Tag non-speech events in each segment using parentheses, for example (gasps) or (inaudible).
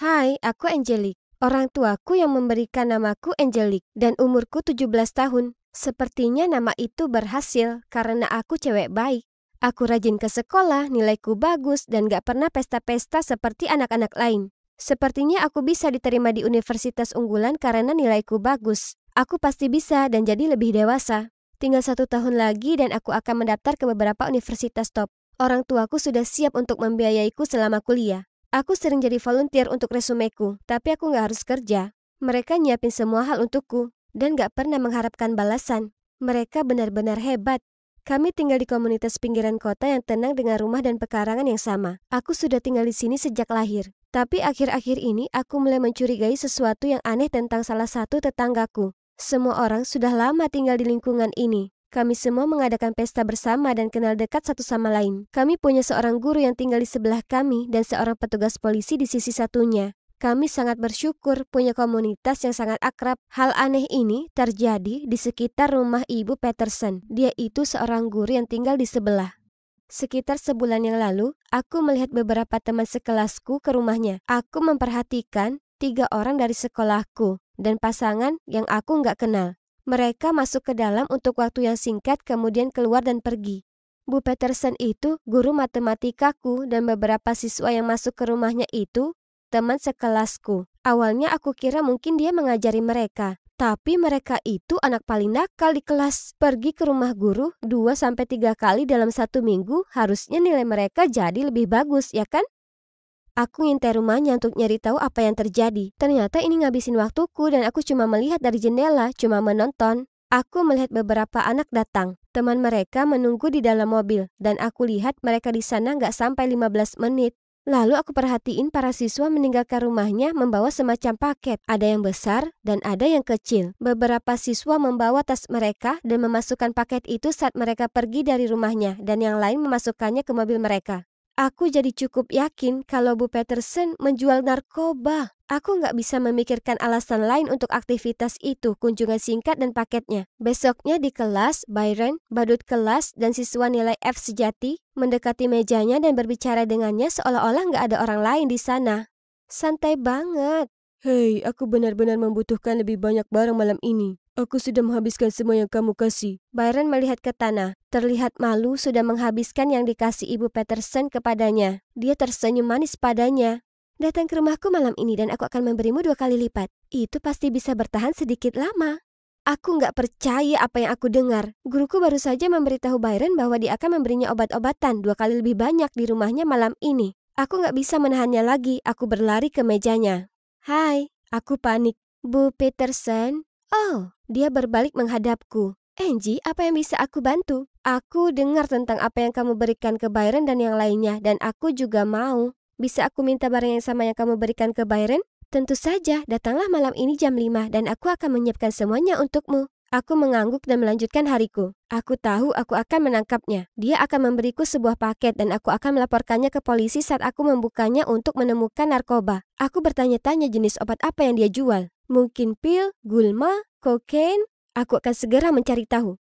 Hai, aku Angelic. Orang tuaku yang memberikan namaku Angelic dan umurku 17 tahun. Sepertinya nama itu berhasil karena aku cewek baik. Aku rajin ke sekolah, nilaiku bagus, dan gak pernah pesta-pesta seperti anak-anak lain. Sepertinya aku bisa diterima di universitas unggulan karena nilaiku bagus. Aku pasti bisa dan jadi lebih dewasa. Tinggal satu tahun lagi dan aku akan mendaftar ke beberapa universitas top. Orang tuaku sudah siap untuk membiayaiku selama kuliah. Aku sering jadi volunteer untuk resumeku, tapi aku nggak harus kerja. Mereka nyiapin semua hal untukku, dan nggak pernah mengharapkan balasan. Mereka benar-benar hebat. Kami tinggal di komunitas pinggiran kota yang tenang dengan rumah dan pekarangan yang sama. Aku sudah tinggal di sini sejak lahir. Tapi akhir-akhir ini aku mulai mencurigai sesuatu yang aneh tentang salah satu tetanggaku. Semua orang sudah lama tinggal di lingkungan ini. Kami semua mengadakan pesta bersama dan kenal dekat satu sama lain. Kami punya seorang guru yang tinggal di sebelah kami dan seorang petugas polisi di sisi satunya. Kami sangat bersyukur punya komunitas yang sangat akrab. Hal aneh ini terjadi di sekitar rumah ibu Peterson. Dia itu seorang guru yang tinggal di sebelah. Sekitar sebulan yang lalu, aku melihat beberapa teman sekelasku ke rumahnya. Aku memperhatikan tiga orang dari sekolahku dan pasangan yang aku nggak kenal. Mereka masuk ke dalam untuk waktu yang singkat kemudian keluar dan pergi. Bu Peterson itu guru matematikaku dan beberapa siswa yang masuk ke rumahnya itu teman sekelasku. Awalnya aku kira mungkin dia mengajari mereka, tapi mereka itu anak paling nakal di kelas. Pergi ke rumah guru 2-3 kali dalam satu minggu, harusnya nilai mereka jadi lebih bagus, ya kan? Aku ngintai rumahnya untuk nyari tahu apa yang terjadi. Ternyata ini ngabisin waktuku dan aku cuma melihat dari jendela, cuma menonton. Aku melihat beberapa anak datang. Teman mereka menunggu di dalam mobil, dan aku lihat mereka di sana nggak sampai 15 menit. Lalu aku perhatiin para siswa meninggalkan rumahnya membawa semacam paket. Ada yang besar dan ada yang kecil. Beberapa siswa membawa tas mereka dan memasukkan paket itu saat mereka pergi dari rumahnya, dan yang lain memasukkannya ke mobil mereka. Aku jadi cukup yakin kalau Bu Peterson menjual narkoba. Aku nggak bisa memikirkan alasan lain untuk aktivitas itu, kunjungan singkat dan paketnya. Besoknya di kelas, Byron, badut kelas, dan siswa nilai F sejati mendekati mejanya dan berbicara dengannya seolah-olah nggak ada orang lain di sana. Santai banget. Hei, aku benar-benar membutuhkan lebih banyak barang malam ini. Aku sudah menghabiskan semua yang kamu kasih. Byron melihat ke tanah. Terlihat malu sudah menghabiskan yang dikasih ibu Peterson kepadanya. Dia tersenyum manis padanya. Datang ke rumahku malam ini dan aku akan memberimu dua kali lipat. Itu pasti bisa bertahan sedikit lama. Aku nggak percaya apa yang aku dengar. Guruku baru saja memberitahu Byron bahwa dia akan memberinya obat-obatan dua kali lebih banyak di rumahnya malam ini. Aku nggak bisa menahannya lagi. Aku berlari ke mejanya. Hai, aku panik. Bu Peterson? Oh, dia berbalik menghadapku. Angie, apa yang bisa aku bantu? Aku dengar tentang apa yang kamu berikan ke Byron dan yang lainnya, dan aku juga mau. Bisa aku minta barang yang sama yang kamu berikan ke Byron? Tentu saja, datanglah malam ini jam 5 dan aku akan menyiapkan semuanya untukmu. Aku mengangguk dan melanjutkan hariku. Aku tahu aku akan menangkapnya. Dia akan memberiku sebuah paket dan aku akan melaporkannya ke polisi saat aku membukanya untuk menemukan narkoba. Aku bertanya-tanya jenis obat apa yang dia jual. Mungkin pil, gulma, kokain. Aku akan segera mencari tahu.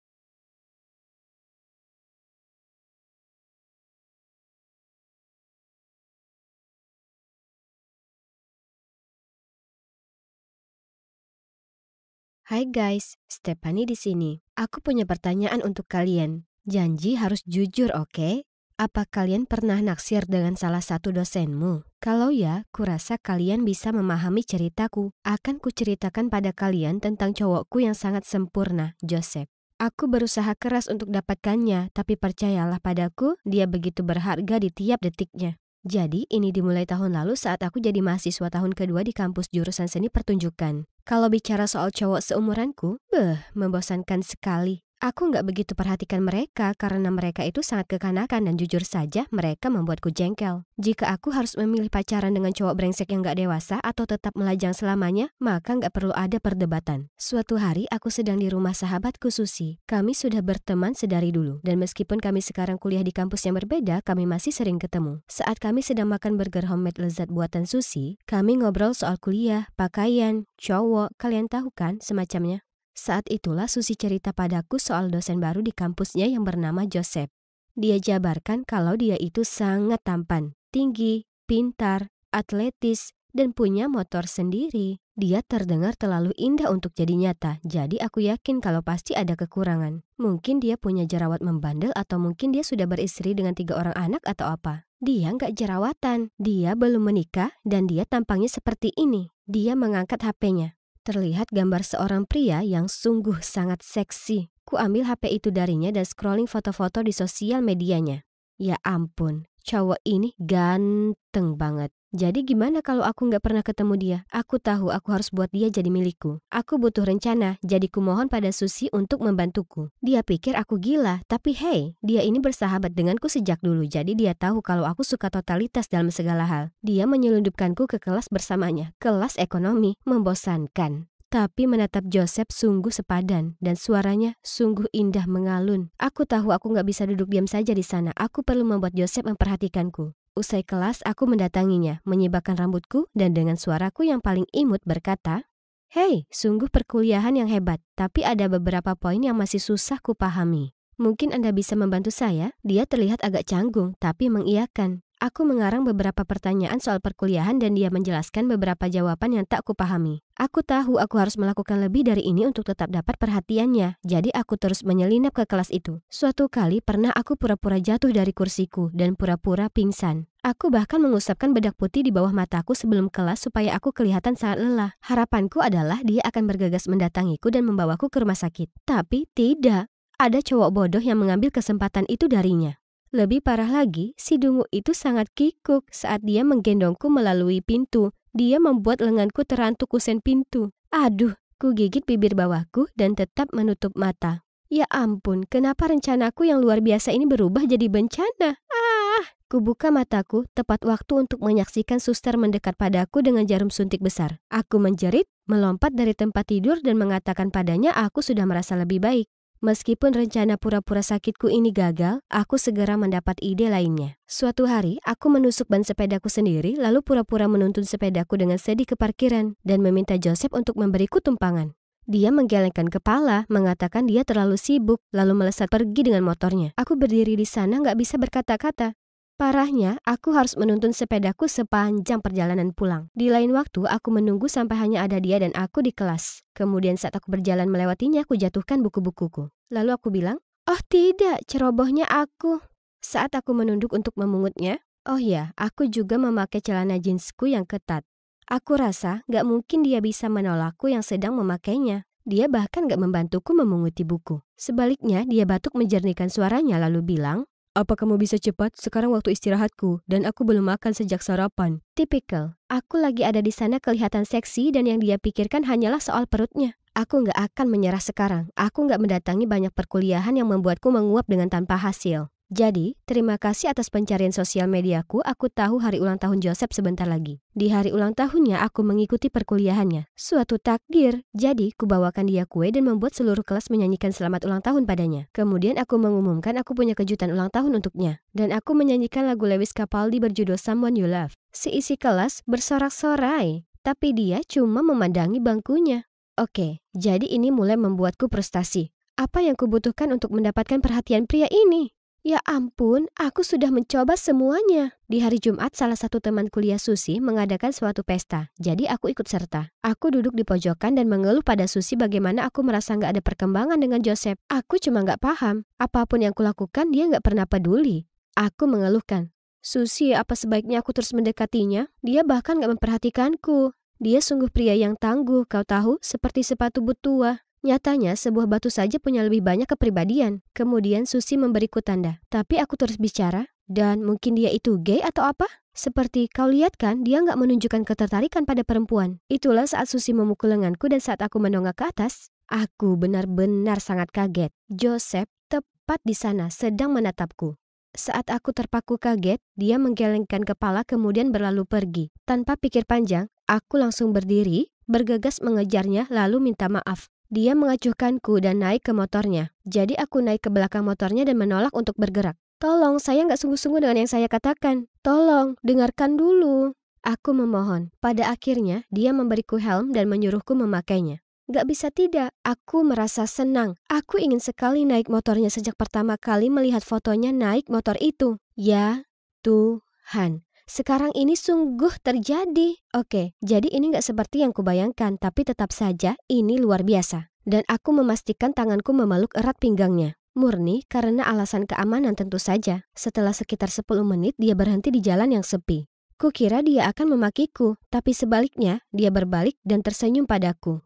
Hai guys, Stephanie di sini. Aku punya pertanyaan untuk kalian. Janji harus jujur, oke? Okay? Apa kalian pernah naksir dengan salah satu dosenmu? Kalau ya, kurasa kalian bisa memahami ceritaku. Akan kuceritakan pada kalian tentang cowokku yang sangat sempurna, Joseph. Aku berusaha keras untuk dapatkannya, tapi percayalah padaku, dia begitu berharga di tiap detiknya. Jadi, ini dimulai tahun lalu saat aku jadi mahasiswa tahun kedua di kampus jurusan seni pertunjukan. Kalau bicara soal cowok seumuranku, beh, membosankan sekali. Aku nggak begitu perhatikan mereka karena mereka itu sangat kekanakan dan jujur saja mereka membuatku jengkel. Jika aku harus memilih pacaran dengan cowok brengsek yang nggak dewasa atau tetap melajang selamanya, maka nggak perlu ada perdebatan. Suatu hari aku sedang di rumah sahabatku Susi. Kami sudah berteman sedari dulu dan meskipun kami sekarang kuliah di kampus yang berbeda, kami masih sering ketemu. Saat kami sedang makan burger homemade lezat buatan Susi, kami ngobrol soal kuliah, pakaian, cowok, kalian tahu kan semacamnya. Saat itulah Susi cerita padaku soal dosen baru di kampusnya yang bernama Joseph. Dia jabarkan kalau dia itu sangat tampan, tinggi, pintar, atletis, dan punya motor sendiri. Dia terdengar terlalu indah untuk jadi nyata, jadi aku yakin kalau pasti ada kekurangan. Mungkin dia punya jerawat membandel atau mungkin dia sudah beristri dengan tiga orang anak atau apa. Dia nggak jerawatan, dia belum menikah, dan dia tampangnya seperti ini. Dia mengangkat HP-nya. Terlihat gambar seorang pria yang sungguh sangat seksi. Ku ambil HP itu darinya dan scrolling foto-foto di sosial medianya. Ya ampun, cowok ini ganteng banget. Jadi gimana kalau aku nggak pernah ketemu dia? Aku tahu aku harus buat dia jadi milikku. Aku butuh rencana, jadi kumohon pada Susi untuk membantuku. Dia pikir aku gila, tapi hey, dia ini bersahabat denganku sejak dulu, jadi dia tahu kalau aku suka totalitas dalam segala hal. Dia menyelundupkanku ke kelas bersamanya, kelas ekonomi, membosankan tapi menatap Joseph sungguh sepadan dan suaranya sungguh indah mengalun. Aku tahu aku nggak bisa duduk diam saja di sana. Aku perlu membuat Joseph memperhatikanku. Usai kelas, aku mendatanginya, menyibakkan rambutku, dan dengan suaraku yang paling imut berkata, Hei, sungguh perkuliahan yang hebat, tapi ada beberapa poin yang masih susah kupahami. Mungkin Anda bisa membantu saya? Dia terlihat agak canggung, tapi mengiyakan. Aku mengarang beberapa pertanyaan soal perkuliahan dan dia menjelaskan beberapa jawaban yang tak kupahami. Aku tahu aku harus melakukan lebih dari ini untuk tetap dapat perhatiannya, jadi aku terus menyelinap ke kelas itu. Suatu kali pernah aku pura-pura jatuh dari kursiku dan pura-pura pingsan. Aku bahkan mengusapkan bedak putih di bawah mataku sebelum kelas supaya aku kelihatan sangat lelah. Harapanku adalah dia akan bergegas mendatangiku dan membawaku ke rumah sakit. Tapi tidak. Ada cowok bodoh yang mengambil kesempatan itu darinya. Lebih parah lagi, si dungu itu sangat kikuk saat dia menggendongku melalui pintu. Dia membuat lenganku terantuk kusen pintu. Aduh, ku gigit bibir bawahku dan tetap menutup mata. Ya ampun, kenapa rencanaku yang luar biasa ini berubah jadi bencana? Ah! Kubuka mataku tepat waktu untuk menyaksikan suster mendekat padaku dengan jarum suntik besar. Aku menjerit, melompat dari tempat tidur dan mengatakan padanya aku sudah merasa lebih baik. Meskipun rencana pura-pura sakitku ini gagal, aku segera mendapat ide lainnya. Suatu hari, aku menusuk ban sepedaku sendiri lalu pura-pura menuntun sepedaku dengan sedih ke parkiran dan meminta Joseph untuk memberiku tumpangan. Dia menggelengkan kepala, mengatakan dia terlalu sibuk, lalu melesat pergi dengan motornya. Aku berdiri di sana nggak bisa berkata-kata. Parahnya, aku harus menuntun sepedaku sepanjang perjalanan pulang. Di lain waktu, aku menunggu sampai hanya ada dia dan aku di kelas. Kemudian saat aku berjalan melewatinya, aku jatuhkan buku-bukuku. Lalu aku bilang, Oh tidak, cerobohnya aku. Saat aku menunduk untuk memungutnya, oh ya, aku juga memakai celana jeansku yang ketat. Aku rasa gak mungkin dia bisa menolakku yang sedang memakainya. Dia bahkan gak membantuku memunguti buku. Sebaliknya, dia batuk menjernihkan suaranya lalu bilang, apa kamu bisa cepat? Sekarang waktu istirahatku dan aku belum makan sejak sarapan. Tipikal. Aku lagi ada di sana kelihatan seksi dan yang dia pikirkan hanyalah soal perutnya. Aku nggak akan menyerah sekarang. Aku nggak mendatangi banyak perkuliahan yang membuatku menguap dengan tanpa hasil. Jadi, terima kasih atas pencarian sosial mediaku. Aku tahu hari ulang tahun Joseph sebentar lagi. Di hari ulang tahunnya, aku mengikuti perkuliahannya. Suatu takdir. Jadi, kubawakan dia kue dan membuat seluruh kelas menyanyikan selamat ulang tahun padanya. Kemudian aku mengumumkan aku punya kejutan ulang tahun untuknya. Dan aku menyanyikan lagu Lewis Capaldi berjudul Someone You Love. Seisi kelas bersorak-sorai. Tapi dia cuma memandangi bangkunya. Oke, jadi ini mulai membuatku frustasi. Apa yang kubutuhkan untuk mendapatkan perhatian pria ini? Ya ampun, aku sudah mencoba semuanya. Di hari Jumat, salah satu teman kuliah Susi mengadakan suatu pesta, jadi aku ikut serta. Aku duduk di pojokan dan mengeluh pada Susi bagaimana aku merasa nggak ada perkembangan dengan Joseph. Aku cuma nggak paham. Apapun yang kulakukan, dia nggak pernah peduli. Aku mengeluhkan. Susi, apa sebaiknya aku terus mendekatinya? Dia bahkan nggak memperhatikanku. Dia sungguh pria yang tangguh, kau tahu, seperti sepatu but tua. Nyatanya sebuah batu saja punya lebih banyak kepribadian. Kemudian Susi memberiku tanda. Tapi aku terus bicara. Dan mungkin dia itu gay atau apa? Seperti kau lihat kan, dia nggak menunjukkan ketertarikan pada perempuan. Itulah saat Susi memukul lenganku dan saat aku menonggak ke atas, aku benar-benar sangat kaget. Joseph tepat di sana sedang menatapku. Saat aku terpaku kaget, dia menggelengkan kepala kemudian berlalu pergi. Tanpa pikir panjang, aku langsung berdiri, bergegas mengejarnya lalu minta maaf. Dia mengacuhkanku dan naik ke motornya. Jadi aku naik ke belakang motornya dan menolak untuk bergerak. Tolong, saya nggak sungguh-sungguh dengan yang saya katakan. Tolong, dengarkan dulu. Aku memohon. Pada akhirnya, dia memberiku helm dan menyuruhku memakainya. Gak bisa tidak, aku merasa senang. Aku ingin sekali naik motornya sejak pertama kali melihat fotonya naik motor itu. Ya, Tuhan sekarang ini sungguh terjadi. Oke, jadi ini nggak seperti yang kubayangkan, tapi tetap saja ini luar biasa. Dan aku memastikan tanganku memeluk erat pinggangnya. Murni karena alasan keamanan tentu saja. Setelah sekitar 10 menit, dia berhenti di jalan yang sepi. Kukira dia akan memakiku, tapi sebaliknya, dia berbalik dan tersenyum padaku.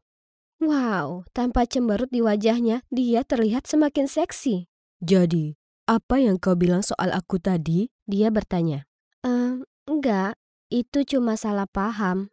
Wow, tanpa cemberut di wajahnya, dia terlihat semakin seksi. Jadi, apa yang kau bilang soal aku tadi? Dia bertanya. Ehm, Enggak, itu cuma salah paham.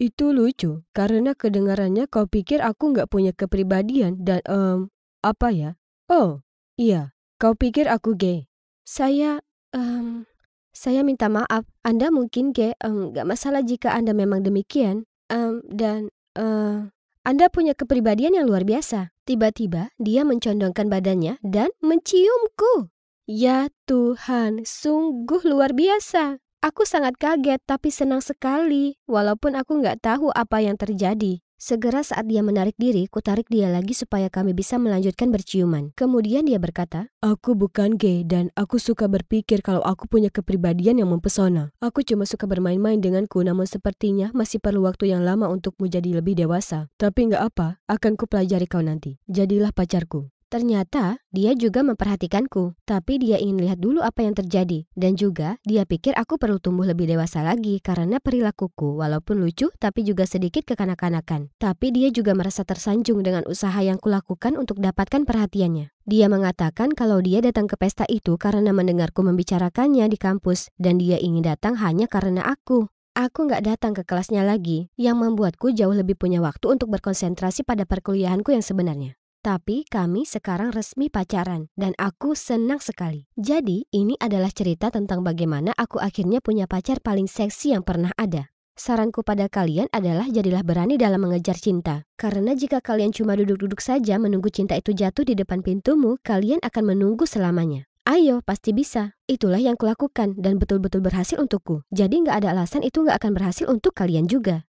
Itu lucu, karena kedengarannya kau pikir aku nggak punya kepribadian dan, um, apa ya? Oh, iya, kau pikir aku gay. Saya, um, saya minta maaf, Anda mungkin gay, um, nggak masalah jika Anda memang demikian. Um, dan, um, Anda punya kepribadian yang luar biasa. Tiba-tiba, dia mencondongkan badannya dan menciumku. Ya Tuhan, sungguh luar biasa. Aku sangat kaget tapi senang sekali, walaupun aku nggak tahu apa yang terjadi. Segera saat dia menarik diri, kutarik dia lagi supaya kami bisa melanjutkan berciuman. Kemudian dia berkata, Aku bukan gay dan aku suka berpikir kalau aku punya kepribadian yang mempesona. Aku cuma suka bermain-main denganku namun sepertinya masih perlu waktu yang lama untukmu jadi lebih dewasa. Tapi nggak apa, akan kupelajari kau nanti. Jadilah pacarku. Ternyata dia juga memperhatikanku, tapi dia ingin lihat dulu apa yang terjadi. Dan juga dia pikir aku perlu tumbuh lebih dewasa lagi karena perilakuku walaupun lucu tapi juga sedikit kekanak-kanakan. Tapi dia juga merasa tersanjung dengan usaha yang kulakukan untuk dapatkan perhatiannya. Dia mengatakan kalau dia datang ke pesta itu karena mendengarku membicarakannya di kampus dan dia ingin datang hanya karena aku. Aku nggak datang ke kelasnya lagi, yang membuatku jauh lebih punya waktu untuk berkonsentrasi pada perkuliahanku yang sebenarnya. Tapi kami sekarang resmi pacaran dan aku senang sekali. Jadi ini adalah cerita tentang bagaimana aku akhirnya punya pacar paling seksi yang pernah ada. Saranku pada kalian adalah jadilah berani dalam mengejar cinta. Karena jika kalian cuma duduk-duduk saja menunggu cinta itu jatuh di depan pintumu, kalian akan menunggu selamanya. Ayo, pasti bisa. Itulah yang kulakukan dan betul-betul berhasil untukku. Jadi nggak ada alasan itu nggak akan berhasil untuk kalian juga.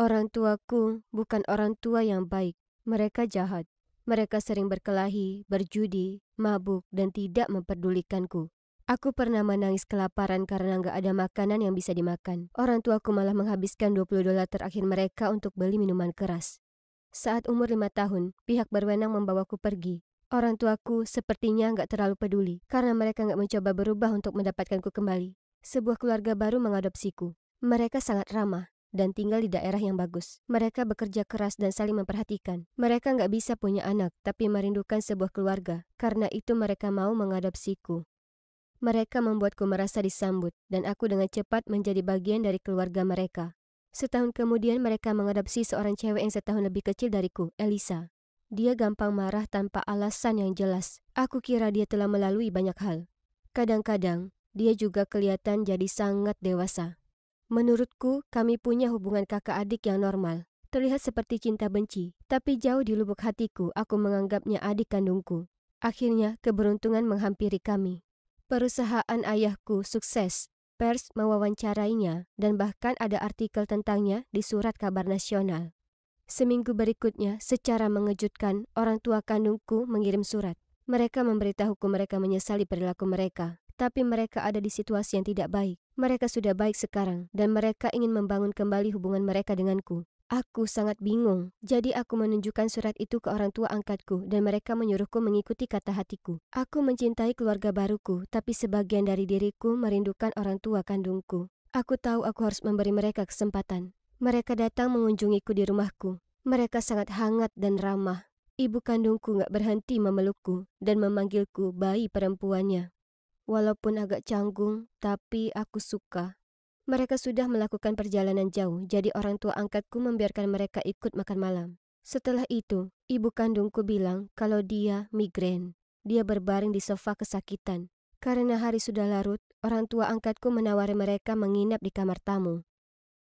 Orang tuaku bukan orang tua yang baik. Mereka jahat. Mereka sering berkelahi, berjudi, mabuk, dan tidak memperdulikanku. Aku pernah menangis kelaparan karena nggak ada makanan yang bisa dimakan. Orang tuaku malah menghabiskan 20 dolar terakhir mereka untuk beli minuman keras. Saat umur lima tahun, pihak berwenang membawaku pergi. Orang tuaku sepertinya nggak terlalu peduli karena mereka nggak mencoba berubah untuk mendapatkanku kembali. Sebuah keluarga baru mengadopsiku. Mereka sangat ramah, dan tinggal di daerah yang bagus. Mereka bekerja keras dan saling memperhatikan. Mereka nggak bisa punya anak, tapi merindukan sebuah keluarga. Karena itu mereka mau mengadopsiku. Mereka membuatku merasa disambut, dan aku dengan cepat menjadi bagian dari keluarga mereka. Setahun kemudian mereka mengadopsi seorang cewek yang setahun lebih kecil dariku, Elisa. Dia gampang marah tanpa alasan yang jelas. Aku kira dia telah melalui banyak hal. Kadang-kadang, dia juga kelihatan jadi sangat dewasa. Menurutku, kami punya hubungan kakak adik yang normal. Terlihat seperti cinta benci, tapi jauh di lubuk hatiku aku menganggapnya adik kandungku. Akhirnya, keberuntungan menghampiri kami. Perusahaan ayahku sukses, pers mewawancarainya, dan bahkan ada artikel tentangnya di surat kabar nasional. Seminggu berikutnya, secara mengejutkan, orang tua kandungku mengirim surat. Mereka memberitahuku mereka menyesali perilaku mereka tapi mereka ada di situasi yang tidak baik. Mereka sudah baik sekarang, dan mereka ingin membangun kembali hubungan mereka denganku. Aku sangat bingung, jadi aku menunjukkan surat itu ke orang tua angkatku dan mereka menyuruhku mengikuti kata hatiku. Aku mencintai keluarga baruku, tapi sebagian dari diriku merindukan orang tua kandungku. Aku tahu aku harus memberi mereka kesempatan. Mereka datang mengunjungiku di rumahku. Mereka sangat hangat dan ramah. Ibu kandungku gak berhenti memelukku dan memanggilku bayi perempuannya. Walaupun agak canggung, tapi aku suka. Mereka sudah melakukan perjalanan jauh, jadi orang tua angkatku membiarkan mereka ikut makan malam. Setelah itu, ibu kandungku bilang kalau dia migrain. Dia berbaring di sofa kesakitan. Karena hari sudah larut, orang tua angkatku menawari mereka menginap di kamar tamu.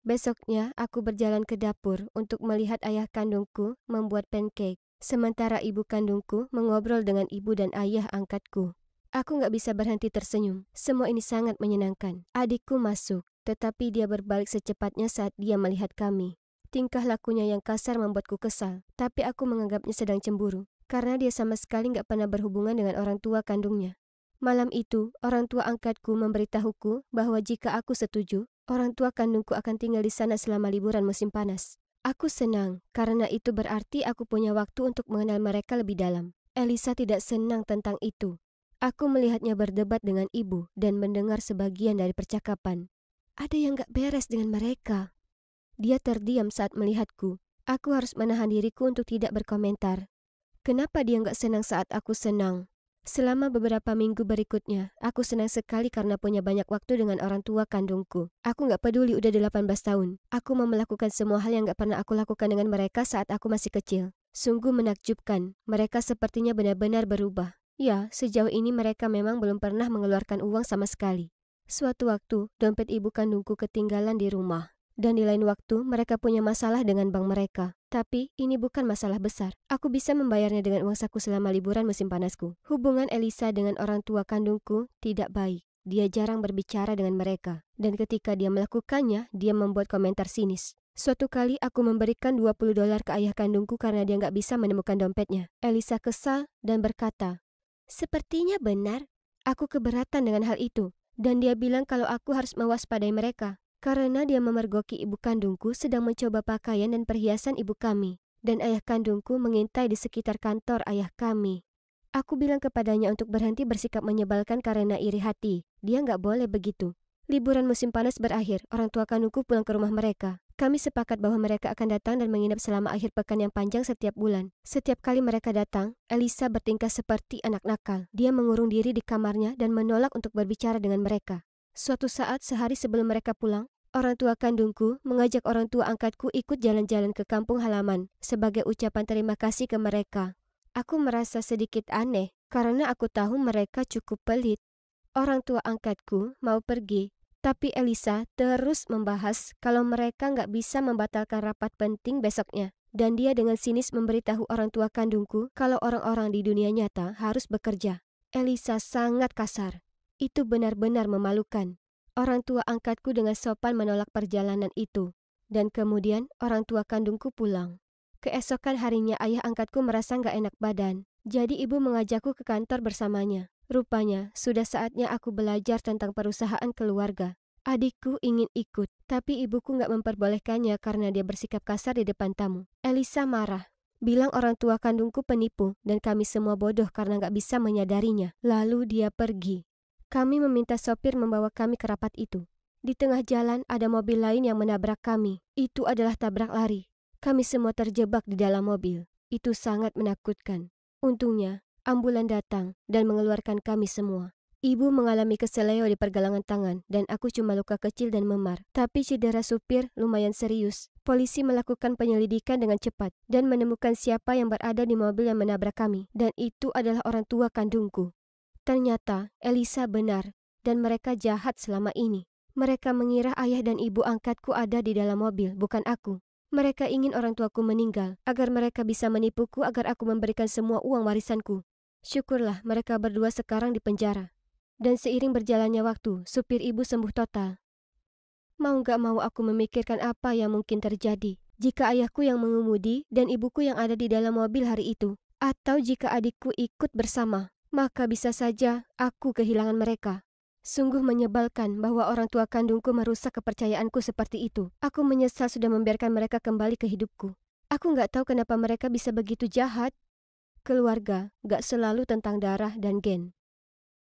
Besoknya, aku berjalan ke dapur untuk melihat ayah kandungku membuat pancake, sementara ibu kandungku mengobrol dengan ibu dan ayah angkatku. Aku nggak bisa berhenti tersenyum. Semua ini sangat menyenangkan. Adikku masuk, tetapi dia berbalik secepatnya saat dia melihat kami. Tingkah lakunya yang kasar membuatku kesal, tapi aku menganggapnya sedang cemburu, karena dia sama sekali nggak pernah berhubungan dengan orang tua kandungnya. Malam itu, orang tua angkatku memberitahuku bahwa jika aku setuju, orang tua kandungku akan tinggal di sana selama liburan musim panas. Aku senang, karena itu berarti aku punya waktu untuk mengenal mereka lebih dalam. Elisa tidak senang tentang itu, Aku melihatnya berdebat dengan ibu dan mendengar sebagian dari percakapan. Ada yang gak beres dengan mereka. Dia terdiam saat melihatku. Aku harus menahan diriku untuk tidak berkomentar. Kenapa dia gak senang saat aku senang? Selama beberapa minggu berikutnya, aku senang sekali karena punya banyak waktu dengan orang tua kandungku. Aku gak peduli udah 18 tahun. Aku mau melakukan semua hal yang gak pernah aku lakukan dengan mereka saat aku masih kecil. Sungguh menakjubkan, mereka sepertinya benar-benar berubah. Ya, sejauh ini mereka memang belum pernah mengeluarkan uang sama sekali. Suatu waktu, dompet ibu kandungku ketinggalan di rumah. Dan di lain waktu, mereka punya masalah dengan bank mereka. Tapi, ini bukan masalah besar. Aku bisa membayarnya dengan uang saku selama liburan musim panasku. Hubungan Elisa dengan orang tua kandungku tidak baik. Dia jarang berbicara dengan mereka. Dan ketika dia melakukannya, dia membuat komentar sinis. Suatu kali aku memberikan 20 dolar ke ayah kandungku karena dia nggak bisa menemukan dompetnya. Elisa kesal dan berkata, Sepertinya benar, aku keberatan dengan hal itu. Dan dia bilang kalau aku harus mewaspadai mereka, karena dia memergoki ibu kandungku sedang mencoba pakaian dan perhiasan ibu kami. Dan ayah kandungku mengintai di sekitar kantor ayah kami. Aku bilang kepadanya untuk berhenti bersikap menyebalkan karena iri hati. Dia nggak boleh begitu. Liburan musim panas berakhir, orang tua kandungku pulang ke rumah mereka. Kami sepakat bahwa mereka akan datang dan menginap selama akhir pekan yang panjang setiap bulan. Setiap kali mereka datang, Elisa bertingkah seperti anak nakal. Dia mengurung diri di kamarnya dan menolak untuk berbicara dengan mereka. Suatu saat sehari sebelum mereka pulang, orang tua kandungku mengajak orang tua angkatku ikut jalan-jalan ke kampung halaman sebagai ucapan terima kasih ke mereka. Aku merasa sedikit aneh karena aku tahu mereka cukup pelit. Orang tua angkatku mau pergi, tapi Elisa terus membahas kalau mereka nggak bisa membatalkan rapat penting besoknya. Dan dia dengan sinis memberitahu orang tua kandungku kalau orang-orang di dunia nyata harus bekerja. Elisa sangat kasar. Itu benar-benar memalukan. Orang tua angkatku dengan sopan menolak perjalanan itu. Dan kemudian orang tua kandungku pulang. Keesokan harinya ayah angkatku merasa nggak enak badan. Jadi ibu mengajakku ke kantor bersamanya. Rupanya, sudah saatnya aku belajar tentang perusahaan keluarga. Adikku ingin ikut, tapi ibuku nggak memperbolehkannya karena dia bersikap kasar di depan tamu. Elisa marah. Bilang orang tua kandungku penipu dan kami semua bodoh karena nggak bisa menyadarinya. Lalu dia pergi. Kami meminta sopir membawa kami ke rapat itu. Di tengah jalan ada mobil lain yang menabrak kami. Itu adalah tabrak lari. Kami semua terjebak di dalam mobil. Itu sangat menakutkan. Untungnya, Ambulan datang dan mengeluarkan kami semua. Ibu mengalami keseleo di pergelangan tangan dan aku cuma luka kecil dan memar. Tapi cedera supir lumayan serius. Polisi melakukan penyelidikan dengan cepat dan menemukan siapa yang berada di mobil yang menabrak kami. Dan itu adalah orang tua kandungku. Ternyata Elisa benar dan mereka jahat selama ini. Mereka mengira ayah dan ibu angkatku ada di dalam mobil, bukan aku. Mereka ingin orang tuaku meninggal agar mereka bisa menipuku agar aku memberikan semua uang warisanku. Syukurlah mereka berdua sekarang di penjara. Dan seiring berjalannya waktu, supir ibu sembuh total. Mau gak mau aku memikirkan apa yang mungkin terjadi jika ayahku yang mengemudi dan ibuku yang ada di dalam mobil hari itu. Atau jika adikku ikut bersama, maka bisa saja aku kehilangan mereka. Sungguh menyebalkan bahwa orang tua kandungku merusak kepercayaanku seperti itu. Aku menyesal sudah membiarkan mereka kembali ke hidupku. Aku nggak tahu kenapa mereka bisa begitu jahat Keluarga gak selalu tentang darah dan gen.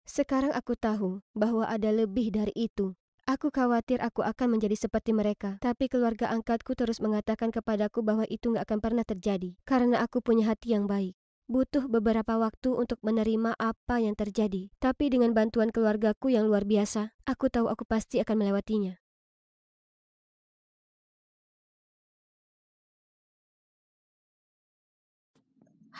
Sekarang aku tahu bahwa ada lebih dari itu. Aku khawatir aku akan menjadi seperti mereka, tapi keluarga angkatku terus mengatakan kepadaku bahwa itu gak akan pernah terjadi, karena aku punya hati yang baik. Butuh beberapa waktu untuk menerima apa yang terjadi, tapi dengan bantuan keluargaku yang luar biasa, aku tahu aku pasti akan melewatinya.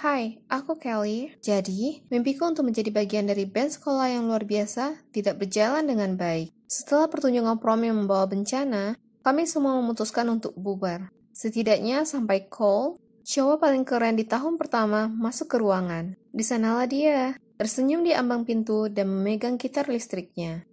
Hai, aku Kelly. Jadi, mimpiku untuk menjadi bagian dari band sekolah yang luar biasa tidak berjalan dengan baik. Setelah pertunjukan prom yang membawa bencana, kami semua memutuskan untuk bubar. Setidaknya sampai Cole, cowok paling keren di tahun pertama, masuk ke ruangan. Di sanalah dia, tersenyum di ambang pintu dan memegang gitar listriknya.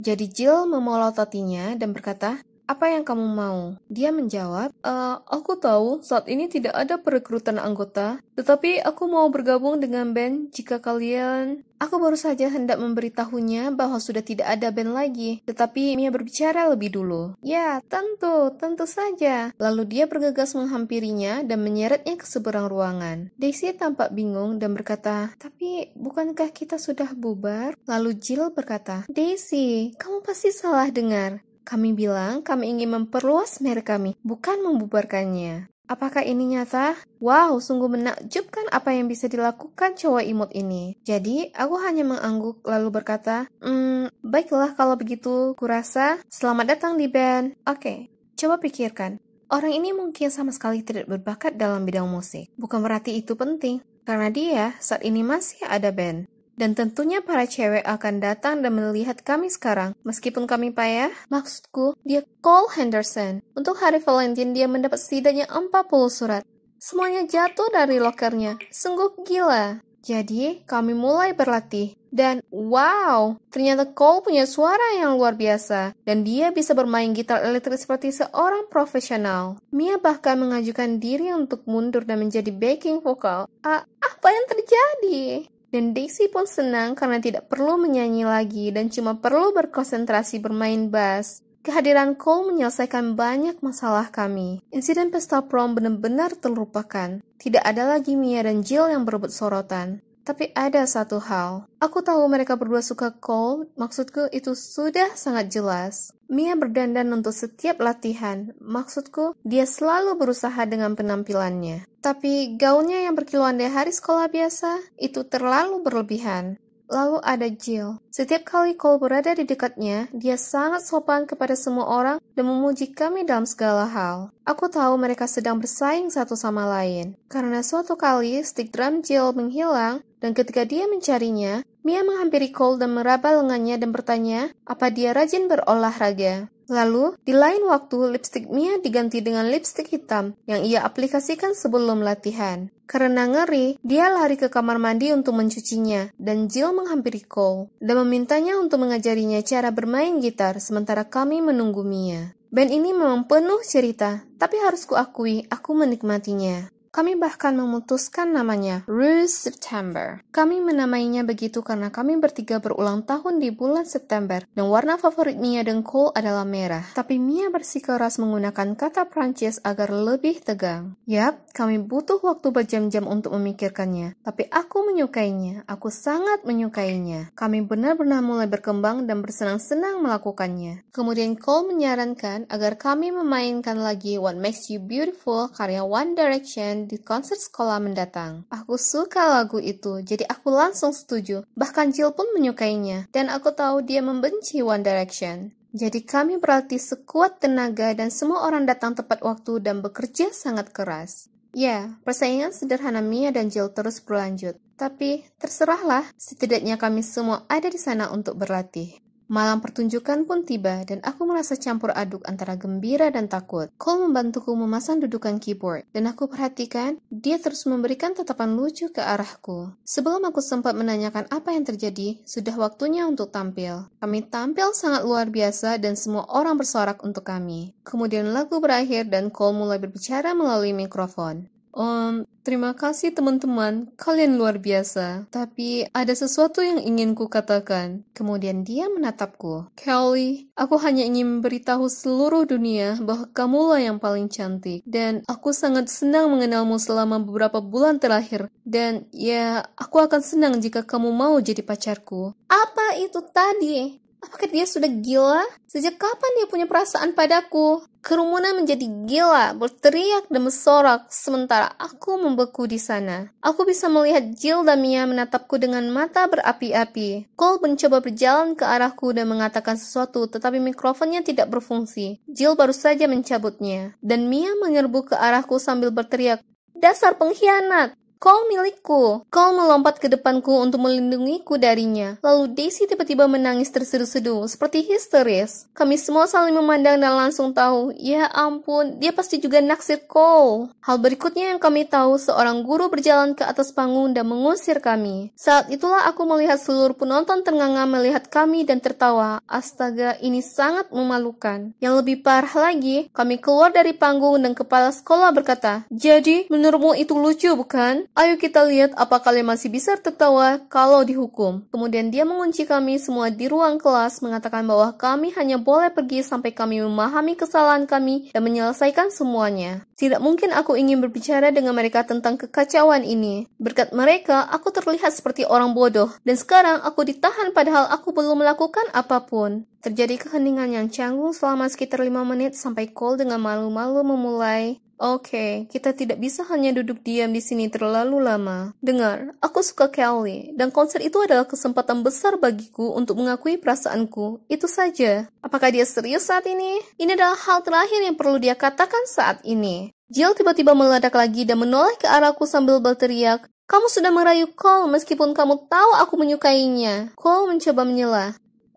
Jadi Jill memolotatinya dan berkata, apa yang kamu mau? Dia menjawab, e, aku tahu saat ini tidak ada perekrutan anggota, tetapi aku mau bergabung dengan band jika kalian... Aku baru saja hendak memberitahunya bahwa sudah tidak ada band lagi, tetapi Mia berbicara lebih dulu. Ya, tentu, tentu saja. Lalu dia bergegas menghampirinya dan menyeretnya ke seberang ruangan. Daisy tampak bingung dan berkata, Tapi, bukankah kita sudah bubar? Lalu Jill berkata, Daisy, kamu pasti salah dengar. Kami bilang kami ingin memperluas merek kami, bukan membubarkannya. Apakah ini nyata? Wow, sungguh menakjubkan apa yang bisa dilakukan cowok imut ini. Jadi, aku hanya mengangguk lalu berkata, Hmm, baiklah kalau begitu, kurasa. Selamat datang di band. Oke, okay, coba pikirkan. Orang ini mungkin sama sekali tidak berbakat dalam bidang musik. Bukan berarti itu penting, karena dia saat ini masih ada band. Dan tentunya para cewek akan datang dan melihat kami sekarang, meskipun kami payah. Maksudku, dia call Henderson. Untuk hari Valentine, dia mendapat setidaknya 40 surat. Semuanya jatuh dari lokernya. Sungguh gila. Jadi, kami mulai berlatih. Dan wow, ternyata Cole punya suara yang luar biasa dan dia bisa bermain gitar elektrik seperti seorang profesional. Mia bahkan mengajukan diri untuk mundur dan menjadi backing vokal. Ah, apa yang terjadi? Dan Daisy pun senang karena tidak perlu menyanyi lagi dan cuma perlu berkonsentrasi bermain bass. Kehadiran Cole menyelesaikan banyak masalah kami. Insiden pesta prom benar-benar terlupakan. Tidak ada lagi Mia dan Jill yang berebut sorotan. Tapi ada satu hal. Aku tahu mereka berdua suka Cole, maksudku itu sudah sangat jelas. Mia berdandan untuk setiap latihan. Maksudku, dia selalu berusaha dengan penampilannya. Tapi gaunnya yang berkiluan di hari sekolah biasa itu terlalu berlebihan. Lalu ada Jill. Setiap kali Cole berada di dekatnya, dia sangat sopan kepada semua orang dan memuji kami dalam segala hal. Aku tahu mereka sedang bersaing satu sama lain. Karena suatu kali, stick drum Jill menghilang dan ketika dia mencarinya, Mia menghampiri Cole dan meraba lengannya dan bertanya, apa dia rajin berolahraga? Lalu, di lain waktu, lipstik Mia diganti dengan lipstik hitam yang ia aplikasikan sebelum latihan. Karena ngeri, dia lari ke kamar mandi untuk mencucinya, dan Jill menghampiri Cole dan memintanya untuk mengajarinya cara bermain gitar sementara kami menunggu Mia. Band ini memang penuh cerita, tapi harus kuakui aku menikmatinya. Kami bahkan memutuskan namanya Rue September. Kami menamainya begitu karena kami bertiga berulang tahun di bulan September dan warna favorit Mia dan Cole adalah merah. Tapi Mia bersikeras menggunakan kata Prancis agar lebih tegang. Yap, kami butuh waktu berjam-jam untuk memikirkannya. Tapi aku menyukainya. Aku sangat menyukainya. Kami benar-benar mulai berkembang dan bersenang-senang melakukannya. Kemudian Cole menyarankan agar kami memainkan lagi What Makes You Beautiful karya One Direction di konser sekolah mendatang. Aku suka lagu itu, jadi aku langsung setuju. Bahkan Jill pun menyukainya, dan aku tahu dia membenci One Direction. Jadi kami berlatih sekuat tenaga dan semua orang datang tepat waktu dan bekerja sangat keras. Ya, persaingan sederhana Mia dan Jill terus berlanjut. Tapi, terserahlah, setidaknya kami semua ada di sana untuk berlatih. Malam pertunjukan pun tiba dan aku merasa campur aduk antara gembira dan takut. Cole membantuku memasang dudukan keyboard dan aku perhatikan dia terus memberikan tatapan lucu ke arahku. Sebelum aku sempat menanyakan apa yang terjadi, sudah waktunya untuk tampil. Kami tampil sangat luar biasa dan semua orang bersorak untuk kami. Kemudian lagu berakhir dan Cole mulai berbicara melalui mikrofon. Um, terima kasih teman-teman, kalian luar biasa. Tapi ada sesuatu yang ingin ku katakan. Kemudian dia menatapku. Kelly, aku hanya ingin memberitahu seluruh dunia bahwa kamulah yang paling cantik. Dan aku sangat senang mengenalmu selama beberapa bulan terakhir. Dan ya, aku akan senang jika kamu mau jadi pacarku. Apa itu tadi? Apakah dia sudah gila? Sejak kapan dia punya perasaan padaku? Kerumunan menjadi gila, berteriak dan mensorak, sementara aku membeku di sana. Aku bisa melihat Jill dan Mia menatapku dengan mata berapi-api. Cole mencoba berjalan ke arahku dan mengatakan sesuatu, tetapi mikrofonnya tidak berfungsi. Jill baru saja mencabutnya, dan Mia menyerbu ke arahku sambil berteriak, Dasar pengkhianat! Kau milikku. Kau melompat ke depanku untuk melindungiku darinya. Lalu Daisy tiba-tiba menangis tersedu-sedu, seperti histeris. Kami semua saling memandang dan langsung tahu, ya ampun, dia pasti juga naksir kau. Hal berikutnya yang kami tahu, seorang guru berjalan ke atas panggung dan mengusir kami. Saat itulah aku melihat seluruh penonton ternganga melihat kami dan tertawa. Astaga, ini sangat memalukan. Yang lebih parah lagi, kami keluar dari panggung dan kepala sekolah berkata, Jadi, menurutmu itu lucu bukan? ayo kita lihat apa kalian masih bisa tertawa kalau dihukum. Kemudian dia mengunci kami semua di ruang kelas, mengatakan bahwa kami hanya boleh pergi sampai kami memahami kesalahan kami dan menyelesaikan semuanya. Tidak mungkin aku ingin berbicara dengan mereka tentang kekacauan ini. Berkat mereka, aku terlihat seperti orang bodoh, dan sekarang aku ditahan padahal aku belum melakukan apapun. Terjadi keheningan yang canggung selama sekitar 5 menit sampai Cole dengan malu-malu memulai Oke, okay, kita tidak bisa hanya duduk diam di sini terlalu lama. Dengar, aku suka Kelly, dan konser itu adalah kesempatan besar bagiku untuk mengakui perasaanku. Itu saja. Apakah dia serius saat ini? Ini adalah hal terakhir yang perlu dia katakan saat ini. Jill tiba-tiba meledak lagi dan menoleh ke arahku sambil berteriak, kamu sudah merayu Cole meskipun kamu tahu aku menyukainya. Cole mencoba menyela.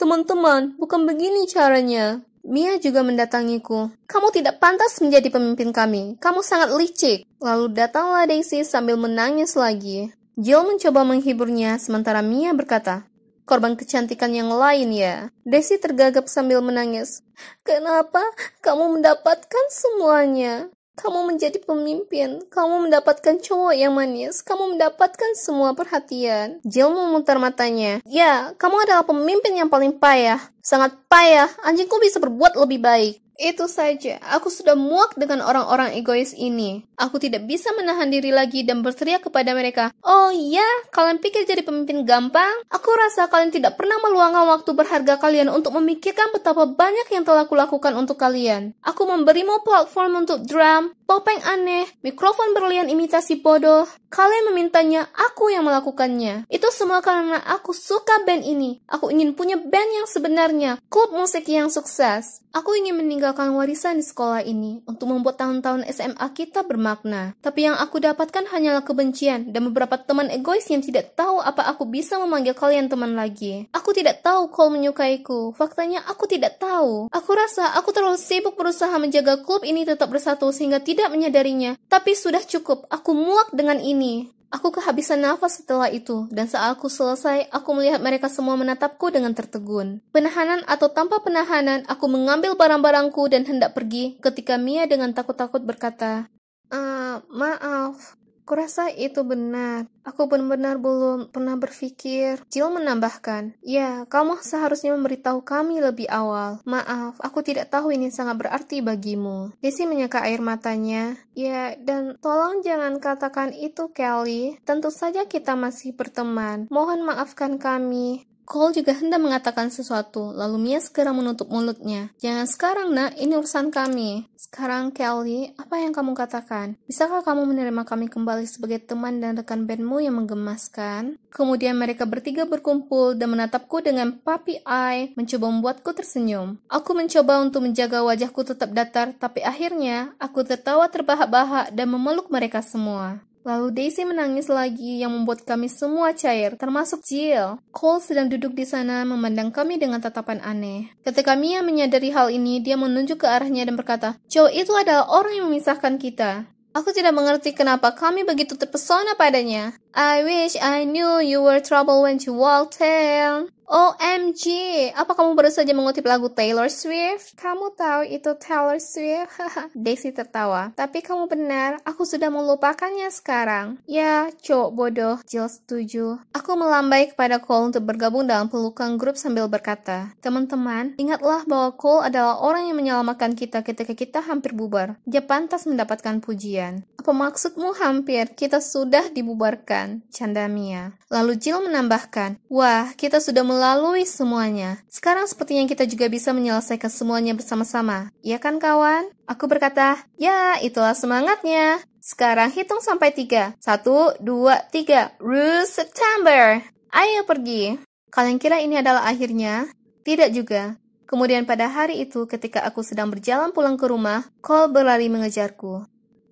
Teman-teman, bukan begini caranya. Mia juga mendatangiku. Kamu tidak pantas menjadi pemimpin kami. Kamu sangat licik. Lalu datanglah Daisy sambil menangis lagi. Jill mencoba menghiburnya, sementara Mia berkata, Korban kecantikan yang lain ya. Desi tergagap sambil menangis. Kenapa kamu mendapatkan semuanya? Kamu menjadi pemimpin, kamu mendapatkan cowok yang manis, kamu mendapatkan semua perhatian. Jill memutar matanya. Ya, kamu adalah pemimpin yang paling payah. Sangat payah, anjingku bisa berbuat lebih baik. Itu saja, aku sudah muak dengan orang-orang egois ini. Aku tidak bisa menahan diri lagi dan berteriak kepada mereka, Oh iya, kalian pikir jadi pemimpin gampang? Aku rasa kalian tidak pernah meluangkan waktu berharga kalian untuk memikirkan betapa banyak yang telah kulakukan untuk kalian. Aku memberimu platform untuk drum, topeng aneh, mikrofon berlian imitasi bodoh. Kalian memintanya, aku yang melakukannya. Itu semua karena aku suka band ini. Aku ingin punya band yang sebenarnya, klub musik yang sukses. Aku ingin meninggalkan warisan di sekolah ini untuk membuat tahun-tahun SMA kita bermakna. Tapi yang aku dapatkan hanyalah kebencian dan beberapa teman egois yang tidak tahu apa aku bisa memanggil kalian teman lagi. Aku tidak tahu kau menyukaiku. Faktanya aku tidak tahu. Aku rasa aku terlalu sibuk berusaha menjaga klub ini tetap bersatu sehingga tidak menyadarinya. Tapi sudah cukup, aku muak dengan ini. Aku kehabisan nafas setelah itu, dan saat aku selesai, aku melihat mereka semua menatapku dengan tertegun. Penahanan atau tanpa penahanan, aku mengambil barang-barangku dan hendak pergi ketika Mia dengan takut-takut berkata, uh, maaf. Kurasa itu benar. Aku benar-benar belum pernah berpikir. Jill menambahkan, Ya, kamu seharusnya memberitahu kami lebih awal. Maaf, aku tidak tahu ini sangat berarti bagimu. Desi menyeka air matanya. Ya, dan tolong jangan katakan itu, Kelly. Tentu saja kita masih berteman. Mohon maafkan kami. Cole juga hendak mengatakan sesuatu, lalu Mia segera menutup mulutnya. Jangan sekarang, nak. Ini urusan kami. Sekarang, Kelly, apa yang kamu katakan? Bisakah kamu menerima kami kembali sebagai teman dan rekan bandmu yang menggemaskan? Kemudian mereka bertiga berkumpul dan menatapku dengan puppy eye, mencoba membuatku tersenyum. Aku mencoba untuk menjaga wajahku tetap datar, tapi akhirnya aku tertawa terbahak-bahak dan memeluk mereka semua. Lalu Daisy menangis lagi yang membuat kami semua cair, termasuk Jill. Cole sedang duduk di sana memandang kami dengan tatapan aneh. Ketika Mia menyadari hal ini, dia menunjuk ke arahnya dan berkata, Joe itu adalah orang yang memisahkan kita. Aku tidak mengerti kenapa kami begitu terpesona padanya. I wish I knew you were trouble when you walked in. OMG, apa kamu baru saja mengutip lagu Taylor Swift? Kamu tahu itu Taylor Swift? (laughs) Daisy tertawa. Tapi kamu benar, aku sudah melupakannya sekarang. Ya, cowok bodoh, Jill setuju. Aku melambai kepada Cole untuk bergabung dalam pelukan grup sambil berkata, Teman-teman, ingatlah bahwa Cole adalah orang yang menyelamatkan kita ketika kita hampir bubar. Dia pantas mendapatkan pujian. Pemaksudmu hampir? Kita sudah dibubarkan. Canda Mia. Lalu Jill menambahkan, Wah, kita sudah melalui semuanya. Sekarang sepertinya kita juga bisa menyelesaikan semuanya bersama-sama. Ya kan kawan? Aku berkata, Ya, itulah semangatnya. Sekarang hitung sampai tiga. Satu, dua, tiga. Rue September. Ayo pergi. Kalian kira ini adalah akhirnya? Tidak juga. Kemudian pada hari itu, ketika aku sedang berjalan pulang ke rumah, Cole berlari mengejarku.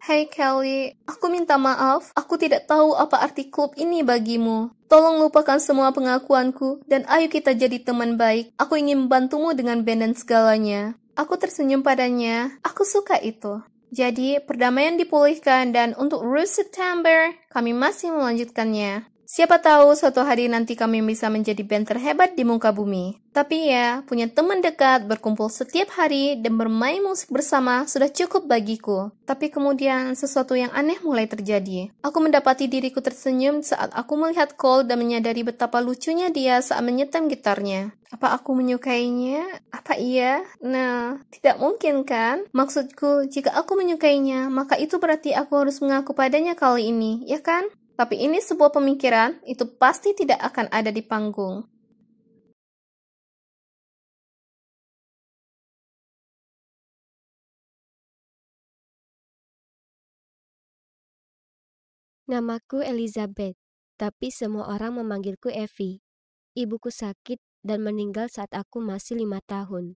Hey Kelly, aku minta maaf, aku tidak tahu apa arti klub ini bagimu. Tolong lupakan semua pengakuanku, dan ayo kita jadi teman baik. Aku ingin membantumu dengan band dan segalanya. Aku tersenyum padanya, aku suka itu. Jadi, perdamaian dipulihkan dan untuk Rus September, kami masih melanjutkannya. Siapa tahu suatu hari nanti kami bisa menjadi band terhebat di muka bumi. Tapi ya, punya teman dekat, berkumpul setiap hari, dan bermain musik bersama sudah cukup bagiku. Tapi kemudian sesuatu yang aneh mulai terjadi. Aku mendapati diriku tersenyum saat aku melihat Cole dan menyadari betapa lucunya dia saat menyetem gitarnya. Apa aku menyukainya? Apa iya? Nah, tidak mungkin kan? Maksudku, jika aku menyukainya, maka itu berarti aku harus mengaku padanya kali ini, ya kan? Tapi ini sebuah pemikiran, itu pasti tidak akan ada di panggung. Namaku Elizabeth, tapi semua orang memanggilku Evi. Ibuku sakit dan meninggal saat aku masih lima tahun.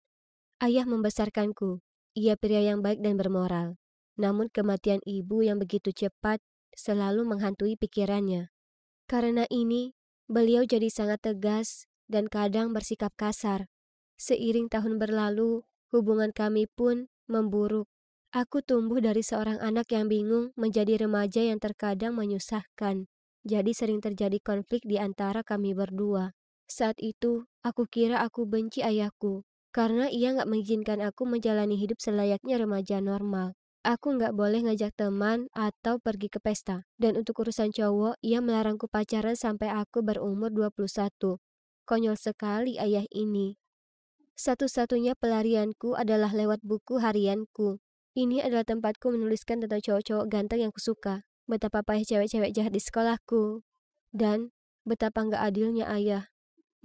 Ayah membesarkanku. Ia pria yang baik dan bermoral. Namun kematian ibu yang begitu cepat selalu menghantui pikirannya. Karena ini, beliau jadi sangat tegas dan kadang bersikap kasar. Seiring tahun berlalu, hubungan kami pun memburuk. Aku tumbuh dari seorang anak yang bingung menjadi remaja yang terkadang menyusahkan. Jadi sering terjadi konflik di antara kami berdua. Saat itu, aku kira aku benci ayahku, karena ia nggak mengizinkan aku menjalani hidup selayaknya remaja normal. Aku nggak boleh ngajak teman atau pergi ke pesta. Dan untuk urusan cowok, ia melarangku pacaran sampai aku berumur 21. Konyol sekali ayah ini. Satu-satunya pelarianku adalah lewat buku harianku. Ini adalah tempatku menuliskan tentang cowok-cowok ganteng yang kusuka. Betapa payah cewek-cewek jahat di sekolahku. Dan betapa nggak adilnya ayah.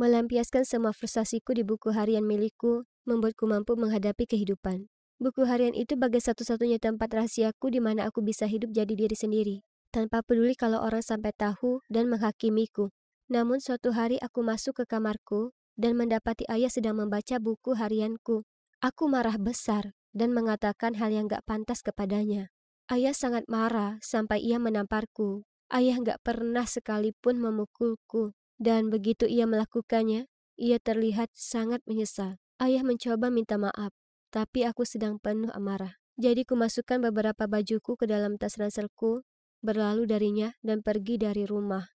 Melampiaskan semua frustasiku di buku harian milikku membuatku mampu menghadapi kehidupan. Buku harian itu bagai satu-satunya tempat rahasiaku di mana aku bisa hidup jadi diri sendiri, tanpa peduli kalau orang sampai tahu dan menghakimiku. Namun suatu hari aku masuk ke kamarku dan mendapati ayah sedang membaca buku harianku. Aku marah besar dan mengatakan hal yang gak pantas kepadanya. Ayah sangat marah sampai ia menamparku. Ayah gak pernah sekalipun memukulku. Dan begitu ia melakukannya, ia terlihat sangat menyesal. Ayah mencoba minta maaf, tapi aku sedang penuh amarah. Jadi kumasukkan beberapa bajuku ke dalam tas ranselku, berlalu darinya dan pergi dari rumah.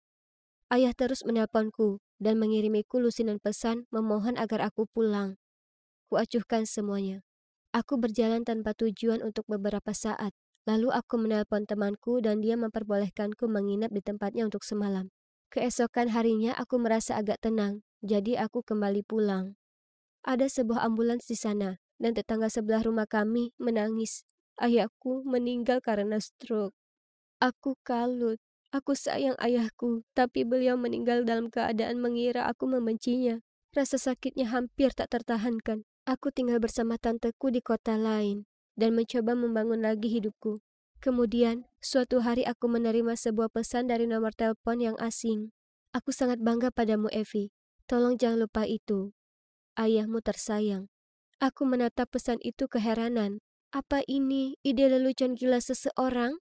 Ayah terus menelponku dan mengirimiku lusinan pesan memohon agar aku pulang. Kuacuhkan semuanya. Aku berjalan tanpa tujuan untuk beberapa saat. Lalu aku menelpon temanku dan dia memperbolehkanku menginap di tempatnya untuk semalam. Keesokan harinya aku merasa agak tenang, jadi aku kembali pulang. Ada sebuah ambulans di sana dan tetangga sebelah rumah kami menangis. Ayahku meninggal karena stroke. Aku kalut. Aku sayang ayahku, tapi beliau meninggal dalam keadaan mengira aku membencinya. Rasa sakitnya hampir tak tertahankan. Aku tinggal bersama tanteku di kota lain dan mencoba membangun lagi hidupku. Kemudian, suatu hari aku menerima sebuah pesan dari nomor telepon yang asing. Aku sangat bangga padamu, Evi. Tolong jangan lupa itu. Ayahmu tersayang. Aku menatap pesan itu keheranan. Apa ini ide lelucon gila seseorang?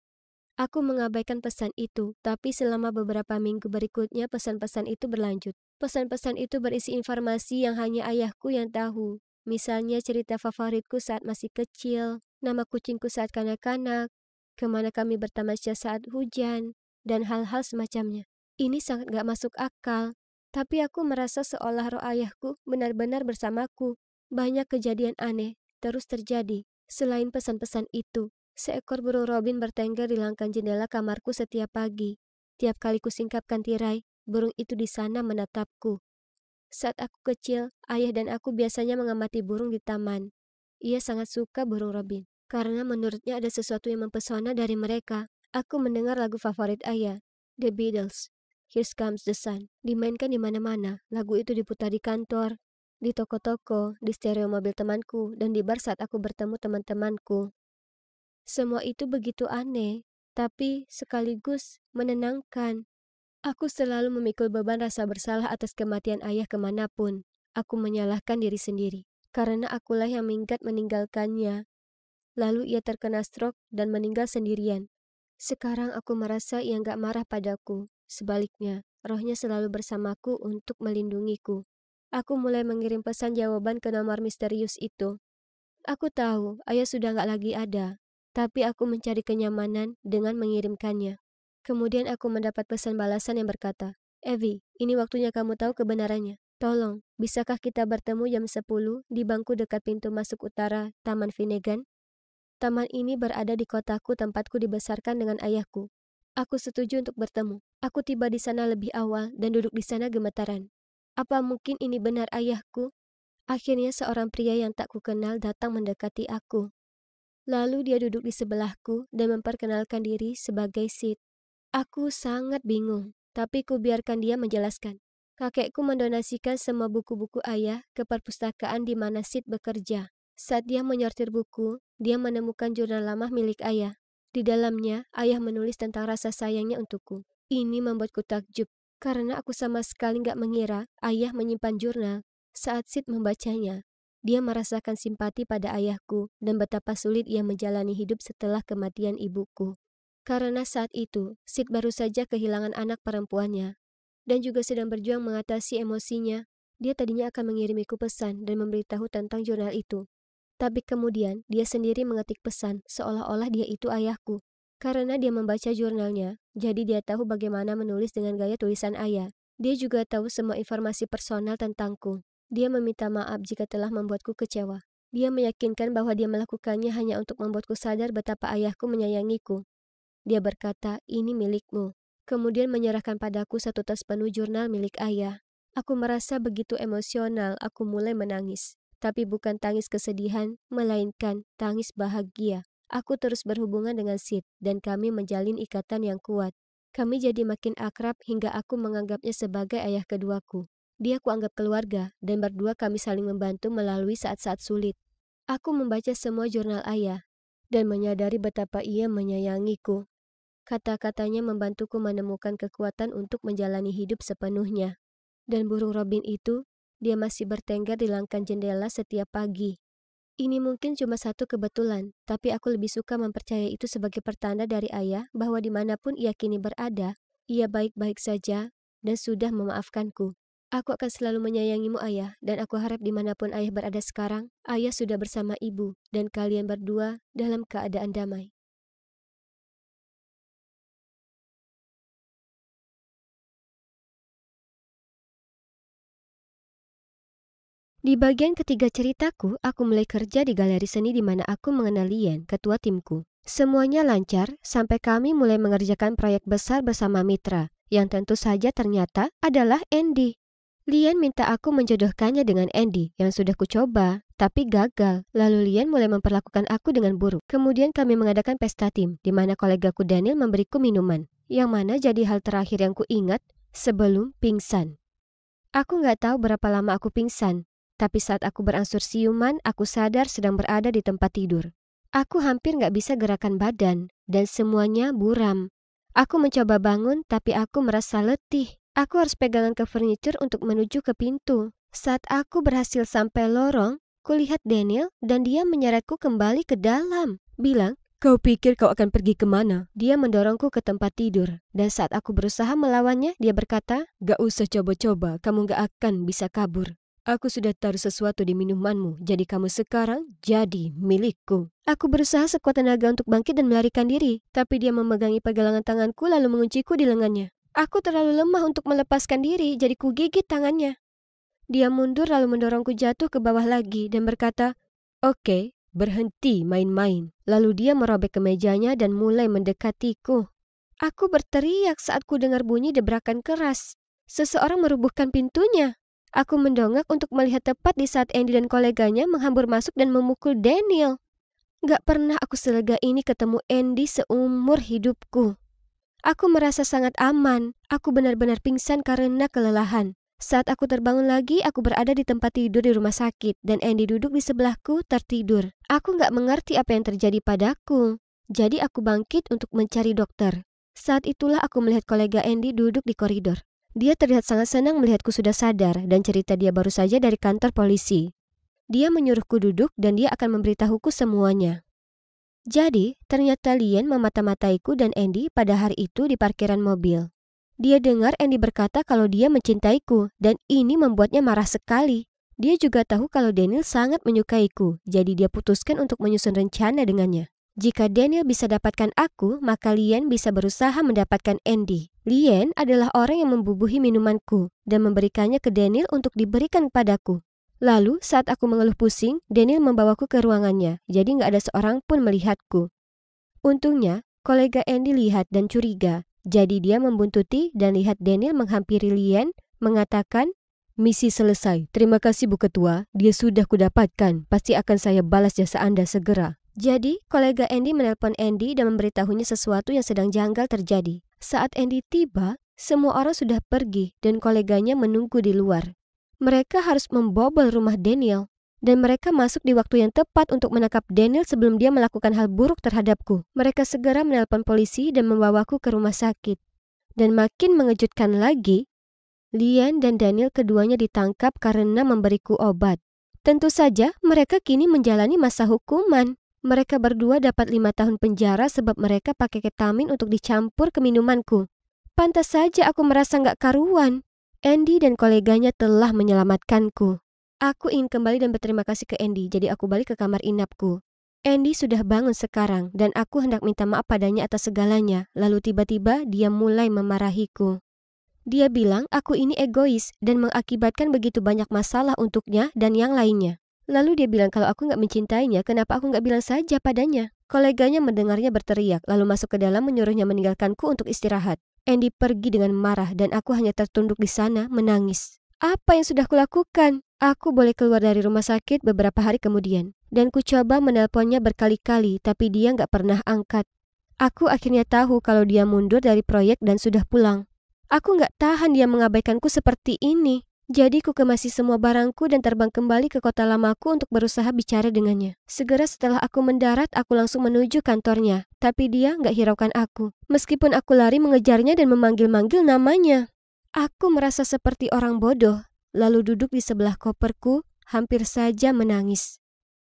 Aku mengabaikan pesan itu, tapi selama beberapa minggu berikutnya pesan-pesan itu berlanjut. Pesan-pesan itu berisi informasi yang hanya ayahku yang tahu. Misalnya cerita favoritku saat masih kecil, nama kucingku saat kanak-kanak, kemana kami bertamasya saat hujan, dan hal-hal semacamnya. Ini sangat gak masuk akal, tapi aku merasa seolah roh ayahku benar-benar bersamaku banyak kejadian aneh terus terjadi. Selain pesan-pesan itu, seekor burung robin bertengger di langkah jendela kamarku setiap pagi. Tiap kali kusingkapkan tirai, burung itu di sana menatapku. Saat aku kecil, ayah dan aku biasanya mengamati burung di taman. Ia sangat suka burung robin, karena menurutnya ada sesuatu yang mempesona dari mereka. Aku mendengar lagu favorit ayah, The Beatles, Here Comes the Sun, dimainkan di mana-mana. Lagu itu diputar di kantor, di toko-toko, di stereo mobil temanku, dan di bar saat aku bertemu teman-temanku. Semua itu begitu aneh, tapi sekaligus menenangkan. Aku selalu memikul beban rasa bersalah atas kematian ayah kemanapun. Aku menyalahkan diri sendiri, karena akulah yang minggat meninggalkannya. Lalu ia terkena strok dan meninggal sendirian. Sekarang aku merasa ia nggak marah padaku. Sebaliknya, rohnya selalu bersamaku untuk melindungiku. Aku mulai mengirim pesan jawaban ke nomor misterius itu. Aku tahu ayah sudah nggak lagi ada, tapi aku mencari kenyamanan dengan mengirimkannya. Kemudian aku mendapat pesan balasan yang berkata, Evi, ini waktunya kamu tahu kebenarannya. Tolong, bisakah kita bertemu jam 10 di bangku dekat pintu masuk utara Taman Finnegan? Taman ini berada di kotaku tempatku dibesarkan dengan ayahku. Aku setuju untuk bertemu. Aku tiba di sana lebih awal dan duduk di sana gemetaran. Apa mungkin ini benar ayahku? Akhirnya seorang pria yang tak kukenal datang mendekati aku. Lalu dia duduk di sebelahku dan memperkenalkan diri sebagai Sid. Aku sangat bingung, tapi ku biarkan dia menjelaskan. Kakekku mendonasikan semua buku-buku ayah ke perpustakaan di mana Sid bekerja. Saat dia menyortir buku, dia menemukan jurnal lama milik ayah. Di dalamnya, ayah menulis tentang rasa sayangnya untukku. Ini membuatku takjub. Karena aku sama sekali nggak mengira ayah menyimpan jurnal saat Sid membacanya. Dia merasakan simpati pada ayahku dan betapa sulit ia menjalani hidup setelah kematian ibuku. Karena saat itu, Sid baru saja kehilangan anak perempuannya dan juga sedang berjuang mengatasi emosinya. Dia tadinya akan mengirimiku pesan dan memberitahu tentang jurnal itu. Tapi kemudian, dia sendiri mengetik pesan seolah-olah dia itu ayahku karena dia membaca jurnalnya, jadi dia tahu bagaimana menulis dengan gaya tulisan ayah. Dia juga tahu semua informasi personal tentangku. Dia meminta maaf jika telah membuatku kecewa. Dia meyakinkan bahwa dia melakukannya hanya untuk membuatku sadar betapa ayahku menyayangiku. Dia berkata, ini milikmu. Kemudian menyerahkan padaku satu tas penuh jurnal milik ayah. Aku merasa begitu emosional, aku mulai menangis. Tapi bukan tangis kesedihan, melainkan tangis bahagia. Aku terus berhubungan dengan Sid dan kami menjalin ikatan yang kuat. Kami jadi makin akrab hingga aku menganggapnya sebagai ayah keduaku. Dia kuanggap keluarga dan berdua kami saling membantu melalui saat-saat sulit. Aku membaca semua jurnal ayah dan menyadari betapa ia menyayangiku. Kata-katanya membantuku menemukan kekuatan untuk menjalani hidup sepenuhnya. Dan burung robin itu, dia masih bertengger di langkan jendela setiap pagi. Ini mungkin cuma satu kebetulan, tapi aku lebih suka mempercaya itu sebagai pertanda dari ayah bahwa dimanapun ia kini berada, ia baik-baik saja dan sudah memaafkanku. Aku akan selalu menyayangimu ayah, dan aku harap dimanapun ayah berada sekarang, ayah sudah bersama ibu, dan kalian berdua dalam keadaan damai. Di bagian ketiga ceritaku, aku mulai kerja di galeri seni di mana aku mengenal Lian, ketua timku. Semuanya lancar sampai kami mulai mengerjakan proyek besar bersama mitra, yang tentu saja ternyata adalah Andy. Lian minta aku menjodohkannya dengan Andy yang sudah kucoba, tapi gagal. Lalu Lian mulai memperlakukan aku dengan buruk. Kemudian kami mengadakan pesta tim, di mana kolegaku Daniel memberiku minuman, yang mana jadi hal terakhir yang kuingat sebelum pingsan. Aku nggak tahu berapa lama aku pingsan, tapi saat aku berangsur siuman, aku sadar sedang berada di tempat tidur. Aku hampir nggak bisa gerakan badan, dan semuanya buram. Aku mencoba bangun, tapi aku merasa letih. Aku harus pegangan ke furniture untuk menuju ke pintu. Saat aku berhasil sampai lorong, kulihat Daniel dan dia menyeretku kembali ke dalam. Bilang, Kau pikir kau akan pergi kemana? Dia mendorongku ke tempat tidur. Dan saat aku berusaha melawannya, dia berkata, Gak usah coba-coba, kamu gak akan bisa kabur. Aku sudah taruh sesuatu di minumanmu, jadi kamu sekarang jadi milikku. Aku berusaha sekuat tenaga untuk bangkit dan melarikan diri, tapi dia memegangi pergelangan tanganku lalu mengunciku di lengannya. Aku terlalu lemah untuk melepaskan diri, jadi ku gigit tangannya. Dia mundur lalu mendorongku jatuh ke bawah lagi dan berkata, Oke, okay, berhenti main-main. Lalu dia merobek kemejanya dan mulai mendekatiku. Aku berteriak saat ku dengar bunyi debrakan keras. Seseorang merubuhkan pintunya. Aku mendongak untuk melihat tepat di saat Andy dan koleganya menghambur masuk dan memukul Daniel. Gak pernah aku selega ini ketemu Andy seumur hidupku. Aku merasa sangat aman. Aku benar-benar pingsan karena kelelahan. Saat aku terbangun lagi, aku berada di tempat tidur di rumah sakit dan Andy duduk di sebelahku tertidur. Aku gak mengerti apa yang terjadi padaku. Jadi aku bangkit untuk mencari dokter. Saat itulah aku melihat kolega Andy duduk di koridor. Dia terlihat sangat senang melihatku sudah sadar dan cerita dia baru saja dari kantor polisi. Dia menyuruhku duduk dan dia akan memberitahuku semuanya. Jadi, ternyata Lien memata-mataiku dan Andy pada hari itu di parkiran mobil. Dia dengar Andy berkata kalau dia mencintaiku dan ini membuatnya marah sekali. Dia juga tahu kalau Daniel sangat menyukaiku, jadi dia putuskan untuk menyusun rencana dengannya. Jika Daniel bisa dapatkan aku, maka Lien bisa berusaha mendapatkan Andy. Lien adalah orang yang membubuhi minumanku dan memberikannya ke Daniel untuk diberikan padaku. Lalu, saat aku mengeluh pusing, Daniel membawaku ke ruangannya, jadi nggak ada seorang pun melihatku. Untungnya, kolega Andy lihat dan curiga, jadi dia membuntuti dan lihat Daniel menghampiri Lien, mengatakan, Misi selesai, terima kasih Bu Ketua, dia sudah kudapatkan, pasti akan saya balas jasa Anda segera. Jadi, kolega Andy menelpon Andy dan memberitahunya sesuatu yang sedang janggal terjadi. Saat Andy tiba, semua orang sudah pergi dan koleganya menunggu di luar. Mereka harus membobol rumah Daniel dan mereka masuk di waktu yang tepat untuk menangkap Daniel sebelum dia melakukan hal buruk terhadapku. Mereka segera menelpon polisi dan membawaku ke rumah sakit. Dan makin mengejutkan lagi, Lian dan Daniel keduanya ditangkap karena memberiku obat. Tentu saja mereka kini menjalani masa hukuman. Mereka berdua dapat lima tahun penjara sebab mereka pakai ketamin untuk dicampur ke minumanku. Pantas saja aku merasa nggak karuan. Andy dan koleganya telah menyelamatkanku. Aku ingin kembali dan berterima kasih ke Andy, jadi aku balik ke kamar inapku. Andy sudah bangun sekarang dan aku hendak minta maaf padanya atas segalanya, lalu tiba-tiba dia mulai memarahiku. Dia bilang aku ini egois dan mengakibatkan begitu banyak masalah untuknya dan yang lainnya. Lalu dia bilang kalau aku nggak mencintainya, kenapa aku nggak bilang saja padanya? Koleganya mendengarnya berteriak, lalu masuk ke dalam menyuruhnya meninggalkanku untuk istirahat. Andy pergi dengan marah dan aku hanya tertunduk di sana menangis. Apa yang sudah kulakukan? Aku boleh keluar dari rumah sakit beberapa hari kemudian. Dan ku coba menelponnya berkali-kali, tapi dia nggak pernah angkat. Aku akhirnya tahu kalau dia mundur dari proyek dan sudah pulang. Aku nggak tahan dia mengabaikanku seperti ini. Jadi ku kemasi semua barangku dan terbang kembali ke kota lamaku untuk berusaha bicara dengannya. Segera setelah aku mendarat, aku langsung menuju kantornya. Tapi dia nggak hiraukan aku. Meskipun aku lari mengejarnya dan memanggil-manggil namanya. Aku merasa seperti orang bodoh, lalu duduk di sebelah koperku, hampir saja menangis.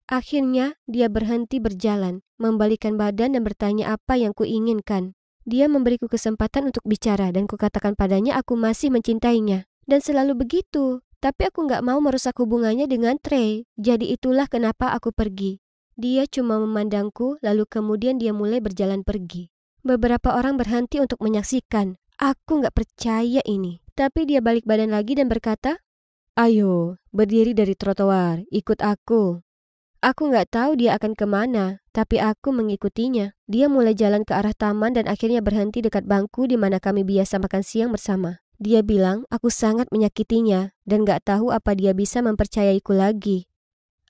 Akhirnya, dia berhenti berjalan, membalikan badan dan bertanya apa yang kuinginkan. Dia memberiku kesempatan untuk bicara dan kukatakan padanya aku masih mencintainya dan selalu begitu. Tapi aku nggak mau merusak hubungannya dengan Trey, jadi itulah kenapa aku pergi. Dia cuma memandangku, lalu kemudian dia mulai berjalan pergi. Beberapa orang berhenti untuk menyaksikan. Aku nggak percaya ini. Tapi dia balik badan lagi dan berkata, Ayo, berdiri dari trotoar, ikut aku. Aku nggak tahu dia akan kemana, tapi aku mengikutinya. Dia mulai jalan ke arah taman dan akhirnya berhenti dekat bangku di mana kami biasa makan siang bersama. Dia bilang aku sangat menyakitinya dan gak tahu apa dia bisa mempercayaiku lagi.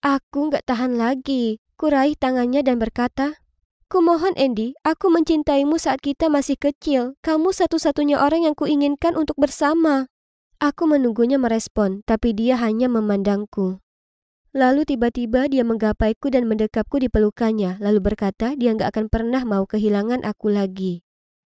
Aku gak tahan lagi. Kuraih tangannya dan berkata, Kumohon Andy, aku mencintaimu saat kita masih kecil. Kamu satu-satunya orang yang kuinginkan untuk bersama. Aku menunggunya merespon, tapi dia hanya memandangku. Lalu tiba-tiba dia menggapaiku dan mendekapku di pelukannya, lalu berkata dia nggak akan pernah mau kehilangan aku lagi.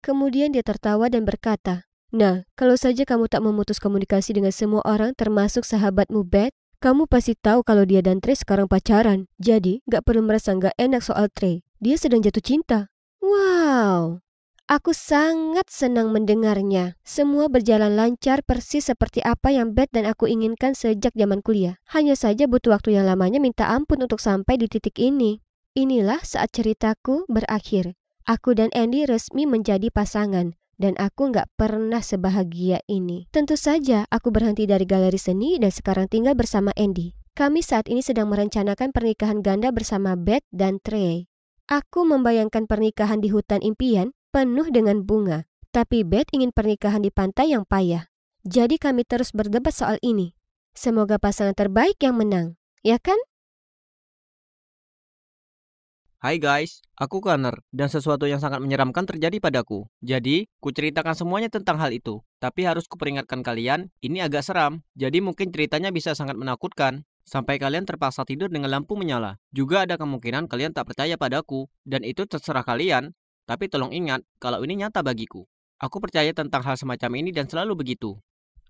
Kemudian dia tertawa dan berkata, Nah, kalau saja kamu tak memutus komunikasi dengan semua orang termasuk sahabatmu Beth, kamu pasti tahu kalau dia dan Trey sekarang pacaran. Jadi, gak perlu merasa gak enak soal Trey. Dia sedang jatuh cinta. Wow, Aku sangat senang mendengarnya. Semua berjalan lancar persis seperti apa yang Beth dan aku inginkan sejak zaman kuliah. Hanya saja butuh waktu yang lamanya minta ampun untuk sampai di titik ini. Inilah saat ceritaku berakhir. Aku dan Andy resmi menjadi pasangan dan aku nggak pernah sebahagia ini. Tentu saja, aku berhenti dari galeri seni dan sekarang tinggal bersama Andy. Kami saat ini sedang merencanakan pernikahan ganda bersama Beth dan Trey. Aku membayangkan pernikahan di hutan impian penuh dengan bunga, tapi Beth ingin pernikahan di pantai yang payah. Jadi kami terus berdebat soal ini. Semoga pasangan terbaik yang menang, ya kan? Hai guys, aku Gunner, dan sesuatu yang sangat menyeramkan terjadi padaku. Jadi, ku ceritakan semuanya tentang hal itu. Tapi harus kuperingatkan kalian, ini agak seram, jadi mungkin ceritanya bisa sangat menakutkan. Sampai kalian terpaksa tidur dengan lampu menyala. Juga ada kemungkinan kalian tak percaya padaku, dan itu terserah kalian. Tapi tolong ingat, kalau ini nyata bagiku. Aku percaya tentang hal semacam ini dan selalu begitu.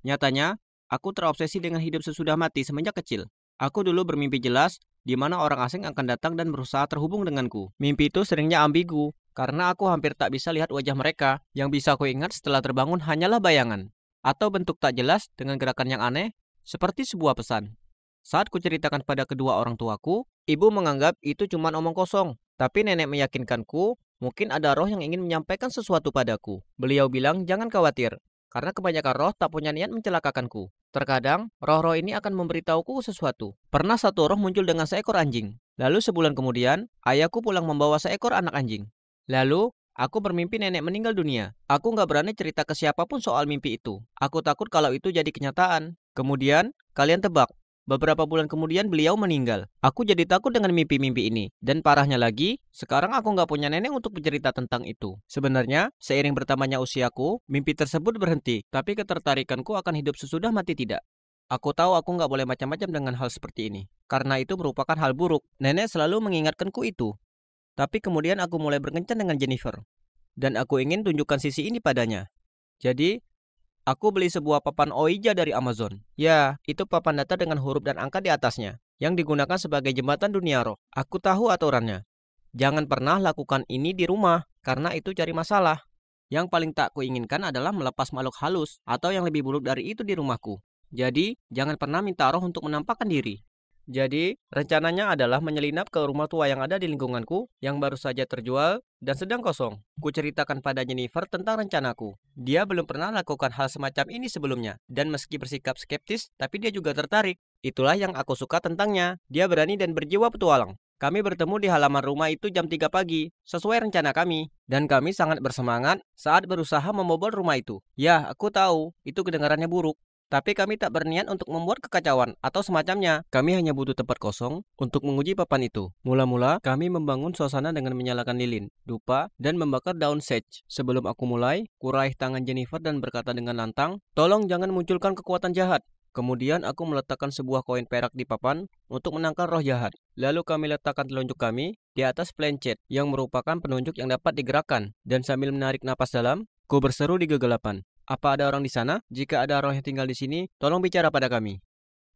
Nyatanya, aku terobsesi dengan hidup sesudah mati semenjak kecil. Aku dulu bermimpi jelas di mana orang asing akan datang dan berusaha terhubung denganku. Mimpi itu seringnya ambigu, karena aku hampir tak bisa lihat wajah mereka. Yang bisa aku ingat setelah terbangun hanyalah bayangan, atau bentuk tak jelas dengan gerakan yang aneh, seperti sebuah pesan. Saat kuceritakan pada kedua orang tuaku, ibu menganggap itu cuma omong kosong. Tapi nenek meyakinkanku, mungkin ada roh yang ingin menyampaikan sesuatu padaku. Beliau bilang, jangan khawatir, karena kebanyakan roh tak punya niat mencelakakanku. Terkadang, roh-roh ini akan memberitahuku sesuatu. Pernah satu roh muncul dengan seekor anjing. Lalu sebulan kemudian, ayahku pulang membawa seekor anak anjing. Lalu, aku bermimpi nenek meninggal dunia. Aku nggak berani cerita ke siapapun soal mimpi itu. Aku takut kalau itu jadi kenyataan. Kemudian, kalian tebak, Beberapa bulan kemudian beliau meninggal. Aku jadi takut dengan mimpi-mimpi ini. Dan parahnya lagi, sekarang aku nggak punya nenek untuk bercerita tentang itu. Sebenarnya, seiring bertambahnya usiaku, mimpi tersebut berhenti. Tapi ketertarikanku akan hidup sesudah mati tidak. Aku tahu aku nggak boleh macam-macam dengan hal seperti ini. Karena itu merupakan hal buruk. Nenek selalu mengingatkanku itu. Tapi kemudian aku mulai berkencan dengan Jennifer. Dan aku ingin tunjukkan sisi ini padanya. Jadi, Aku beli sebuah papan Oija dari Amazon. Ya, itu papan datar dengan huruf dan angka di atasnya, yang digunakan sebagai jembatan dunia roh. Aku tahu aturannya. Jangan pernah lakukan ini di rumah, karena itu cari masalah. Yang paling tak kuinginkan adalah melepas makhluk halus, atau yang lebih buruk dari itu di rumahku. Jadi, jangan pernah minta roh untuk menampakkan diri. Jadi, rencananya adalah menyelinap ke rumah tua yang ada di lingkunganku yang baru saja terjual dan sedang kosong. Ku ceritakan pada Jennifer tentang rencanaku. Dia belum pernah lakukan hal semacam ini sebelumnya, dan meski bersikap skeptis, tapi dia juga tertarik. Itulah yang aku suka tentangnya. Dia berani dan berjiwa petualang. Kami bertemu di halaman rumah itu jam 3 pagi, sesuai rencana kami. Dan kami sangat bersemangat saat berusaha membobol rumah itu. Ya, aku tahu, itu kedengarannya buruk. Tapi kami tak berniat untuk membuat kekacauan atau semacamnya. Kami hanya butuh tempat kosong untuk menguji papan itu. Mula-mula, kami membangun suasana dengan menyalakan lilin, dupa, dan membakar daun sage. Sebelum aku mulai, kuraih tangan Jennifer dan berkata dengan lantang, Tolong jangan munculkan kekuatan jahat. Kemudian aku meletakkan sebuah koin perak di papan untuk menangkal roh jahat. Lalu kami letakkan telunjuk kami di atas planchet yang merupakan penunjuk yang dapat digerakkan. Dan sambil menarik napas dalam, ku berseru di kegelapan. Apa ada orang di sana? Jika ada orang yang tinggal di sini, tolong bicara pada kami.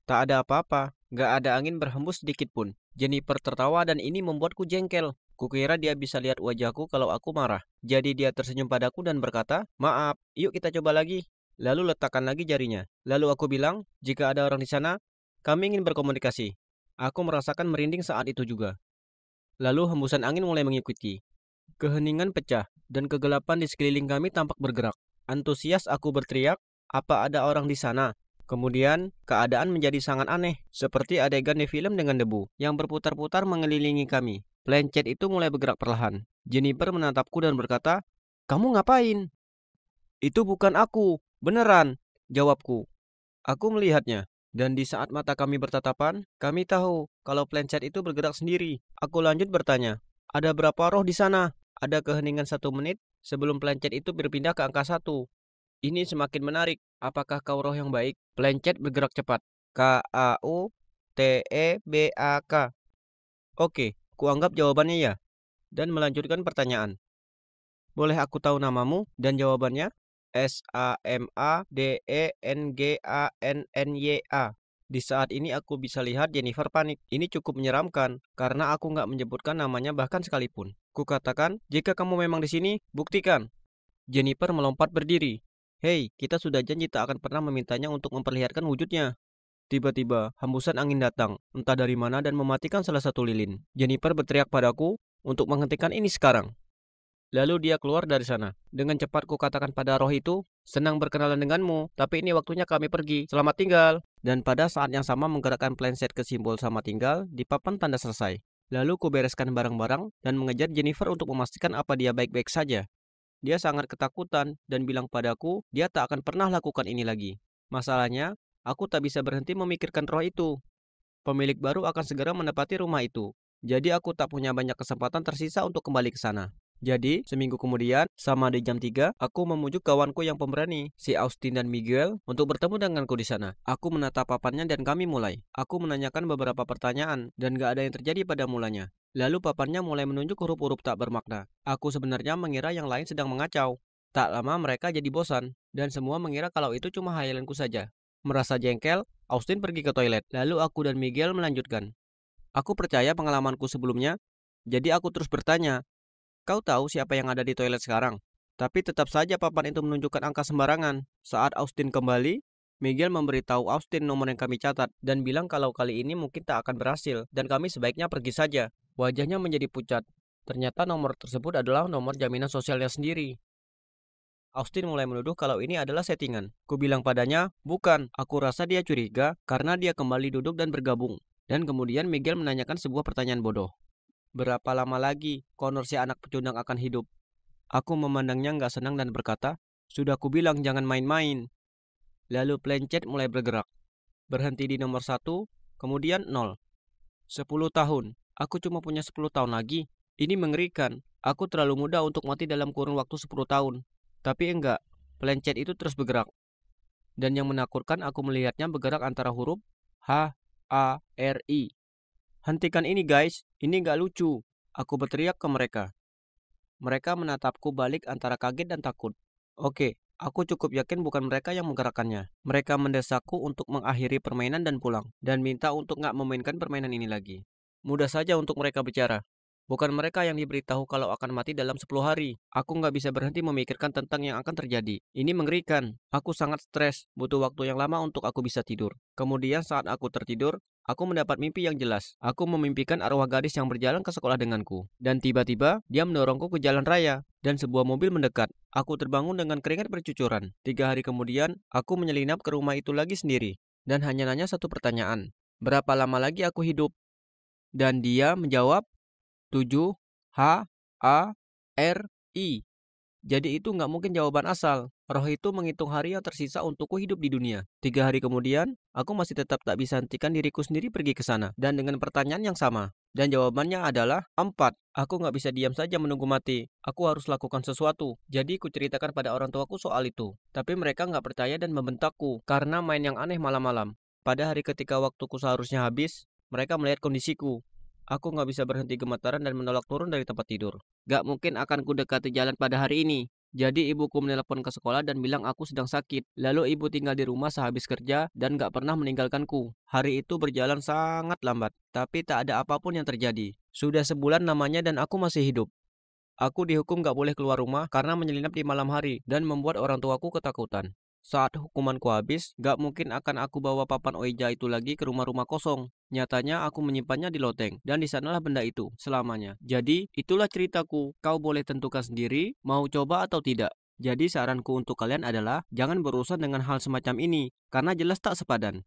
Tak ada apa-apa, gak ada angin berhembus sedikit pun. Jennifer tertawa dan ini membuatku jengkel. Kukira dia bisa lihat wajahku kalau aku marah. Jadi dia tersenyum padaku dan berkata, Maaf, yuk kita coba lagi. Lalu letakkan lagi jarinya. Lalu aku bilang, jika ada orang di sana, kami ingin berkomunikasi. Aku merasakan merinding saat itu juga. Lalu hembusan angin mulai mengikuti. Keheningan pecah, dan kegelapan di sekeliling kami tampak bergerak. Antusias aku berteriak, apa ada orang di sana? Kemudian, keadaan menjadi sangat aneh, seperti adegan di film dengan debu yang berputar-putar mengelilingi kami. Planchet itu mulai bergerak perlahan. Jennifer menatapku dan berkata, "Kamu ngapain?" "Itu bukan aku, beneran," jawabku. Aku melihatnya, dan di saat mata kami bertatapan, kami tahu kalau planchet itu bergerak sendiri. Aku lanjut bertanya, ada berapa roh di sana? Ada keheningan satu menit sebelum pelencet itu berpindah ke angka satu. Ini semakin menarik. Apakah kau roh yang baik? Pelencet bergerak cepat. K-A-U-T-E-B-A-K. E Oke, kuanggap jawabannya ya. Dan melanjutkan pertanyaan. Boleh aku tahu namamu dan jawabannya? S A M A D E N G A N N Y A. Di saat ini aku bisa lihat Jennifer panik. Ini cukup menyeramkan karena aku nggak menyebutkan namanya bahkan sekalipun katakan, jika kamu memang di sini, buktikan. Jennifer melompat berdiri. Hei, kita sudah janji tak akan pernah memintanya untuk memperlihatkan wujudnya. Tiba-tiba, hembusan angin datang, entah dari mana dan mematikan salah satu lilin. Jennifer berteriak padaku untuk menghentikan ini sekarang. Lalu dia keluar dari sana. Dengan cepat ku katakan pada roh itu, senang berkenalan denganmu, tapi ini waktunya kami pergi, selamat tinggal. Dan pada saat yang sama menggerakkan planset ke simbol sama tinggal di papan tanda selesai. Lalu ku bereskan barang-barang dan mengejar Jennifer untuk memastikan apa dia baik-baik saja. Dia sangat ketakutan dan bilang padaku dia tak akan pernah lakukan ini lagi. Masalahnya, aku tak bisa berhenti memikirkan roh itu. Pemilik baru akan segera menepati rumah itu, jadi aku tak punya banyak kesempatan tersisa untuk kembali ke sana. Jadi, seminggu kemudian, sama di jam 3, aku memujuk kawanku yang pemberani, si Austin dan Miguel, untuk bertemu denganku di sana. Aku menatap papannya dan kami mulai. Aku menanyakan beberapa pertanyaan, dan gak ada yang terjadi pada mulanya. Lalu papannya mulai menunjuk huruf-huruf tak bermakna. Aku sebenarnya mengira yang lain sedang mengacau. Tak lama mereka jadi bosan, dan semua mengira kalau itu cuma hayalanku saja. Merasa jengkel, Austin pergi ke toilet, lalu aku dan Miguel melanjutkan. Aku percaya pengalamanku sebelumnya, jadi aku terus bertanya, Kau tahu siapa yang ada di toilet sekarang? Tapi tetap saja papan itu menunjukkan angka sembarangan. Saat Austin kembali, Miguel memberitahu Austin nomor yang kami catat dan bilang kalau kali ini mungkin tak akan berhasil dan kami sebaiknya pergi saja. Wajahnya menjadi pucat. Ternyata nomor tersebut adalah nomor jaminan sosialnya sendiri. Austin mulai menuduh kalau ini adalah settingan. Ku bilang padanya, bukan. Aku rasa dia curiga karena dia kembali duduk dan bergabung. Dan kemudian Miguel menanyakan sebuah pertanyaan bodoh. Berapa lama lagi Connor si anak pecundang akan hidup? Aku memandangnya nggak senang dan berkata, Sudah aku bilang jangan main-main. Lalu plencet mulai bergerak. Berhenti di nomor satu, kemudian nol. Sepuluh tahun. Aku cuma punya sepuluh tahun lagi. Ini mengerikan. Aku terlalu muda untuk mati dalam kurun waktu sepuluh tahun. Tapi enggak, pelencet itu terus bergerak. Dan yang menakutkan aku melihatnya bergerak antara huruf H, A, R, I Hentikan ini guys, ini gak lucu. Aku berteriak ke mereka. Mereka menatapku balik antara kaget dan takut. Oke, aku cukup yakin bukan mereka yang menggerakkannya. Mereka mendesakku untuk mengakhiri permainan dan pulang. Dan minta untuk gak memainkan permainan ini lagi. Mudah saja untuk mereka bicara. Bukan mereka yang diberitahu kalau akan mati dalam 10 hari. Aku nggak bisa berhenti memikirkan tentang yang akan terjadi. Ini mengerikan. Aku sangat stres, butuh waktu yang lama untuk aku bisa tidur. Kemudian saat aku tertidur, Aku mendapat mimpi yang jelas. Aku memimpikan arwah gadis yang berjalan ke sekolah denganku. Dan tiba-tiba, dia mendorongku ke jalan raya. Dan sebuah mobil mendekat. Aku terbangun dengan keringat bercucuran. Tiga hari kemudian, aku menyelinap ke rumah itu lagi sendiri. Dan hanya nanya satu pertanyaan. Berapa lama lagi aku hidup? Dan dia menjawab, 7 H A R I. Jadi itu nggak mungkin jawaban asal. Roh itu menghitung hari yang tersisa untukku hidup di dunia. Tiga hari kemudian, aku masih tetap tak bisa hentikan diriku sendiri pergi ke sana. Dan dengan pertanyaan yang sama. Dan jawabannya adalah empat. Aku nggak bisa diam saja menunggu mati. Aku harus lakukan sesuatu. Jadi ku ceritakan pada orang tuaku soal itu. Tapi mereka nggak percaya dan membentakku karena main yang aneh malam-malam. Pada hari ketika waktuku seharusnya habis, mereka melihat kondisiku. Aku nggak bisa berhenti gemetaran dan menolak turun dari tempat tidur. Gak mungkin akan ku dekati jalan pada hari ini. Jadi ibuku menelepon ke sekolah dan bilang aku sedang sakit. Lalu ibu tinggal di rumah sehabis kerja dan gak pernah meninggalkanku. Hari itu berjalan sangat lambat, tapi tak ada apapun yang terjadi. Sudah sebulan namanya dan aku masih hidup. Aku dihukum gak boleh keluar rumah karena menyelinap di malam hari dan membuat orang tuaku ketakutan. Saat hukumanku habis, gak mungkin akan aku bawa papan Oija itu lagi ke rumah-rumah kosong. Nyatanya aku menyimpannya di loteng, dan di sanalah benda itu selamanya. Jadi, itulah ceritaku. Kau boleh tentukan sendiri, mau coba atau tidak. Jadi saranku untuk kalian adalah jangan berurusan dengan hal semacam ini, karena jelas tak sepadan.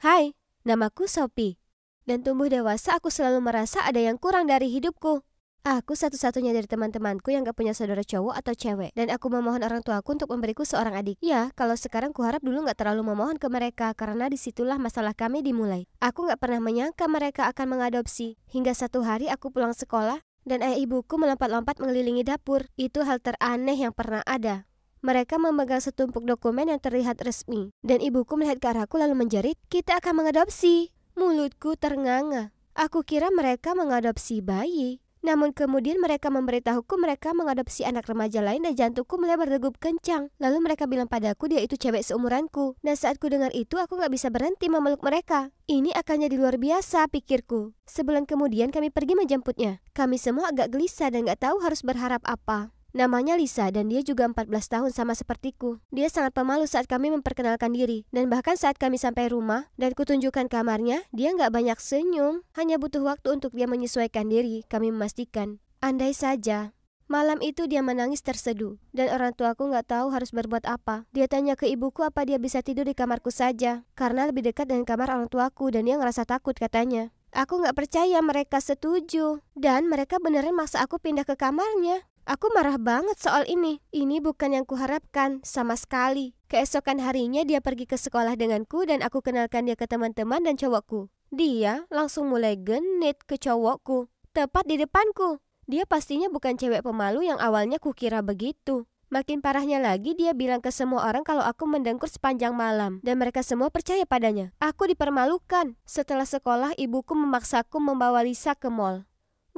Hai, namaku Sophie. Dan tumbuh dewasa aku selalu merasa ada yang kurang dari hidupku. Aku satu-satunya dari teman-temanku yang gak punya saudara cowok atau cewek Dan aku memohon orang tuaku untuk memberiku seorang adik Ya, kalau sekarang ku harap dulu gak terlalu memohon ke mereka Karena disitulah masalah kami dimulai Aku gak pernah menyangka mereka akan mengadopsi Hingga satu hari aku pulang sekolah Dan ayah ibuku melompat-lompat mengelilingi dapur Itu hal teraneh yang pernah ada mereka memegang setumpuk dokumen yang terlihat resmi, dan ibuku melihat ke arahku lalu menjerit, kita akan mengadopsi. Mulutku ternganga. Aku kira mereka mengadopsi bayi. Namun kemudian mereka memberitahuku mereka mengadopsi anak remaja lain dan jantungku mulai berdegup kencang. Lalu mereka bilang padaku dia itu cewek seumuranku. Dan saat ku dengar itu aku gak bisa berhenti memeluk mereka. Ini akan di luar biasa pikirku. Sebulan kemudian kami pergi menjemputnya. Kami semua agak gelisah dan gak tahu harus berharap apa. Namanya Lisa dan dia juga 14 tahun sama sepertiku. Dia sangat pemalu saat kami memperkenalkan diri. Dan bahkan saat kami sampai rumah dan kutunjukkan kamarnya, dia nggak banyak senyum. Hanya butuh waktu untuk dia menyesuaikan diri, kami memastikan. Andai saja. Malam itu dia menangis terseduh, dan orang tuaku nggak tahu harus berbuat apa. Dia tanya ke ibuku apa dia bisa tidur di kamarku saja, karena lebih dekat dengan kamar orang tuaku dan dia ngerasa takut katanya. Aku nggak percaya mereka setuju. Dan mereka beneran maksa aku pindah ke kamarnya. Aku marah banget soal ini. Ini bukan yang kuharapkan, sama sekali. Keesokan harinya dia pergi ke sekolah denganku dan aku kenalkan dia ke teman-teman dan cowokku. Dia langsung mulai genit ke cowokku, tepat di depanku. Dia pastinya bukan cewek pemalu yang awalnya kukira begitu. Makin parahnya lagi dia bilang ke semua orang kalau aku mendengkur sepanjang malam dan mereka semua percaya padanya. Aku dipermalukan. Setelah sekolah ibuku memaksaku membawa Lisa ke mall.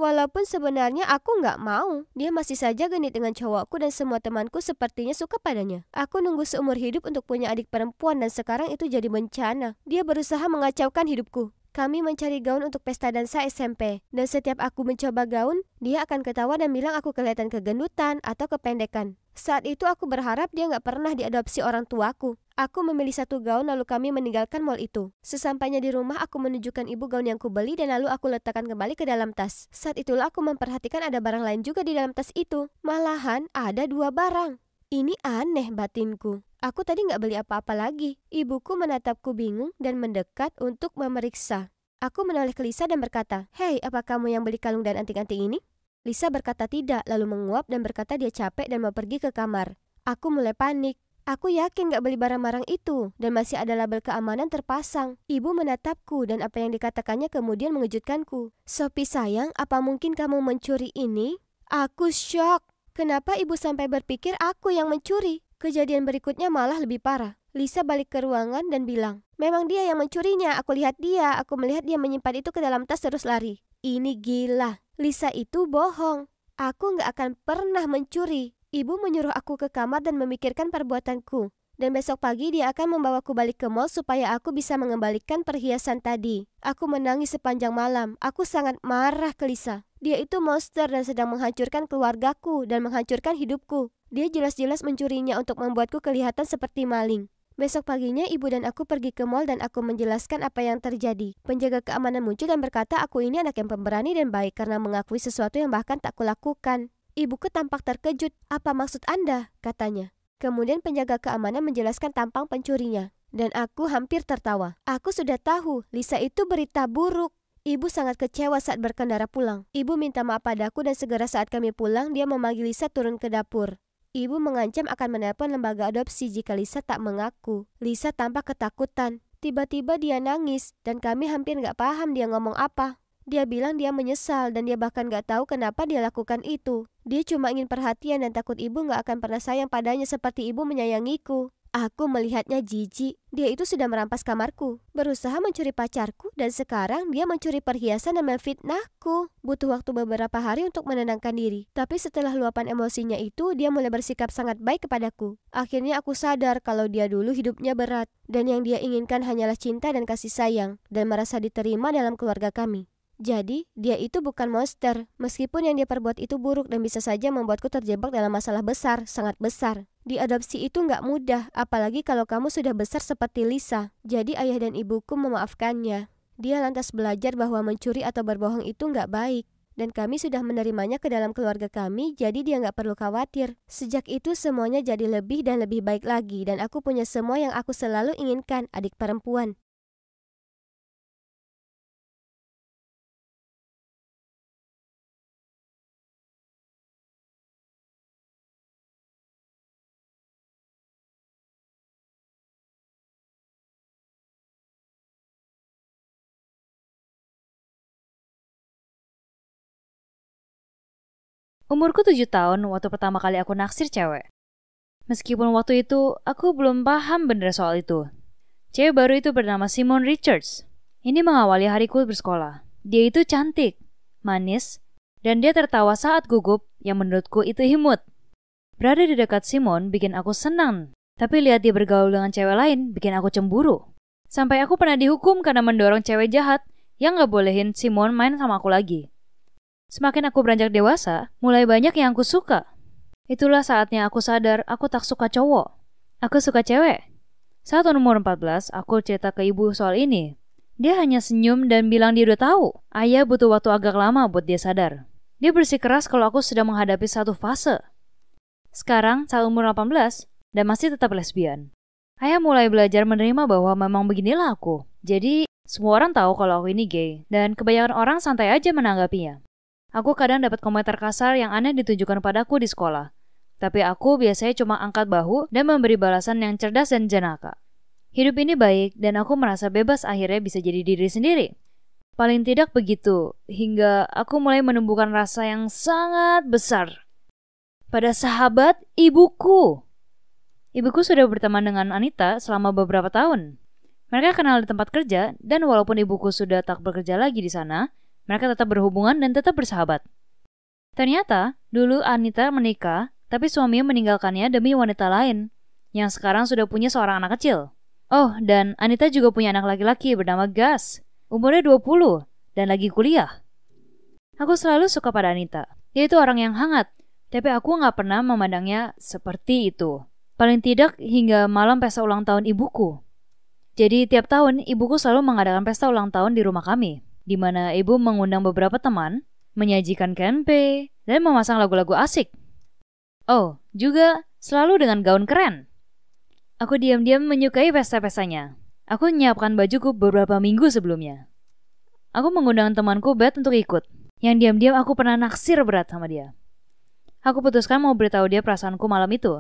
Walaupun sebenarnya aku nggak mau, dia masih saja genit dengan cowokku dan semua temanku sepertinya suka padanya. Aku nunggu seumur hidup untuk punya adik perempuan dan sekarang itu jadi bencana. Dia berusaha mengacaukan hidupku. Kami mencari gaun untuk pesta dansa SMP, dan setiap aku mencoba gaun, dia akan ketawa dan bilang aku kelihatan kegendutan atau kependekan. Saat itu aku berharap dia nggak pernah diadopsi orang tuaku. Aku memilih satu gaun lalu kami meninggalkan mall itu. Sesampainya di rumah, aku menunjukkan ibu gaun yang kubeli dan lalu aku letakkan kembali ke dalam tas. Saat itulah aku memperhatikan ada barang lain juga di dalam tas itu. Malahan ada dua barang. Ini aneh batinku. Aku tadi nggak beli apa-apa lagi. Ibuku menatapku bingung dan mendekat untuk memeriksa. Aku menoleh ke Lisa dan berkata, Hei, apa kamu yang beli kalung dan anting-anting ini? Lisa berkata tidak, lalu menguap dan berkata dia capek dan mau pergi ke kamar. Aku mulai panik. Aku yakin gak beli barang-barang itu, dan masih ada label keamanan terpasang. Ibu menatapku, dan apa yang dikatakannya kemudian mengejutkanku. Sophie sayang, apa mungkin kamu mencuri ini? Aku shock. Kenapa ibu sampai berpikir aku yang mencuri? Kejadian berikutnya malah lebih parah. Lisa balik ke ruangan dan bilang, Memang dia yang mencurinya, aku lihat dia, aku melihat dia menyimpan itu ke dalam tas terus lari. Ini gila, Lisa itu bohong. Aku nggak akan pernah mencuri. Ibu menyuruh aku ke kamar dan memikirkan perbuatanku. Dan besok pagi dia akan membawaku balik ke mall supaya aku bisa mengembalikan perhiasan tadi. Aku menangis sepanjang malam. Aku sangat marah ke Lisa. Dia itu monster dan sedang menghancurkan keluargaku dan menghancurkan hidupku. Dia jelas-jelas mencurinya untuk membuatku kelihatan seperti maling. Besok paginya ibu dan aku pergi ke mall dan aku menjelaskan apa yang terjadi. Penjaga keamanan muncul dan berkata aku ini anak yang pemberani dan baik karena mengakui sesuatu yang bahkan tak kulakukan. Ibuku tampak terkejut. Apa maksud Anda? katanya. Kemudian penjaga keamanan menjelaskan tampang pencurinya. Dan aku hampir tertawa. Aku sudah tahu, Lisa itu berita buruk. Ibu sangat kecewa saat berkendara pulang. Ibu minta maaf padaku dan segera saat kami pulang, dia memanggil Lisa turun ke dapur. Ibu mengancam akan menelpon lembaga adopsi jika Lisa tak mengaku. Lisa tampak ketakutan. Tiba-tiba dia nangis dan kami hampir nggak paham dia ngomong apa. Dia bilang dia menyesal dan dia bahkan nggak tahu kenapa dia lakukan itu. Dia cuma ingin perhatian dan takut ibu nggak akan pernah sayang padanya seperti ibu menyayangiku. Aku melihatnya jijik. Dia itu sudah merampas kamarku, berusaha mencuri pacarku, dan sekarang dia mencuri perhiasan dan memfitnahku. Butuh waktu beberapa hari untuk menenangkan diri. Tapi setelah luapan emosinya itu, dia mulai bersikap sangat baik kepadaku. Akhirnya aku sadar kalau dia dulu hidupnya berat, dan yang dia inginkan hanyalah cinta dan kasih sayang, dan merasa diterima dalam keluarga kami. Jadi, dia itu bukan monster, meskipun yang dia perbuat itu buruk dan bisa saja membuatku terjebak dalam masalah besar, sangat besar. Diadopsi itu nggak mudah, apalagi kalau kamu sudah besar seperti Lisa. Jadi ayah dan ibuku memaafkannya. Dia lantas belajar bahwa mencuri atau berbohong itu nggak baik. Dan kami sudah menerimanya ke dalam keluarga kami, jadi dia nggak perlu khawatir. Sejak itu semuanya jadi lebih dan lebih baik lagi, dan aku punya semua yang aku selalu inginkan, adik perempuan. Umurku tujuh tahun waktu pertama kali aku naksir cewek. Meskipun waktu itu aku belum paham bener soal itu. Cewek baru itu bernama Simon Richards. Ini mengawali hariku bersekolah. Dia itu cantik, manis, dan dia tertawa saat gugup yang menurutku itu himut. Berada di dekat Simon bikin aku senang, tapi lihat dia bergaul dengan cewek lain bikin aku cemburu. Sampai aku pernah dihukum karena mendorong cewek jahat yang gak bolehin Simon main sama aku lagi. Semakin aku beranjak dewasa, mulai banyak yang aku suka. Itulah saatnya aku sadar aku tak suka cowok. Aku suka cewek. Saat umur 14, aku cerita ke ibu soal ini. Dia hanya senyum dan bilang dia udah tahu. Ayah butuh waktu agak lama buat dia sadar. Dia bersikeras kalau aku sedang menghadapi satu fase. Sekarang, saat umur 18, dan masih tetap lesbian. Ayah mulai belajar menerima bahwa memang beginilah aku. Jadi, semua orang tahu kalau aku ini gay, dan kebanyakan orang santai aja menanggapinya. Aku kadang dapat komentar kasar yang aneh ditunjukkan padaku di sekolah. Tapi aku biasanya cuma angkat bahu dan memberi balasan yang cerdas dan jenaka. Hidup ini baik dan aku merasa bebas akhirnya bisa jadi diri sendiri. Paling tidak begitu, hingga aku mulai menumbuhkan rasa yang sangat besar. Pada sahabat ibuku. Ibuku sudah berteman dengan Anita selama beberapa tahun. Mereka kenal di tempat kerja, dan walaupun ibuku sudah tak bekerja lagi di sana, mereka tetap berhubungan dan tetap bersahabat. Ternyata, dulu Anita menikah, tapi suaminya meninggalkannya demi wanita lain, yang sekarang sudah punya seorang anak kecil. Oh, dan Anita juga punya anak laki-laki bernama Gas. Umurnya 20 dan lagi kuliah. Aku selalu suka pada Anita. Dia itu orang yang hangat, tapi aku nggak pernah memandangnya seperti itu. Paling tidak hingga malam pesta ulang tahun ibuku. Jadi tiap tahun ibuku selalu mengadakan pesta ulang tahun di rumah kami di mana ibu mengundang beberapa teman, menyajikan kempe, dan memasang lagu-lagu asik. Oh, juga selalu dengan gaun keren. Aku diam-diam menyukai pesta-pestanya. Aku menyiapkan bajuku beberapa minggu sebelumnya. Aku mengundang temanku Beth untuk ikut, yang diam-diam aku pernah naksir berat sama dia. Aku putuskan mau beritahu dia perasaanku malam itu.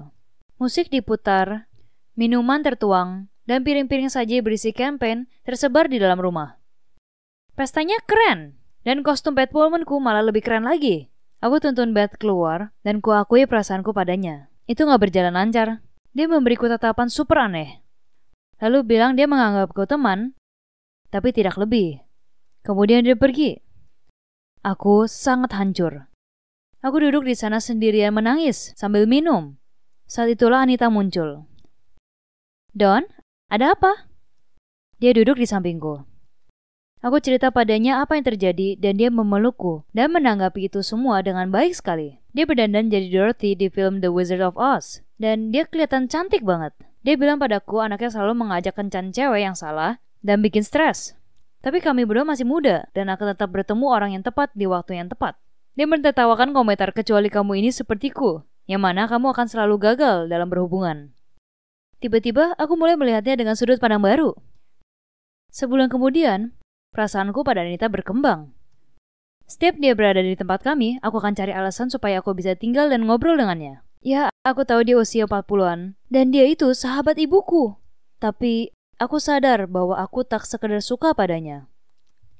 Musik diputar, minuman tertuang, dan piring-piring saji berisi campaign tersebar di dalam rumah. Pestanya keren, dan kostum Woman ku malah lebih keren lagi. Aku tuntun Bat keluar, dan kuakui perasaanku padanya. Itu gak berjalan lancar. Dia memberiku tatapan super aneh. Lalu bilang dia menganggap menganggapku teman, tapi tidak lebih. Kemudian dia pergi. Aku sangat hancur. Aku duduk di sana sendirian menangis sambil minum. Saat itulah Anita muncul. Don, ada apa? Dia duduk di sampingku. Aku cerita padanya apa yang terjadi dan dia memelukku dan menanggapi itu semua dengan baik sekali. Dia berdandan jadi Dorothy di film The Wizard of Oz dan dia kelihatan cantik banget. Dia bilang padaku anaknya selalu mengajak kencan cewek yang salah dan bikin stres. Tapi kami berdua masih muda dan akan tetap bertemu orang yang tepat di waktu yang tepat. Dia mentertawakan komentar kecuali kamu ini sepertiku, yang mana kamu akan selalu gagal dalam berhubungan. Tiba-tiba aku mulai melihatnya dengan sudut pandang baru. Sebulan kemudian, Perasaanku pada Anita berkembang. Setiap dia berada di tempat kami, aku akan cari alasan supaya aku bisa tinggal dan ngobrol dengannya. Ya, aku tahu dia usia 40-an, dan dia itu sahabat ibuku. Tapi, aku sadar bahwa aku tak sekedar suka padanya.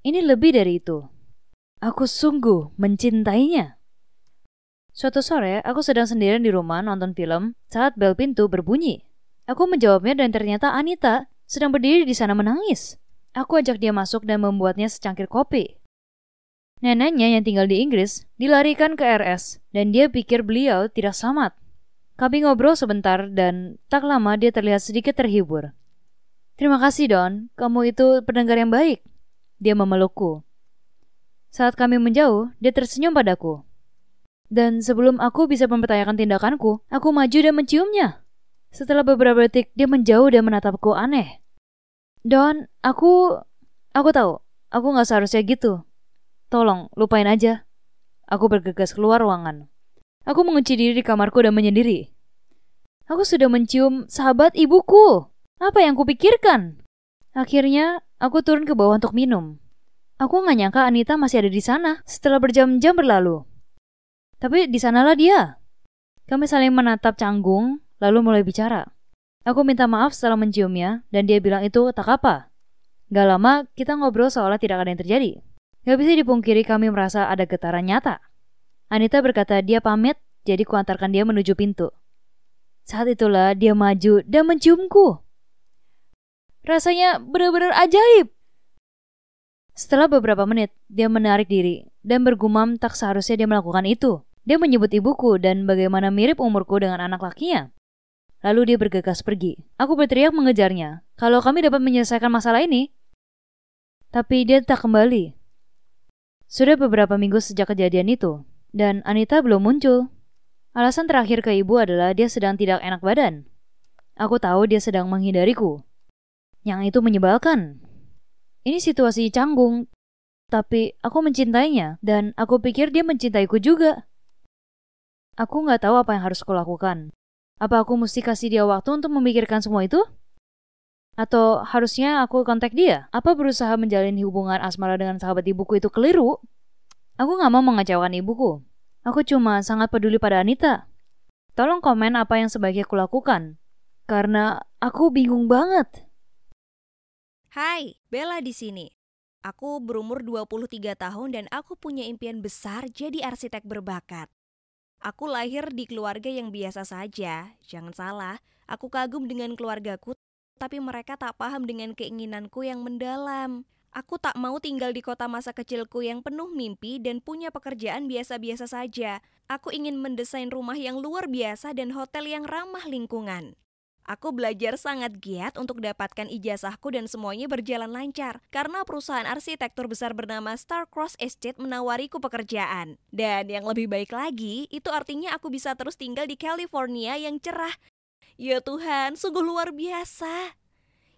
Ini lebih dari itu. Aku sungguh mencintainya. Suatu sore, aku sedang sendirian di rumah nonton film saat bel pintu berbunyi. Aku menjawabnya dan ternyata Anita sedang berdiri di sana menangis. Aku ajak dia masuk dan membuatnya secangkir kopi. Neneknya yang tinggal di Inggris dilarikan ke RS dan dia pikir beliau tidak selamat. Kami ngobrol sebentar dan tak lama dia terlihat sedikit terhibur. Terima kasih Don, kamu itu pendengar yang baik. Dia memelukku. Saat kami menjauh, dia tersenyum padaku. Dan sebelum aku bisa mempertanyakan tindakanku, aku maju dan menciumnya. Setelah beberapa detik, dia menjauh dan menatapku aneh. Don, aku... Aku tahu, aku gak seharusnya gitu. Tolong, lupain aja. Aku bergegas keluar ruangan. Aku mengunci diri di kamarku dan menyendiri. Aku sudah mencium sahabat ibuku. Apa yang kupikirkan? Akhirnya, aku turun ke bawah untuk minum. Aku nggak nyangka Anita masih ada di sana setelah berjam-jam berlalu. Tapi di sanalah dia. Kami saling menatap canggung, lalu mulai bicara. Aku minta maaf setelah menciumnya, dan dia bilang itu tak apa. Gak lama, kita ngobrol seolah tidak ada yang terjadi. Gak bisa dipungkiri kami merasa ada getaran nyata. Anita berkata dia pamit, jadi kuantarkan dia menuju pintu. Saat itulah dia maju dan menciumku. Rasanya benar-benar ajaib. Setelah beberapa menit, dia menarik diri dan bergumam tak seharusnya dia melakukan itu. Dia menyebut ibuku dan bagaimana mirip umurku dengan anak lakinya. Lalu dia bergegas pergi. Aku berteriak mengejarnya. Kalau kami dapat menyelesaikan masalah ini. Tapi dia tak kembali. Sudah beberapa minggu sejak kejadian itu, dan Anita belum muncul. Alasan terakhir ke ibu adalah dia sedang tidak enak badan. Aku tahu dia sedang menghindariku. Yang itu menyebalkan. Ini situasi canggung, tapi aku mencintainya, dan aku pikir dia mencintaiku juga. Aku nggak tahu apa yang harus kulakukan. Apa aku mesti kasih dia waktu untuk memikirkan semua itu? Atau harusnya aku kontak dia? Apa berusaha menjalin hubungan asmara dengan sahabat ibuku itu keliru? Aku nggak mau mengecewakan ibuku. Aku cuma sangat peduli pada Anita. Tolong komen apa yang sebaiknya kulakukan. Karena aku bingung banget. Hai, Bella di sini. Aku berumur 23 tahun dan aku punya impian besar jadi arsitek berbakat. Aku lahir di keluarga yang biasa saja. Jangan salah, aku kagum dengan keluargaku, tapi mereka tak paham dengan keinginanku yang mendalam. Aku tak mau tinggal di kota masa kecilku yang penuh mimpi dan punya pekerjaan biasa-biasa saja. Aku ingin mendesain rumah yang luar biasa dan hotel yang ramah lingkungan. Aku belajar sangat giat untuk dapatkan ijazahku dan semuanya berjalan lancar karena perusahaan arsitektur besar bernama Star Cross Estate menawariku pekerjaan. Dan yang lebih baik lagi, itu artinya aku bisa terus tinggal di California yang cerah. Ya Tuhan, sungguh luar biasa.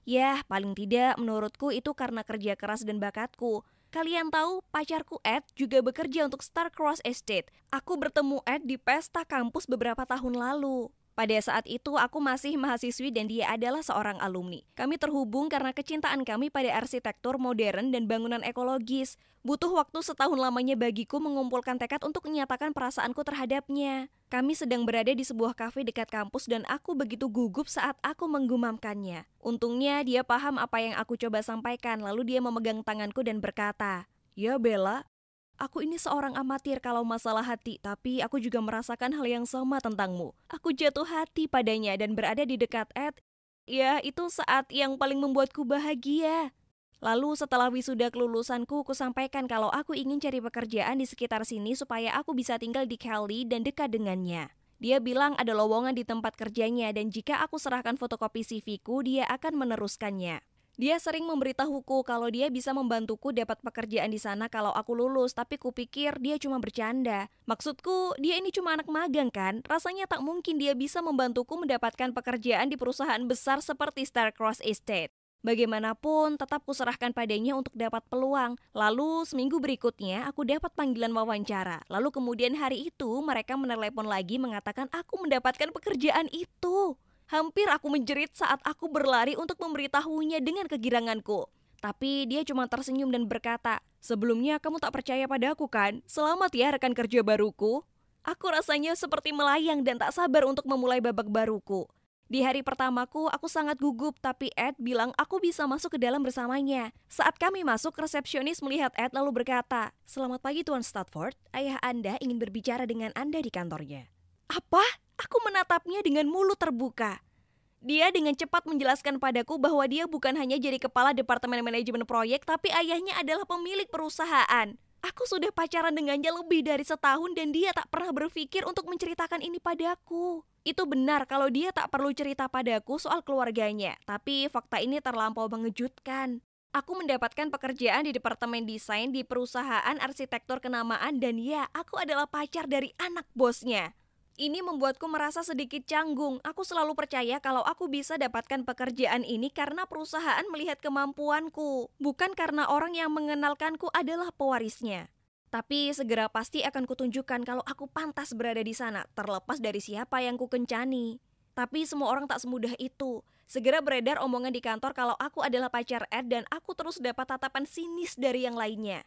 Ya, paling tidak menurutku itu karena kerja keras dan bakatku. Kalian tahu, pacarku Ed juga bekerja untuk Star Cross Estate. Aku bertemu Ed di pesta kampus beberapa tahun lalu. Pada saat itu aku masih mahasiswi dan dia adalah seorang alumni. Kami terhubung karena kecintaan kami pada arsitektur modern dan bangunan ekologis. Butuh waktu setahun lamanya bagiku mengumpulkan tekad untuk menyatakan perasaanku terhadapnya. Kami sedang berada di sebuah kafe dekat kampus dan aku begitu gugup saat aku menggumamkannya. Untungnya dia paham apa yang aku coba sampaikan lalu dia memegang tanganku dan berkata, Ya Bella, Aku ini seorang amatir kalau masalah hati, tapi aku juga merasakan hal yang sama tentangmu. Aku jatuh hati padanya dan berada di dekat Ed. Ya, itu saat yang paling membuatku bahagia. Lalu setelah wisuda kelulusanku, ku sampaikan kalau aku ingin cari pekerjaan di sekitar sini supaya aku bisa tinggal di Kelly dan dekat dengannya. Dia bilang ada lowongan di tempat kerjanya dan jika aku serahkan fotokopi CV-ku, dia akan meneruskannya. Dia sering memberitahuku kalau dia bisa membantuku dapat pekerjaan di sana kalau aku lulus, tapi kupikir dia cuma bercanda. Maksudku, dia ini cuma anak magang kan? Rasanya tak mungkin dia bisa membantuku mendapatkan pekerjaan di perusahaan besar seperti Starcross Estate. Bagaimanapun, tetap kuserahkan padanya untuk dapat peluang. Lalu, seminggu berikutnya, aku dapat panggilan wawancara. Lalu kemudian hari itu, mereka menelepon lagi mengatakan aku mendapatkan pekerjaan itu. Hampir aku menjerit saat aku berlari untuk memberitahunya dengan kegiranganku. Tapi dia cuma tersenyum dan berkata, Sebelumnya kamu tak percaya pada aku kan? Selamat ya rekan kerja baruku. Aku rasanya seperti melayang dan tak sabar untuk memulai babak baruku. Di hari pertamaku, aku sangat gugup, tapi Ed bilang aku bisa masuk ke dalam bersamanya. Saat kami masuk, resepsionis melihat Ed lalu berkata, Selamat pagi Tuan Stafford, ayah Anda ingin berbicara dengan Anda di kantornya. Apa? Aku menatapnya dengan mulut terbuka. Dia dengan cepat menjelaskan padaku bahwa dia bukan hanya jadi kepala departemen manajemen proyek, tapi ayahnya adalah pemilik perusahaan. Aku sudah pacaran dengannya lebih dari setahun dan dia tak pernah berpikir untuk menceritakan ini padaku. Itu benar kalau dia tak perlu cerita padaku soal keluarganya, tapi fakta ini terlampau mengejutkan. Aku mendapatkan pekerjaan di Departemen Desain di perusahaan arsitektur kenamaan dan ya, aku adalah pacar dari anak bosnya ini membuatku merasa sedikit canggung. Aku selalu percaya kalau aku bisa dapatkan pekerjaan ini karena perusahaan melihat kemampuanku, bukan karena orang yang mengenalkanku adalah pewarisnya. Tapi segera pasti akan kutunjukkan kalau aku pantas berada di sana, terlepas dari siapa yang kukencani. Tapi semua orang tak semudah itu. Segera beredar omongan di kantor kalau aku adalah pacar Ed dan aku terus dapat tatapan sinis dari yang lainnya.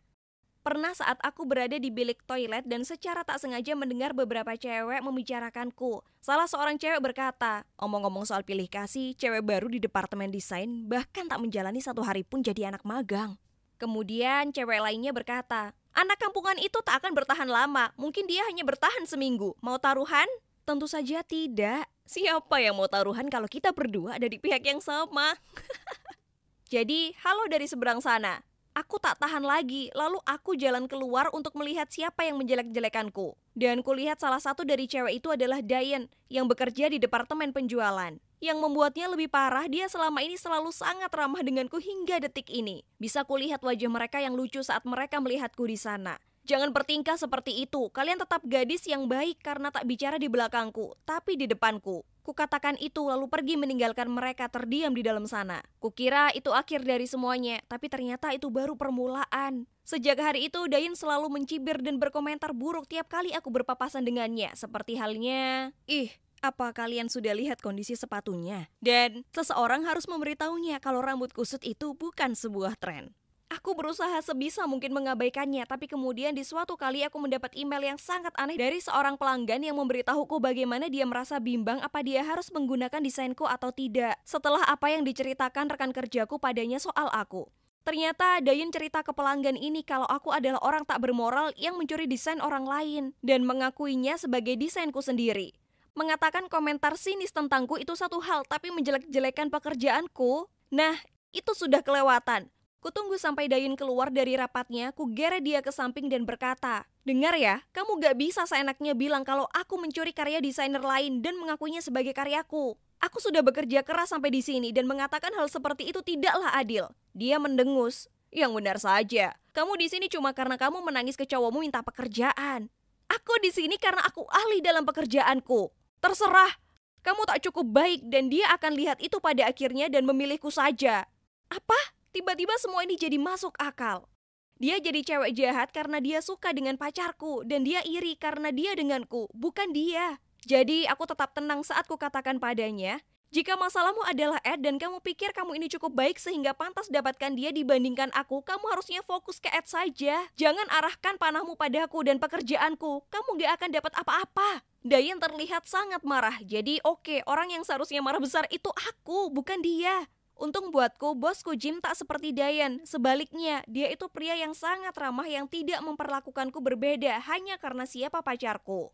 Pernah saat aku berada di bilik toilet dan secara tak sengaja mendengar beberapa cewek membicarakanku. Salah seorang cewek berkata, omong-omong soal pilih kasih, cewek baru di departemen desain bahkan tak menjalani satu hari pun jadi anak magang. Kemudian cewek lainnya berkata, anak kampungan itu tak akan bertahan lama, mungkin dia hanya bertahan seminggu. Mau taruhan? Tentu saja tidak. Siapa yang mau taruhan kalau kita berdua ada di pihak yang sama? (laughs) jadi, halo dari seberang sana aku tak tahan lagi, lalu aku jalan keluar untuk melihat siapa yang menjelek-jelekanku. Dan kulihat salah satu dari cewek itu adalah Diane yang bekerja di departemen penjualan. Yang membuatnya lebih parah, dia selama ini selalu sangat ramah denganku hingga detik ini. Bisa kulihat wajah mereka yang lucu saat mereka melihatku di sana. Jangan bertingkah seperti itu. Kalian tetap gadis yang baik karena tak bicara di belakangku, tapi di depanku. Kukatakan itu lalu pergi meninggalkan mereka terdiam di dalam sana. Kukira itu akhir dari semuanya, tapi ternyata itu baru permulaan. Sejak hari itu, Dain selalu mencibir dan berkomentar buruk tiap kali aku berpapasan dengannya, seperti halnya, "Ih, apa kalian sudah lihat kondisi sepatunya? Dan seseorang harus memberitahunya kalau rambut kusut itu bukan sebuah tren. Aku berusaha sebisa mungkin mengabaikannya, tapi kemudian di suatu kali aku mendapat email yang sangat aneh dari seorang pelanggan yang memberitahuku bagaimana dia merasa bimbang apa dia harus menggunakan desainku atau tidak setelah apa yang diceritakan rekan kerjaku padanya soal aku. Ternyata Dayun cerita ke pelanggan ini kalau aku adalah orang tak bermoral yang mencuri desain orang lain dan mengakuinya sebagai desainku sendiri. Mengatakan komentar sinis tentangku itu satu hal, tapi menjelek-jelekan pekerjaanku, nah itu sudah kelewatan. Kutunggu sampai Dayun keluar dari rapatnya, geret dia ke samping dan berkata, Dengar ya, kamu gak bisa seenaknya bilang kalau aku mencuri karya desainer lain dan mengakuinya sebagai karyaku. Aku sudah bekerja keras sampai di sini dan mengatakan hal seperti itu tidaklah adil. Dia mendengus. Yang benar saja. Kamu di sini cuma karena kamu menangis ke cowokmu minta pekerjaan. Aku di sini karena aku ahli dalam pekerjaanku. Terserah. Kamu tak cukup baik dan dia akan lihat itu pada akhirnya dan memilihku saja. Apa? Tiba-tiba semua ini jadi masuk akal. Dia jadi cewek jahat karena dia suka dengan pacarku dan dia iri karena dia denganku, bukan dia. Jadi aku tetap tenang saat ku katakan padanya, jika masalahmu adalah Ed dan kamu pikir kamu ini cukup baik sehingga pantas dapatkan dia dibandingkan aku, kamu harusnya fokus ke Ed saja. Jangan arahkan panahmu padaku dan pekerjaanku, kamu gak akan dapat apa-apa. Dayan terlihat sangat marah, jadi oke, okay, orang yang seharusnya marah besar itu aku, bukan dia. Untung buatku, bosku Jim tak seperti Dayan. Sebaliknya, dia itu pria yang sangat ramah yang tidak memperlakukanku berbeda hanya karena siapa pacarku.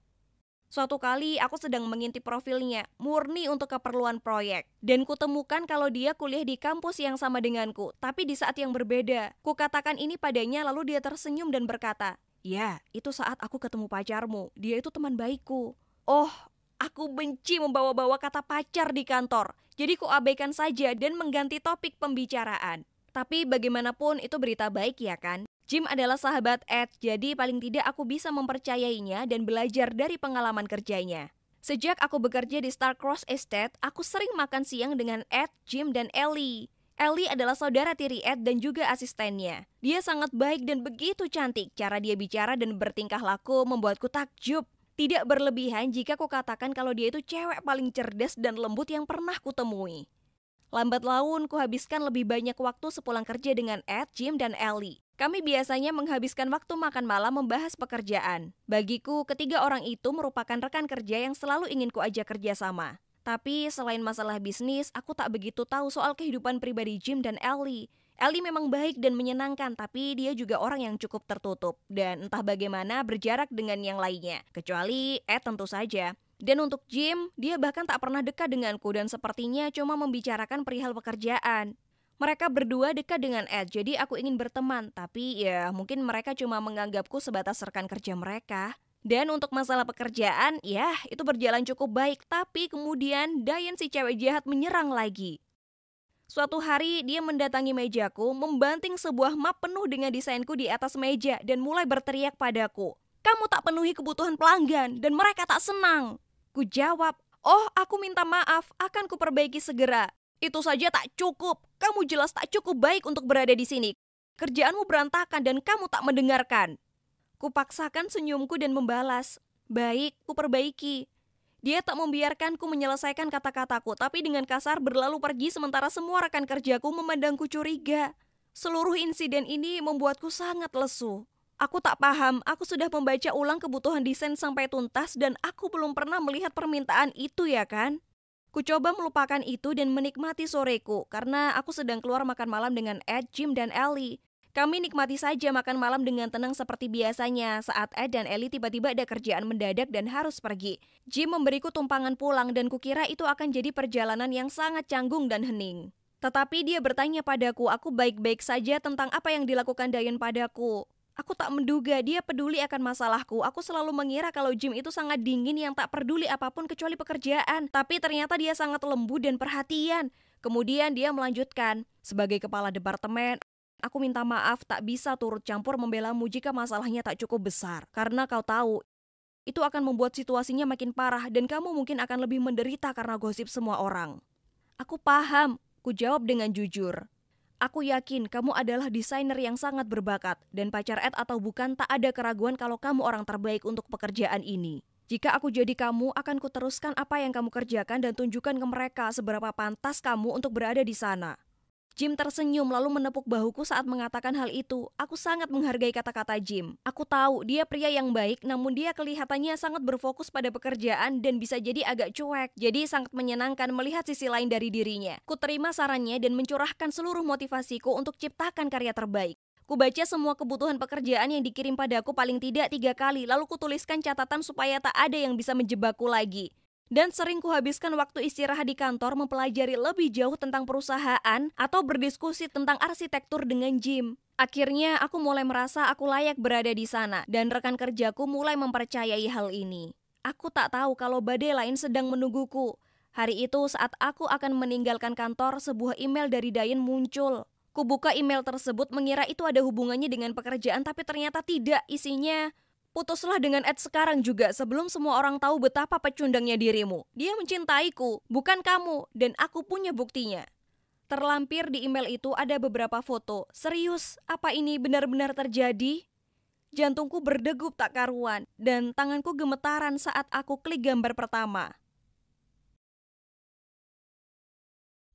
Suatu kali aku sedang mengintip profilnya, murni untuk keperluan proyek. Dan kutemukan kalau dia kuliah di kampus yang sama denganku, tapi di saat yang berbeda. Kukatakan ini padanya lalu dia tersenyum dan berkata, Ya, itu saat aku ketemu pacarmu, dia itu teman baikku. Oh, aku benci membawa-bawa kata pacar di kantor. Jadi kuabaikan saja dan mengganti topik pembicaraan. Tapi bagaimanapun itu berita baik ya kan? Jim adalah sahabat Ed, jadi paling tidak aku bisa mempercayainya dan belajar dari pengalaman kerjanya. Sejak aku bekerja di Star Cross Estate, aku sering makan siang dengan Ed, Jim, dan Ellie. Ellie adalah saudara tiri Ed dan juga asistennya. Dia sangat baik dan begitu cantik. Cara dia bicara dan bertingkah laku membuatku takjub. Tidak berlebihan jika ku katakan kalau dia itu cewek paling cerdas dan lembut yang pernah kutemui. Lambat laun, kuhabiskan lebih banyak waktu sepulang kerja dengan Ed, Jim, dan Ellie. Kami biasanya menghabiskan waktu makan malam membahas pekerjaan. Bagiku, ketiga orang itu merupakan rekan kerja yang selalu ingin kuajak kerja sama. Tapi selain masalah bisnis, aku tak begitu tahu soal kehidupan pribadi Jim dan Ellie. Eli memang baik dan menyenangkan, tapi dia juga orang yang cukup tertutup dan entah bagaimana berjarak dengan yang lainnya, kecuali Ed eh, tentu saja. Dan untuk Jim, dia bahkan tak pernah dekat denganku dan sepertinya cuma membicarakan perihal pekerjaan. Mereka berdua dekat dengan Ed, jadi aku ingin berteman, tapi ya mungkin mereka cuma menganggapku sebatas rekan kerja mereka. Dan untuk masalah pekerjaan, ya itu berjalan cukup baik, tapi kemudian Diane si cewek jahat menyerang lagi. Suatu hari dia mendatangi mejaku, membanting sebuah map penuh dengan desainku di atas meja dan mulai berteriak padaku. Kamu tak penuhi kebutuhan pelanggan dan mereka tak senang. Ku jawab, oh aku minta maaf, akan kuperbaiki segera. Itu saja tak cukup. Kamu jelas tak cukup baik untuk berada di sini. Kerjaanmu berantakan dan kamu tak mendengarkan. Kupaksakan senyumku dan membalas, baik, kuperbaiki. Dia tak membiarkanku menyelesaikan kata-kataku, tapi dengan kasar berlalu pergi sementara semua rekan kerjaku memandangku curiga. Seluruh insiden ini membuatku sangat lesu. Aku tak paham, aku sudah membaca ulang kebutuhan desain sampai tuntas dan aku belum pernah melihat permintaan itu ya kan? Kucoba melupakan itu dan menikmati soreku karena aku sedang keluar makan malam dengan Ed, Jim, dan Ellie. Kami nikmati saja makan malam dengan tenang seperti biasanya saat Ed dan Ellie tiba-tiba ada kerjaan mendadak dan harus pergi. Jim memberiku tumpangan pulang dan kukira itu akan jadi perjalanan yang sangat canggung dan hening. Tetapi dia bertanya padaku, aku baik-baik saja tentang apa yang dilakukan Dayan padaku. Aku tak menduga dia peduli akan masalahku. Aku selalu mengira kalau Jim itu sangat dingin yang tak peduli apapun kecuali pekerjaan. Tapi ternyata dia sangat lembut dan perhatian. Kemudian dia melanjutkan, sebagai kepala departemen, Aku minta maaf tak bisa turut campur membelamu jika masalahnya tak cukup besar. Karena kau tahu, itu akan membuat situasinya makin parah dan kamu mungkin akan lebih menderita karena gosip semua orang. Aku paham, ku jawab dengan jujur. Aku yakin kamu adalah desainer yang sangat berbakat dan pacar Ed atau bukan tak ada keraguan kalau kamu orang terbaik untuk pekerjaan ini. Jika aku jadi kamu, akan kuteruskan apa yang kamu kerjakan dan tunjukkan ke mereka seberapa pantas kamu untuk berada di sana. Jim tersenyum lalu menepuk bahuku saat mengatakan hal itu. Aku sangat menghargai kata-kata Jim. Aku tahu dia pria yang baik, namun dia kelihatannya sangat berfokus pada pekerjaan dan bisa jadi agak cuek. Jadi sangat menyenangkan melihat sisi lain dari dirinya. Ku terima sarannya dan mencurahkan seluruh motivasiku untuk ciptakan karya terbaik. Ku baca semua kebutuhan pekerjaan yang dikirim padaku paling tidak tiga kali, lalu kutuliskan catatan supaya tak ada yang bisa menjebakku lagi dan sering kuhabiskan waktu istirahat di kantor mempelajari lebih jauh tentang perusahaan atau berdiskusi tentang arsitektur dengan Jim. Akhirnya aku mulai merasa aku layak berada di sana dan rekan kerjaku mulai mempercayai hal ini. Aku tak tahu kalau badai lain sedang menungguku. Hari itu saat aku akan meninggalkan kantor, sebuah email dari Dayan muncul. Kubuka email tersebut mengira itu ada hubungannya dengan pekerjaan tapi ternyata tidak. Isinya, Putuslah dengan Ed sekarang juga sebelum semua orang tahu betapa pecundangnya dirimu. Dia mencintaiku, bukan kamu, dan aku punya buktinya. Terlampir di email itu ada beberapa foto. Serius, apa ini benar-benar terjadi? Jantungku berdegup tak karuan, dan tanganku gemetaran saat aku klik gambar pertama.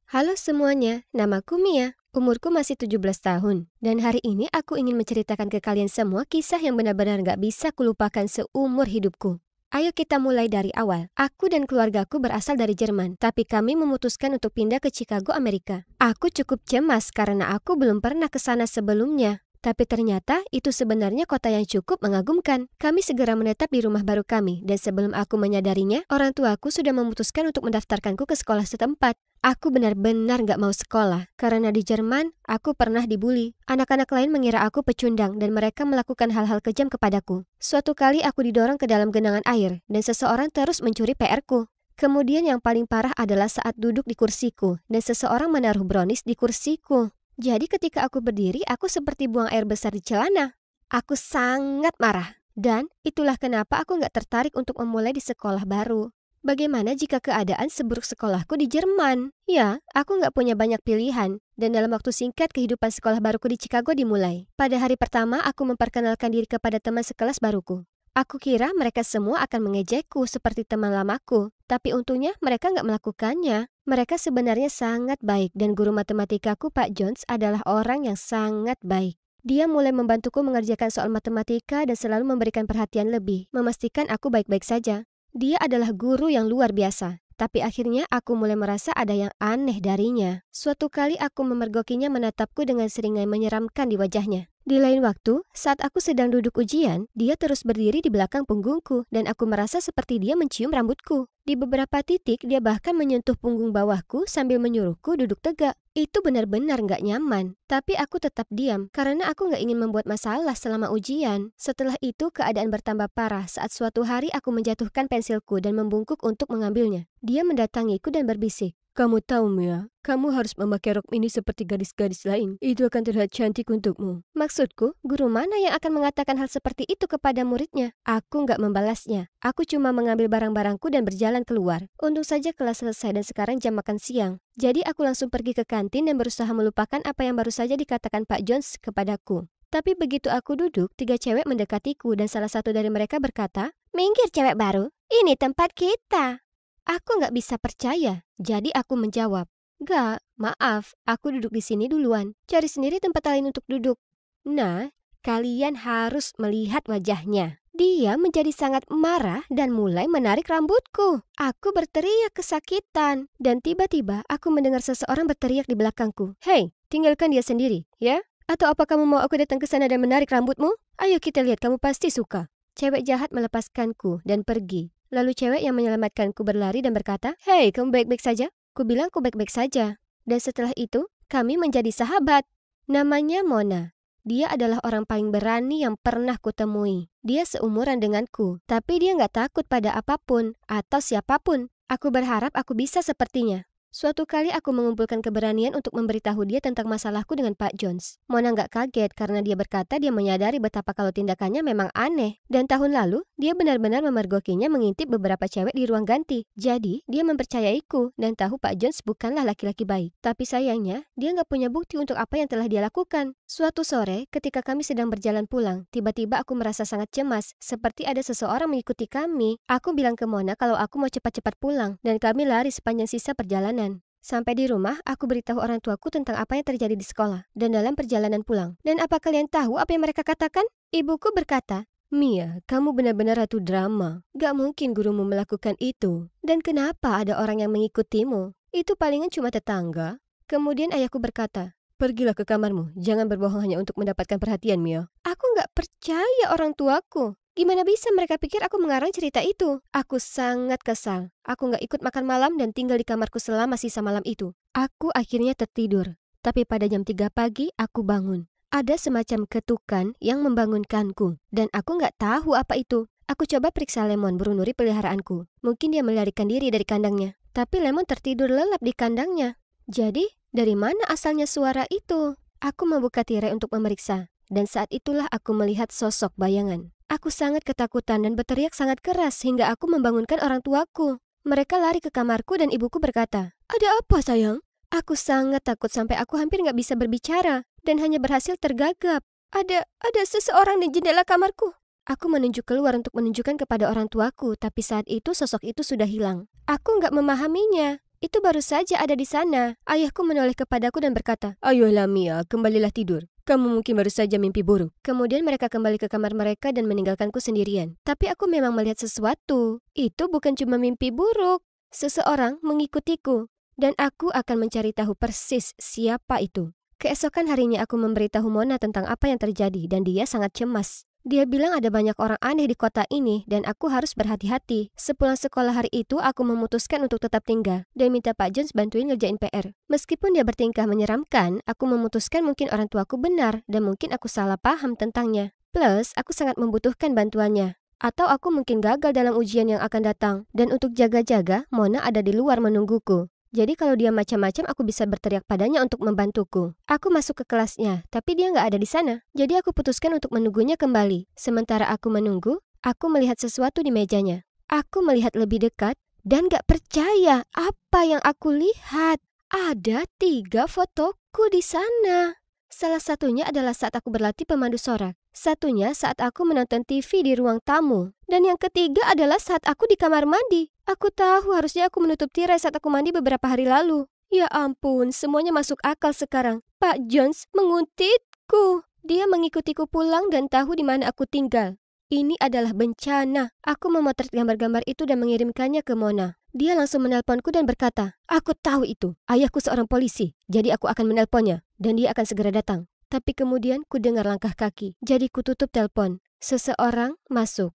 Halo semuanya, namaku Mia. Umurku masih 17 tahun, dan hari ini aku ingin menceritakan ke kalian semua kisah yang benar-benar gak bisa kulupakan seumur hidupku. Ayo kita mulai dari awal. Aku dan keluargaku berasal dari Jerman, tapi kami memutuskan untuk pindah ke Chicago, Amerika. Aku cukup cemas karena aku belum pernah ke sana sebelumnya. Tapi ternyata itu sebenarnya kota yang cukup mengagumkan. Kami segera menetap di rumah baru kami, dan sebelum aku menyadarinya, orang tuaku sudah memutuskan untuk mendaftarkanku ke sekolah setempat. Aku benar-benar gak mau sekolah, karena di Jerman aku pernah dibully. Anak-anak lain mengira aku pecundang dan mereka melakukan hal-hal kejam kepadaku. Suatu kali aku didorong ke dalam genangan air dan seseorang terus mencuri PR-ku. Kemudian yang paling parah adalah saat duduk di kursiku dan seseorang menaruh brownies di kursiku. Jadi ketika aku berdiri, aku seperti buang air besar di celana. Aku sangat marah. Dan itulah kenapa aku nggak tertarik untuk memulai di sekolah baru. Bagaimana jika keadaan seburuk sekolahku di Jerman? Ya, aku nggak punya banyak pilihan. Dan dalam waktu singkat, kehidupan sekolah baruku di Chicago dimulai. Pada hari pertama, aku memperkenalkan diri kepada teman sekelas baruku. Aku kira mereka semua akan mengejekku seperti teman lamaku, tapi untungnya mereka nggak melakukannya. Mereka sebenarnya sangat baik dan guru matematikaku Pak Jones adalah orang yang sangat baik. Dia mulai membantuku mengerjakan soal matematika dan selalu memberikan perhatian lebih, memastikan aku baik-baik saja. Dia adalah guru yang luar biasa. Tapi akhirnya aku mulai merasa ada yang aneh darinya. Suatu kali aku memergokinya menatapku dengan seringai menyeramkan di wajahnya. Di lain waktu, saat aku sedang duduk ujian, dia terus berdiri di belakang punggungku dan aku merasa seperti dia mencium rambutku. Di beberapa titik, dia bahkan menyentuh punggung bawahku sambil menyuruhku duduk tegak. Itu benar-benar nggak nyaman. Tapi aku tetap diam karena aku nggak ingin membuat masalah selama ujian. Setelah itu, keadaan bertambah parah saat suatu hari aku menjatuhkan pensilku dan membungkuk untuk mengambilnya. Dia mendatangiku dan berbisik, kamu tahu, Mia, kamu harus memakai rok ini seperti gadis-gadis lain. Itu akan terlihat cantik untukmu. Maksudku, guru mana yang akan mengatakan hal seperti itu kepada muridnya? Aku nggak membalasnya. Aku cuma mengambil barang-barangku dan berjalan keluar. Untung saja kelas selesai dan sekarang jam makan siang. Jadi aku langsung pergi ke kantin dan berusaha melupakan apa yang baru saja dikatakan Pak Jones kepadaku. Tapi begitu aku duduk, tiga cewek mendekatiku dan salah satu dari mereka berkata, Minggir cewek baru, ini tempat kita. Aku nggak bisa percaya, jadi aku menjawab. Gak, maaf, aku duduk di sini duluan. Cari sendiri tempat lain untuk duduk. Nah, kalian harus melihat wajahnya. Dia menjadi sangat marah dan mulai menarik rambutku. Aku berteriak kesakitan. Dan tiba-tiba aku mendengar seseorang berteriak di belakangku. Hei, tinggalkan dia sendiri, ya? Atau apa kamu mau aku datang ke sana dan menarik rambutmu? Ayo kita lihat, kamu pasti suka. Cewek jahat melepaskanku dan pergi Lalu cewek yang menyelamatkanku berlari dan berkata, Hei, kamu baik-baik saja? Ku bilang ku baik-baik saja. Dan setelah itu, kami menjadi sahabat. Namanya Mona. Dia adalah orang paling berani yang pernah kutemui. Dia seumuran denganku, tapi dia nggak takut pada apapun atau siapapun. Aku berharap aku bisa sepertinya. Suatu kali aku mengumpulkan keberanian untuk memberitahu dia tentang masalahku dengan Pak Jones. Mona nggak kaget karena dia berkata dia menyadari betapa kalau tindakannya memang aneh. Dan tahun lalu, dia benar-benar memergokinya mengintip beberapa cewek di ruang ganti. Jadi, dia mempercayaiku dan tahu Pak Jones bukanlah laki-laki baik. Tapi sayangnya, dia nggak punya bukti untuk apa yang telah dia lakukan. Suatu sore, ketika kami sedang berjalan pulang, tiba-tiba aku merasa sangat cemas, seperti ada seseorang mengikuti kami. Aku bilang ke Mona kalau aku mau cepat-cepat pulang, dan kami lari sepanjang sisa perjalanan. Sampai di rumah, aku beritahu orang tuaku tentang apa yang terjadi di sekolah dan dalam perjalanan pulang. Dan apa kalian tahu apa yang mereka katakan? Ibuku berkata, Mia, kamu benar-benar ratu drama. Gak mungkin gurumu melakukan itu. Dan kenapa ada orang yang mengikutimu? Itu palingan cuma tetangga. Kemudian ayahku berkata, Pergilah ke kamarmu, jangan berbohong hanya untuk mendapatkan perhatian, Mio. Aku nggak percaya orang tuaku. Gimana bisa mereka pikir aku mengarang cerita itu? Aku sangat kesal. Aku nggak ikut makan malam dan tinggal di kamarku selama sisa malam itu. Aku akhirnya tertidur. Tapi pada jam 3 pagi, aku bangun. Ada semacam ketukan yang membangunkanku. Dan aku nggak tahu apa itu. Aku coba periksa Lemon berunuri peliharaanku. Mungkin dia melarikan diri dari kandangnya. Tapi Lemon tertidur lelap di kandangnya. Jadi, dari mana asalnya suara itu? Aku membuka tirai untuk memeriksa, dan saat itulah aku melihat sosok bayangan. Aku sangat ketakutan dan berteriak sangat keras hingga aku membangunkan orang tuaku. Mereka lari ke kamarku dan ibuku berkata, Ada apa sayang? Aku sangat takut sampai aku hampir nggak bisa berbicara dan hanya berhasil tergagap. Ada, ada seseorang di jendela kamarku. Aku menunjuk keluar untuk menunjukkan kepada orang tuaku, tapi saat itu sosok itu sudah hilang. Aku nggak memahaminya. Itu baru saja ada di sana. Ayahku menoleh kepadaku dan berkata, Ayolah Mia, kembalilah tidur. Kamu mungkin baru saja mimpi buruk. Kemudian mereka kembali ke kamar mereka dan meninggalkanku sendirian. Tapi aku memang melihat sesuatu. Itu bukan cuma mimpi buruk. Seseorang mengikutiku. Dan aku akan mencari tahu persis siapa itu. Keesokan harinya aku memberitahu Mona tentang apa yang terjadi dan dia sangat cemas. Dia bilang ada banyak orang aneh di kota ini dan aku harus berhati-hati. Sepulang sekolah hari itu, aku memutuskan untuk tetap tinggal dan minta Pak Jones bantuin ngerjain PR. Meskipun dia bertingkah menyeramkan, aku memutuskan mungkin orang tuaku benar dan mungkin aku salah paham tentangnya. Plus, aku sangat membutuhkan bantuannya. Atau aku mungkin gagal dalam ujian yang akan datang. Dan untuk jaga-jaga, Mona ada di luar menungguku. Jadi kalau dia macam-macam aku bisa berteriak padanya untuk membantuku. Aku masuk ke kelasnya, tapi dia nggak ada di sana. Jadi aku putuskan untuk menunggunya kembali. Sementara aku menunggu, aku melihat sesuatu di mejanya. Aku melihat lebih dekat dan gak percaya apa yang aku lihat. Ada tiga fotoku di sana. Salah satunya adalah saat aku berlatih pemandu sorak. Satunya saat aku menonton TV di ruang tamu. Dan yang ketiga adalah saat aku di kamar mandi. Aku tahu harusnya aku menutup tirai saat aku mandi beberapa hari lalu. Ya ampun, semuanya masuk akal sekarang. Pak Jones menguntitku. Dia mengikutiku pulang dan tahu di mana aku tinggal. Ini adalah bencana. Aku memotret gambar-gambar itu dan mengirimkannya ke Mona. Dia langsung menelponku dan berkata, Aku tahu itu. Ayahku seorang polisi, jadi aku akan menelponnya. Dan dia akan segera datang. Tapi kemudian ku dengar langkah kaki, jadi ku tutup telepon. Seseorang masuk.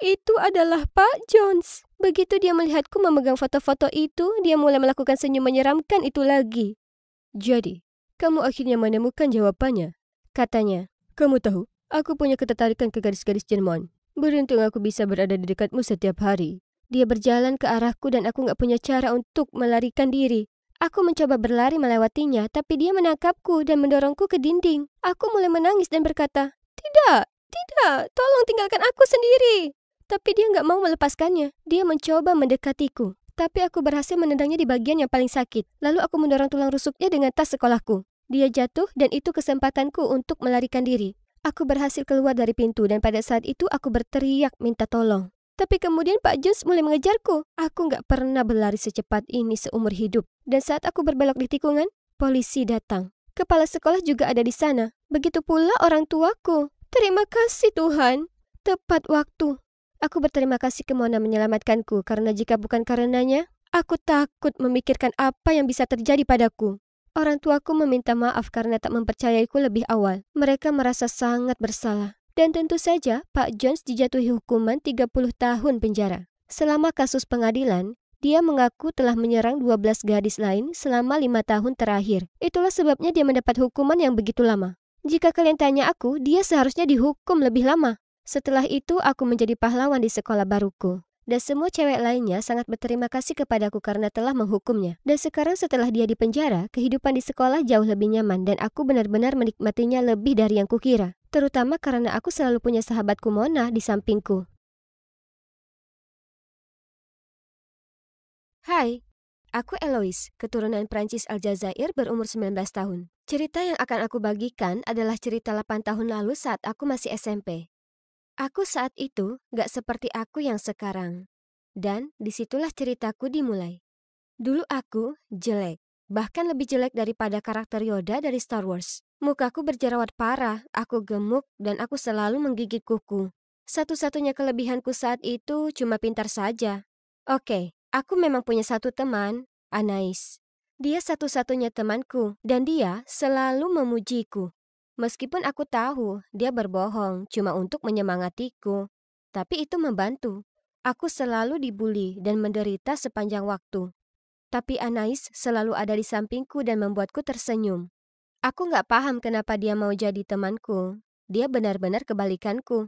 Itu adalah Pak Jones. Begitu dia melihatku memegang foto-foto itu, dia mulai melakukan senyum menyeramkan itu lagi. Jadi, kamu akhirnya menemukan jawabannya. Katanya, kamu tahu, aku punya ketertarikan ke gadis-gadis Jerman. Beruntung aku bisa berada di dekatmu setiap hari. Dia berjalan ke arahku dan aku nggak punya cara untuk melarikan diri. Aku mencoba berlari melewatinya, tapi dia menangkapku dan mendorongku ke dinding. Aku mulai menangis dan berkata, Tidak, tidak, tolong tinggalkan aku sendiri. Tapi dia nggak mau melepaskannya. Dia mencoba mendekatiku. Tapi aku berhasil menendangnya di bagian yang paling sakit. Lalu aku mendorong tulang rusuknya dengan tas sekolahku. Dia jatuh dan itu kesempatanku untuk melarikan diri. Aku berhasil keluar dari pintu dan pada saat itu aku berteriak minta tolong. Tapi kemudian Pak Jones mulai mengejarku. Aku nggak pernah berlari secepat ini seumur hidup. Dan saat aku berbelok di tikungan, polisi datang. Kepala sekolah juga ada di sana. Begitu pula orang tuaku. Terima kasih Tuhan. Tepat waktu. Aku berterima kasih ke Mona menyelamatkanku karena jika bukan karenanya, aku takut memikirkan apa yang bisa terjadi padaku. Orang tuaku meminta maaf karena tak mempercayaiku lebih awal. Mereka merasa sangat bersalah. Dan tentu saja, Pak Jones dijatuhi hukuman 30 tahun penjara. Selama kasus pengadilan, dia mengaku telah menyerang 12 gadis lain selama lima tahun terakhir. Itulah sebabnya dia mendapat hukuman yang begitu lama. Jika kalian tanya aku, dia seharusnya dihukum lebih lama. Setelah itu, aku menjadi pahlawan di sekolah baruku. Dan semua cewek lainnya sangat berterima kasih kepadaku karena telah menghukumnya. Dan sekarang setelah dia dipenjara, kehidupan di sekolah jauh lebih nyaman dan aku benar-benar menikmatinya lebih dari yang kukira. Terutama karena aku selalu punya sahabatku Mona di sampingku. Hai, aku Eloise, keturunan Prancis Aljazair berumur 19 tahun. Cerita yang akan aku bagikan adalah cerita 8 tahun lalu saat aku masih SMP. Aku saat itu gak seperti aku yang sekarang. Dan disitulah ceritaku dimulai. Dulu aku jelek, bahkan lebih jelek daripada karakter Yoda dari Star Wars. Mukaku berjerawat parah, aku gemuk, dan aku selalu menggigit kuku. Satu-satunya kelebihanku saat itu cuma pintar saja. Oke, Aku memang punya satu teman, Anais. Dia satu-satunya temanku dan dia selalu memujiku. Meskipun aku tahu dia berbohong cuma untuk menyemangatiku, tapi itu membantu. Aku selalu dibully dan menderita sepanjang waktu. Tapi Anais selalu ada di sampingku dan membuatku tersenyum. Aku nggak paham kenapa dia mau jadi temanku. Dia benar-benar kebalikanku.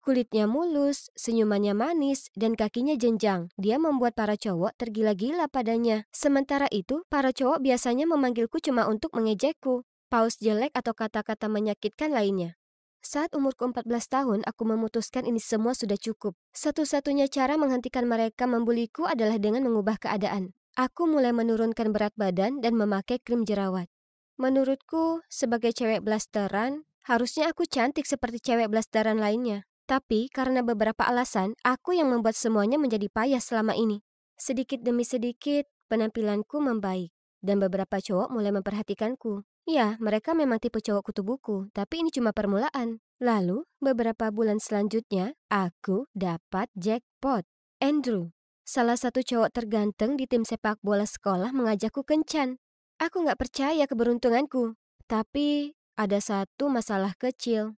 Kulitnya mulus, senyumannya manis, dan kakinya jenjang. Dia membuat para cowok tergila-gila padanya. Sementara itu, para cowok biasanya memanggilku cuma untuk mengejekku. Paus jelek atau kata-kata menyakitkan lainnya. Saat umurku 14 tahun, aku memutuskan ini semua sudah cukup. Satu-satunya cara menghentikan mereka membuliku adalah dengan mengubah keadaan. Aku mulai menurunkan berat badan dan memakai krim jerawat. Menurutku, sebagai cewek blasteran, harusnya aku cantik seperti cewek blasteran lainnya. Tapi karena beberapa alasan, aku yang membuat semuanya menjadi payah selama ini. Sedikit demi sedikit, penampilanku membaik. Dan beberapa cowok mulai memperhatikanku. Ya, mereka memang tipe cowok kutubuku, tapi ini cuma permulaan. Lalu, beberapa bulan selanjutnya, aku dapat jackpot. Andrew, salah satu cowok terganteng di tim sepak bola sekolah mengajakku kencan. Aku nggak percaya keberuntunganku. Tapi, ada satu masalah kecil.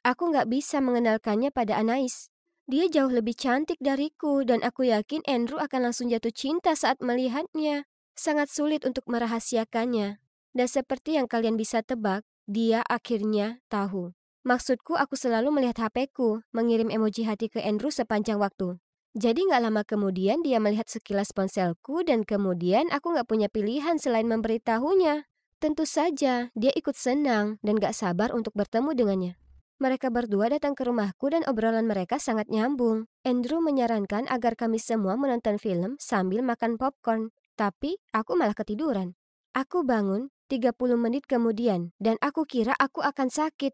Aku nggak bisa mengenalkannya pada Anais. Dia jauh lebih cantik dariku dan aku yakin Andrew akan langsung jatuh cinta saat melihatnya. Sangat sulit untuk merahasiakannya. Dan seperti yang kalian bisa tebak, dia akhirnya tahu. Maksudku aku selalu melihat HP-ku, mengirim emoji hati ke Andrew sepanjang waktu. Jadi nggak lama kemudian dia melihat sekilas ponselku dan kemudian aku nggak punya pilihan selain memberitahunya. Tentu saja, dia ikut senang dan gak sabar untuk bertemu dengannya. Mereka berdua datang ke rumahku dan obrolan mereka sangat nyambung. Andrew menyarankan agar kami semua menonton film sambil makan popcorn. Tapi aku malah ketiduran. Aku bangun 30 menit kemudian dan aku kira aku akan sakit.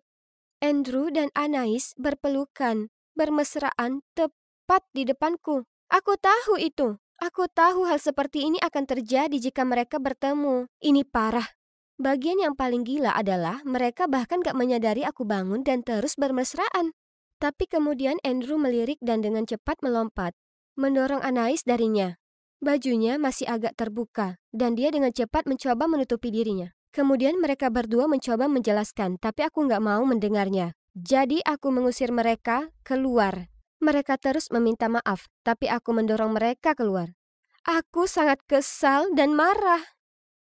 Andrew dan Anais berpelukan, bermesraan tepat di depanku. Aku tahu itu. Aku tahu hal seperti ini akan terjadi jika mereka bertemu. Ini parah. Bagian yang paling gila adalah mereka bahkan gak menyadari aku bangun dan terus bermesraan. Tapi kemudian Andrew melirik dan dengan cepat melompat, mendorong Anais darinya. Bajunya masih agak terbuka, dan dia dengan cepat mencoba menutupi dirinya. Kemudian mereka berdua mencoba menjelaskan, tapi aku nggak mau mendengarnya. Jadi aku mengusir mereka keluar. Mereka terus meminta maaf, tapi aku mendorong mereka keluar. Aku sangat kesal dan marah.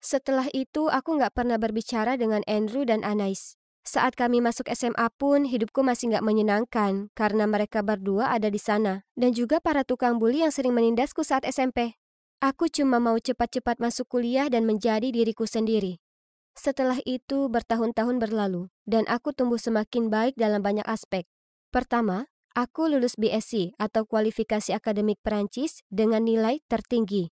Setelah itu, aku nggak pernah berbicara dengan Andrew dan Anais. Saat kami masuk SMA pun, hidupku masih nggak menyenangkan karena mereka berdua ada di sana. Dan juga para tukang bully yang sering menindasku saat SMP. Aku cuma mau cepat-cepat masuk kuliah dan menjadi diriku sendiri. Setelah itu, bertahun-tahun berlalu, dan aku tumbuh semakin baik dalam banyak aspek. Pertama, aku lulus BSc atau kualifikasi akademik Perancis dengan nilai tertinggi.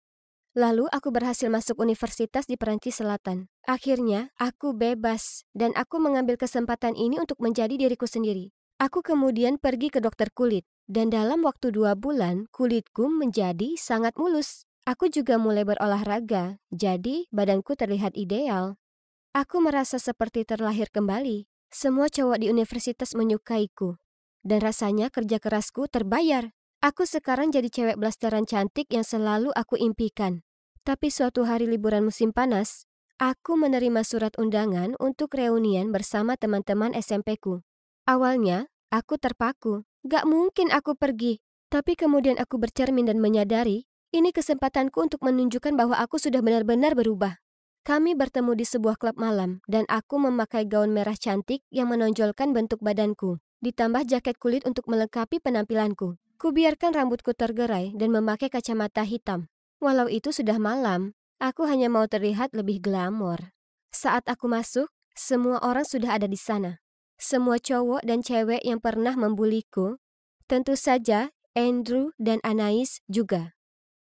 Lalu aku berhasil masuk universitas di Perancis Selatan. Akhirnya, aku bebas dan aku mengambil kesempatan ini untuk menjadi diriku sendiri. Aku kemudian pergi ke dokter kulit dan dalam waktu dua bulan kulitku menjadi sangat mulus. Aku juga mulai berolahraga, jadi badanku terlihat ideal. Aku merasa seperti terlahir kembali. Semua cowok di universitas menyukaiku. Dan rasanya kerja kerasku terbayar. Aku sekarang jadi cewek blasteran cantik yang selalu aku impikan. Tapi suatu hari liburan musim panas, aku menerima surat undangan untuk reunian bersama teman-teman SMPku. Awalnya, aku terpaku. Gak mungkin aku pergi. Tapi kemudian aku bercermin dan menyadari, ini kesempatanku untuk menunjukkan bahwa aku sudah benar-benar berubah. Kami bertemu di sebuah klub malam, dan aku memakai gaun merah cantik yang menonjolkan bentuk badanku, ditambah jaket kulit untuk melengkapi penampilanku. Kubiarkan rambutku tergerai dan memakai kacamata hitam. Walau itu sudah malam, aku hanya mau terlihat lebih glamor. Saat aku masuk, semua orang sudah ada di sana. Semua cowok dan cewek yang pernah membuliku, tentu saja Andrew dan Anais juga.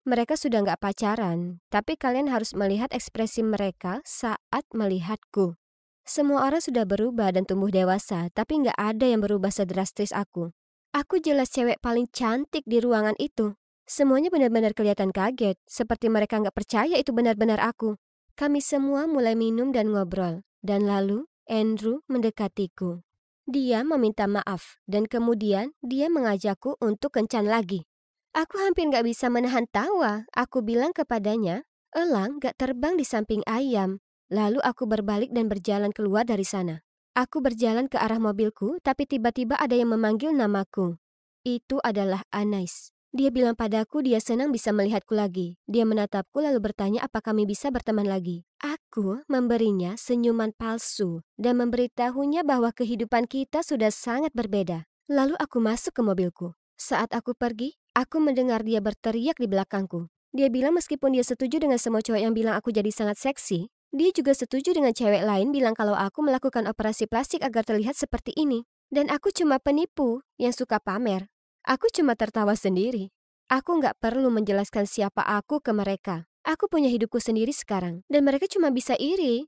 Mereka sudah nggak pacaran, tapi kalian harus melihat ekspresi mereka saat melihatku. Semua orang sudah berubah dan tumbuh dewasa, tapi nggak ada yang berubah sedrastis aku. Aku jelas cewek paling cantik di ruangan itu. Semuanya benar-benar kelihatan kaget, seperti mereka nggak percaya itu benar-benar aku. Kami semua mulai minum dan ngobrol, dan lalu Andrew mendekatiku. Dia meminta maaf, dan kemudian dia mengajakku untuk kencan lagi. Aku hampir nggak bisa menahan tawa. Aku bilang kepadanya, elang nggak terbang di samping ayam. Lalu aku berbalik dan berjalan keluar dari sana. Aku berjalan ke arah mobilku, tapi tiba-tiba ada yang memanggil namaku. Itu adalah Anais. Dia bilang padaku dia senang bisa melihatku lagi. Dia menatapku lalu bertanya apa kami bisa berteman lagi. Aku memberinya senyuman palsu dan memberitahunya bahwa kehidupan kita sudah sangat berbeda. Lalu aku masuk ke mobilku. Saat aku pergi, aku mendengar dia berteriak di belakangku. Dia bilang meskipun dia setuju dengan semua cowok yang bilang aku jadi sangat seksi, dia juga setuju dengan cewek lain bilang kalau aku melakukan operasi plastik agar terlihat seperti ini. Dan aku cuma penipu yang suka pamer. Aku cuma tertawa sendiri. Aku nggak perlu menjelaskan siapa aku ke mereka. Aku punya hidupku sendiri sekarang, dan mereka cuma bisa iri.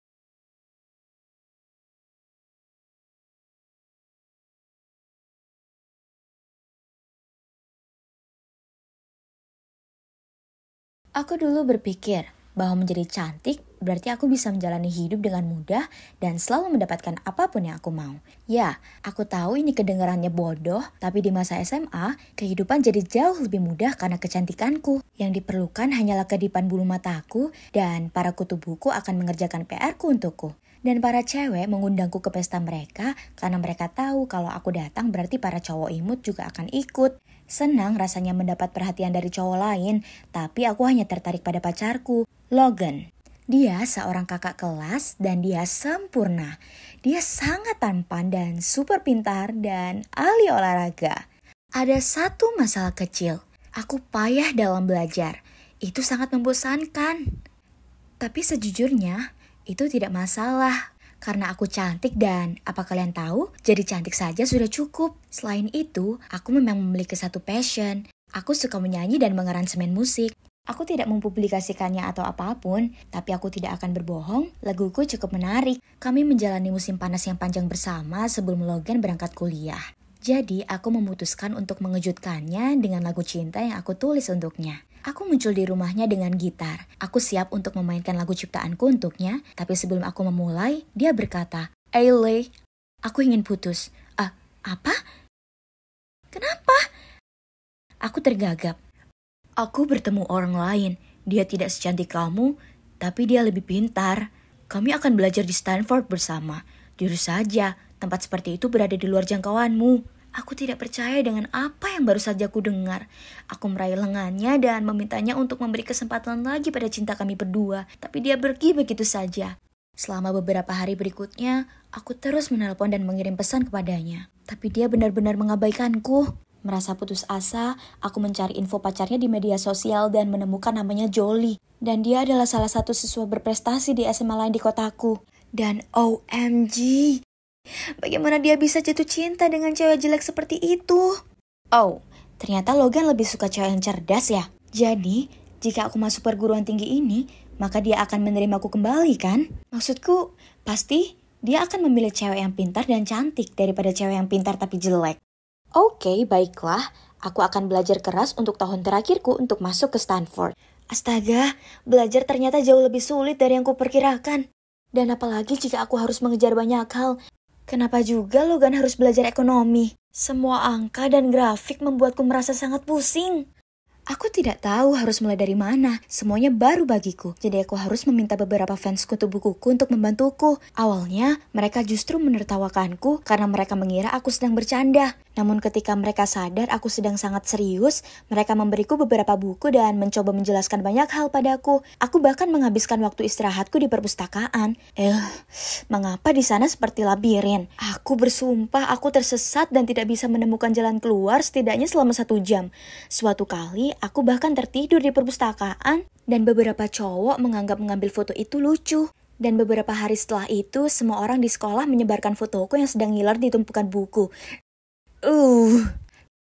Aku dulu berpikir bahwa menjadi cantik berarti aku bisa menjalani hidup dengan mudah dan selalu mendapatkan apapun yang aku mau. Ya, aku tahu ini kedengarannya bodoh, tapi di masa SMA, kehidupan jadi jauh lebih mudah karena kecantikanku. Yang diperlukan hanyalah kedipan bulu mataku dan para kutu buku akan mengerjakan PR-ku untukku dan para cewek mengundangku ke pesta mereka karena mereka tahu kalau aku datang berarti para cowok imut juga akan ikut. Senang rasanya mendapat perhatian dari cowok lain, tapi aku hanya tertarik pada pacarku, Logan. Dia seorang kakak kelas dan dia sempurna. Dia sangat tampan dan super pintar dan ahli olahraga. Ada satu masalah kecil. Aku payah dalam belajar. Itu sangat membosankan. Tapi sejujurnya, itu tidak masalah. Karena aku cantik dan apa kalian tahu, jadi cantik saja sudah cukup. Selain itu, aku memang memiliki satu passion. Aku suka menyanyi dan mengaransemen musik. Aku tidak mempublikasikannya atau apapun, tapi aku tidak akan berbohong, laguku cukup menarik. Kami menjalani musim panas yang panjang bersama sebelum Logan berangkat kuliah. Jadi aku memutuskan untuk mengejutkannya dengan lagu cinta yang aku tulis untuknya. Aku muncul di rumahnya dengan gitar. Aku siap untuk memainkan lagu ciptaanku untuknya, tapi sebelum aku memulai, dia berkata, Ailey, aku ingin putus. Ah, apa? Kenapa? Aku tergagap. Aku bertemu orang lain. Dia tidak secantik kamu, tapi dia lebih pintar. Kami akan belajar di Stanford bersama. Jurus saja, tempat seperti itu berada di luar jangkauanmu. Aku tidak percaya dengan apa yang baru saja ku dengar. Aku meraih lengannya dan memintanya untuk memberi kesempatan lagi pada cinta kami berdua, tapi dia pergi begitu saja. Selama beberapa hari berikutnya, aku terus menelpon dan mengirim pesan kepadanya. Tapi dia benar-benar mengabaikanku. Merasa putus asa, aku mencari info pacarnya di media sosial dan menemukan namanya Jolly. Dan dia adalah salah satu siswa berprestasi di SMA lain di kotaku. Dan OMG, bagaimana dia bisa jatuh cinta dengan cewek jelek seperti itu? Oh, ternyata Logan lebih suka cewek yang cerdas ya. Jadi, jika aku masuk perguruan tinggi ini, maka dia akan menerimaku kembali kan? Maksudku, pasti dia akan memilih cewek yang pintar dan cantik daripada cewek yang pintar tapi jelek. Oke, okay, baiklah. Aku akan belajar keras untuk tahun terakhirku untuk masuk ke Stanford. Astaga, belajar ternyata jauh lebih sulit dari yang kuperkirakan. Dan apalagi jika aku harus mengejar banyak hal. Kenapa juga Logan harus belajar ekonomi? Semua angka dan grafik membuatku merasa sangat pusing. Aku tidak tahu harus mulai dari mana, semuanya baru bagiku. Jadi aku harus meminta beberapa fans kutu bukuku untuk membantuku. Awalnya, mereka justru menertawakanku karena mereka mengira aku sedang bercanda. Namun ketika mereka sadar aku sedang sangat serius, mereka memberiku beberapa buku dan mencoba menjelaskan banyak hal padaku. Aku bahkan menghabiskan waktu istirahatku di perpustakaan. Eh, mengapa di sana seperti labirin? Aku bersumpah aku tersesat dan tidak bisa menemukan jalan keluar setidaknya selama satu jam. Suatu kali, aku bahkan tertidur di perpustakaan dan beberapa cowok menganggap mengambil foto itu lucu. Dan beberapa hari setelah itu, semua orang di sekolah menyebarkan fotoku yang sedang ngiler di tumpukan buku. Uh.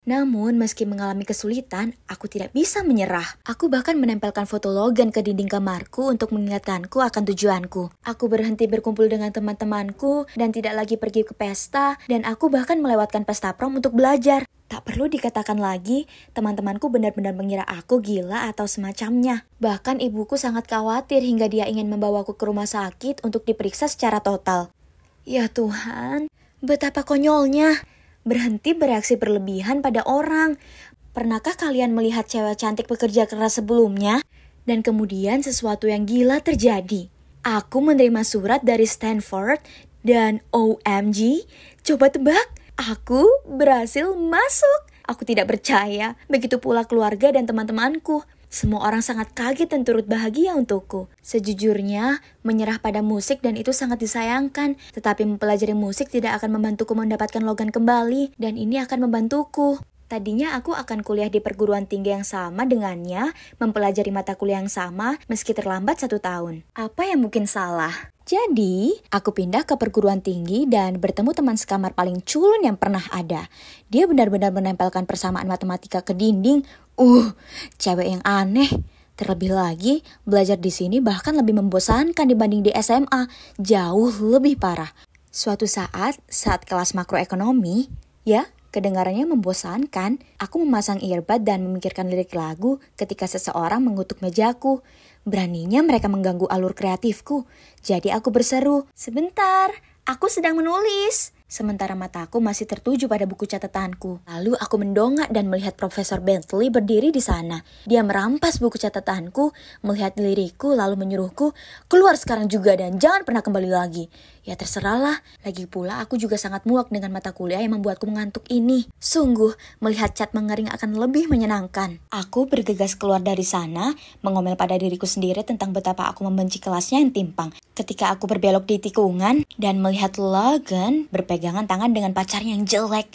Namun, meski mengalami kesulitan, aku tidak bisa menyerah. Aku bahkan menempelkan foto Logan ke dinding kamarku untuk mengingatkanku akan tujuanku. Aku berhenti berkumpul dengan teman-temanku dan tidak lagi pergi ke pesta, dan aku bahkan melewatkan pesta prom untuk belajar. Tak perlu dikatakan lagi, teman-temanku benar-benar mengira aku gila atau semacamnya. Bahkan ibuku sangat khawatir hingga dia ingin membawaku ke rumah sakit untuk diperiksa secara total. Ya Tuhan, betapa konyolnya. Berhenti bereaksi berlebihan pada orang. Pernahkah kalian melihat cewek cantik bekerja keras sebelumnya? Dan kemudian sesuatu yang gila terjadi. Aku menerima surat dari Stanford dan OMG, coba tebak, Aku berhasil masuk. Aku tidak percaya, begitu pula keluarga dan teman-temanku. Semua orang sangat kaget dan turut bahagia untukku. Sejujurnya, menyerah pada musik dan itu sangat disayangkan. Tetapi mempelajari musik tidak akan membantuku mendapatkan logan kembali dan ini akan membantuku. Tadinya aku akan kuliah di perguruan tinggi yang sama dengannya, mempelajari mata kuliah yang sama, meski terlambat satu tahun. Apa yang mungkin salah? Jadi, aku pindah ke perguruan tinggi dan bertemu teman sekamar paling culun yang pernah ada. Dia benar-benar menempelkan persamaan matematika ke dinding. Uh, cewek yang aneh. Terlebih lagi, belajar di sini bahkan lebih membosankan dibanding di SMA, jauh lebih parah. Suatu saat, saat kelas makroekonomi, ya, Kedengarannya membosankan, aku memasang earbud dan memikirkan lirik lagu ketika seseorang mengutuk mejaku. Beraninya mereka mengganggu alur kreatifku. Jadi aku berseru, sebentar, aku sedang menulis. Sementara mataku masih tertuju pada buku catatanku. Lalu aku mendongak dan melihat Profesor Bentley berdiri di sana. Dia merampas buku catatanku, melihat liriku lalu menyuruhku keluar sekarang juga dan jangan pernah kembali lagi. Ya terserahlah, lagi pula aku juga sangat muak dengan mata kuliah yang membuatku mengantuk ini. Sungguh, melihat cat mengering akan lebih menyenangkan. Aku bergegas keluar dari sana, mengomel pada diriku sendiri tentang betapa aku membenci kelasnya yang timpang. Ketika aku berbelok di tikungan dan melihat Logan berpegang berpegangan tangan dengan pacarnya yang jelek.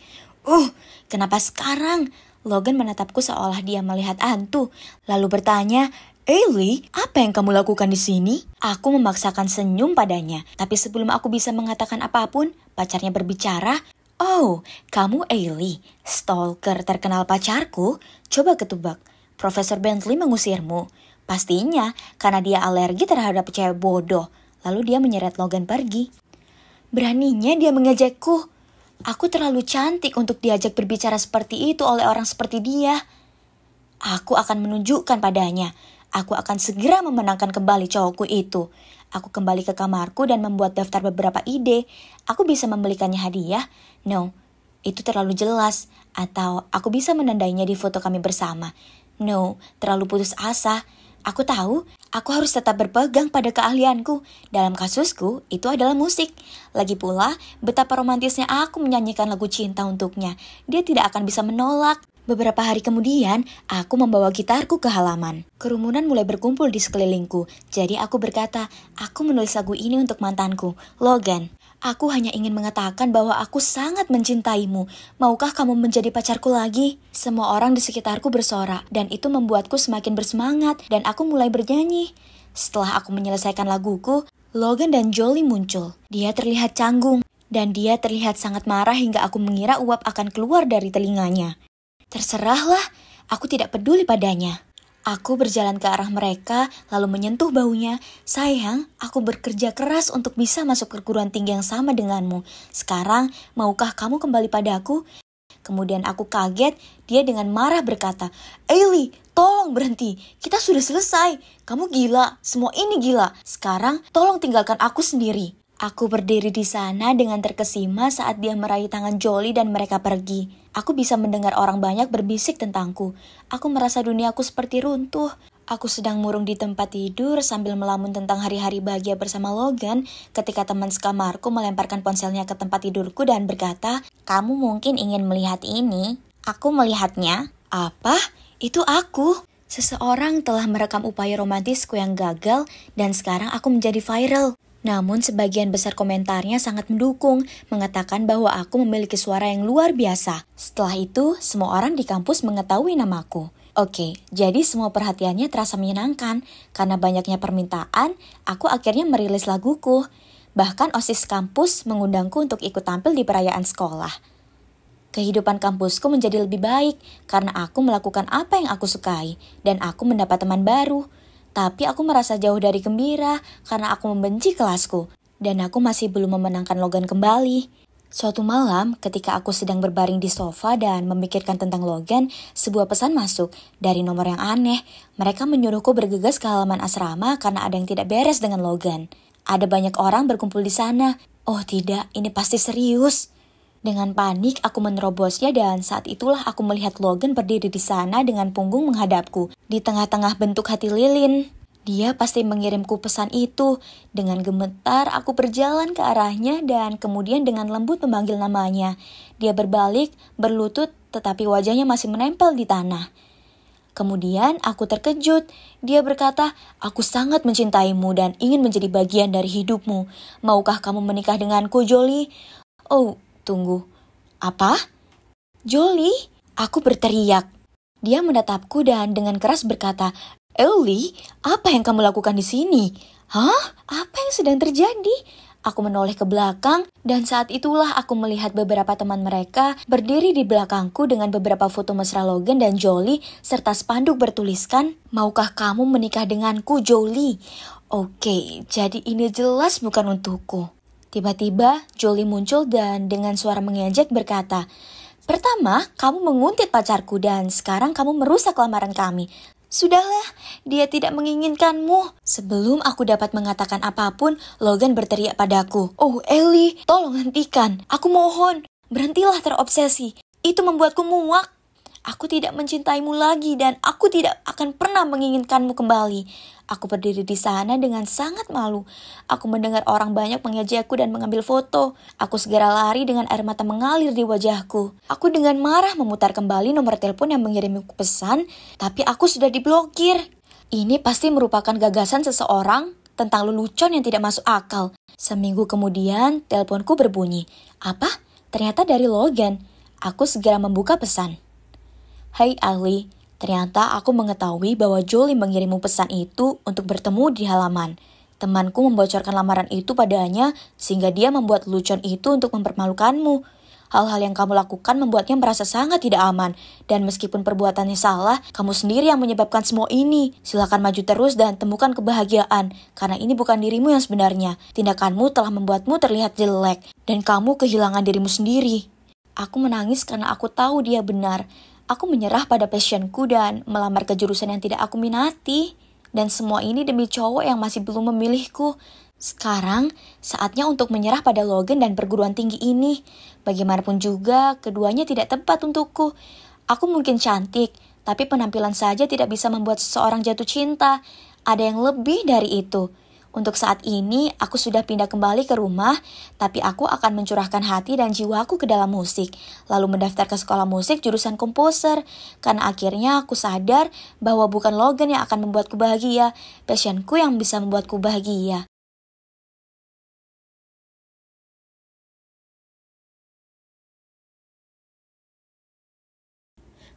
Uh, kenapa sekarang? Logan menatapku seolah dia melihat hantu, lalu bertanya, Ailey, eh, apa yang kamu lakukan di sini? Aku memaksakan senyum padanya, tapi sebelum aku bisa mengatakan apapun, pacarnya berbicara, Oh, kamu Ailey, stalker terkenal pacarku? Coba ketubak, Profesor Bentley mengusirmu. Pastinya, karena dia alergi terhadap cewek bodoh. Lalu dia menyeret Logan pergi. Beraninya dia mengejekku. Aku terlalu cantik untuk diajak berbicara seperti itu oleh orang seperti dia. Aku akan menunjukkan padanya. Aku akan segera memenangkan kembali cowokku itu. Aku kembali ke kamarku dan membuat daftar beberapa ide. Aku bisa membelikannya hadiah. No, itu terlalu jelas. Atau aku bisa menandainya di foto kami bersama. No, terlalu putus asa. Aku tahu, aku harus tetap berpegang pada keahlianku. Dalam kasusku, itu adalah musik. Lagi pula, betapa romantisnya aku menyanyikan lagu cinta untuknya. Dia tidak akan bisa menolak. Beberapa hari kemudian, aku membawa gitarku ke halaman. Kerumunan mulai berkumpul di sekelilingku, jadi aku berkata, aku menulis lagu ini untuk mantanku, Logan. Aku hanya ingin mengatakan bahwa aku sangat mencintaimu. Maukah kamu menjadi pacarku lagi? Semua orang di sekitarku bersorak, dan itu membuatku semakin bersemangat, dan aku mulai bernyanyi. Setelah aku menyelesaikan laguku, Logan dan Jolly muncul. Dia terlihat canggung, dan dia terlihat sangat marah hingga aku mengira uap akan keluar dari telinganya. Terserahlah, aku tidak peduli padanya. Aku berjalan ke arah mereka, lalu menyentuh baunya. Sayang, aku bekerja keras untuk bisa masuk perguruan tinggi yang sama denganmu. Sekarang, maukah kamu kembali padaku? Kemudian aku kaget, dia dengan marah berkata, Eli, tolong berhenti, kita sudah selesai. Kamu gila, semua ini gila. Sekarang tolong tinggalkan aku sendiri. Aku berdiri di sana dengan terkesima saat dia meraih tangan Jolly dan mereka pergi. Aku bisa mendengar orang banyak berbisik tentangku. Aku merasa duniaku seperti runtuh. Aku sedang murung di tempat tidur sambil melamun tentang hari-hari bahagia bersama Logan ketika teman sekamarku melemparkan ponselnya ke tempat tidurku dan berkata, Kamu mungkin ingin melihat ini. Aku melihatnya. Apa? Itu aku. Seseorang telah merekam upaya romantisku yang gagal dan sekarang aku menjadi viral. Namun sebagian besar komentarnya sangat mendukung, mengatakan bahwa aku memiliki suara yang luar biasa. Setelah itu, semua orang di kampus mengetahui namaku. Oke, jadi semua perhatiannya terasa menyenangkan. Karena banyaknya permintaan, aku akhirnya merilis laguku. Bahkan OSIS kampus mengundangku untuk ikut tampil di perayaan sekolah. Kehidupan kampusku menjadi lebih baik karena aku melakukan apa yang aku sukai dan aku mendapat teman baru. Tapi aku merasa jauh dari gembira karena aku membenci kelasku dan aku masih belum memenangkan Logan kembali. Suatu malam, ketika aku sedang berbaring di sofa dan memikirkan tentang Logan, sebuah pesan masuk dari nomor yang aneh. Mereka menyuruhku bergegas ke halaman asrama karena ada yang tidak beres dengan Logan. Ada banyak orang berkumpul di sana. Oh tidak, ini pasti serius. Dengan panik, aku menerobosnya dan saat itulah aku melihat Logan berdiri di sana dengan punggung menghadapku, di tengah-tengah bentuk hati lilin. Dia pasti mengirimku pesan itu. Dengan gemetar, aku berjalan ke arahnya dan kemudian dengan lembut memanggil namanya. Dia berbalik, berlutut, tetapi wajahnya masih menempel di tanah. Kemudian aku terkejut. Dia berkata, "Aku sangat mencintaimu dan ingin menjadi bagian dari hidupmu. Maukah kamu menikah denganku, Jolie?" Oh, tunggu. Apa? Jolly? Aku berteriak. Dia menatapku dan dengan keras berkata, Ellie, apa yang kamu lakukan di sini? Hah? Apa yang sedang terjadi? Aku menoleh ke belakang dan saat itulah aku melihat beberapa teman mereka berdiri di belakangku dengan beberapa foto mesra Logan dan Jolly serta spanduk bertuliskan Maukah kamu menikah denganku Jolly? Oke, jadi ini jelas bukan untukku. Tiba-tiba Jolie muncul dan dengan suara mengejek berkata, Pertama, kamu menguntit pacarku dan sekarang kamu merusak lamaran kami. Sudahlah, dia tidak menginginkanmu. Sebelum aku dapat mengatakan apapun, Logan berteriak padaku. Oh, Ellie, tolong hentikan. Aku mohon, berhentilah terobsesi. Itu membuatku muak. Aku tidak mencintaimu lagi dan aku tidak akan pernah menginginkanmu kembali. Aku berdiri di sana dengan sangat malu. Aku mendengar orang banyak mengejekku dan mengambil foto. Aku segera lari dengan air mata mengalir di wajahku. Aku dengan marah memutar kembali nomor telepon yang mengirimku pesan, tapi aku sudah diblokir. Ini pasti merupakan gagasan seseorang tentang lelucon yang tidak masuk akal. Seminggu kemudian, teleponku berbunyi. Apa? Ternyata dari Logan. Aku segera membuka pesan. Hai hey Ali, Ternyata aku mengetahui bahwa Jolie mengirimmu pesan itu untuk bertemu di halaman. Temanku membocorkan lamaran itu padanya sehingga dia membuat lucon itu untuk mempermalukanmu. Hal-hal yang kamu lakukan membuatnya merasa sangat tidak aman. Dan meskipun perbuatannya salah, kamu sendiri yang menyebabkan semua ini. Silakan maju terus dan temukan kebahagiaan, karena ini bukan dirimu yang sebenarnya. Tindakanmu telah membuatmu terlihat jelek, dan kamu kehilangan dirimu sendiri. Aku menangis karena aku tahu dia benar. Aku menyerah pada passionku dan melamar ke jurusan yang tidak aku minati. Dan semua ini demi cowok yang masih belum memilihku. Sekarang, saatnya untuk menyerah pada Logan dan perguruan tinggi ini. Bagaimanapun juga, keduanya tidak tepat untukku. Aku mungkin cantik, tapi penampilan saja tidak bisa membuat seseorang jatuh cinta. Ada yang lebih dari itu. Untuk saat ini, aku sudah pindah kembali ke rumah, tapi aku akan mencurahkan hati dan jiwaku ke dalam musik, lalu mendaftar ke sekolah musik jurusan komposer, karena akhirnya aku sadar bahwa bukan Logan yang akan membuatku bahagia, passionku yang bisa membuatku bahagia.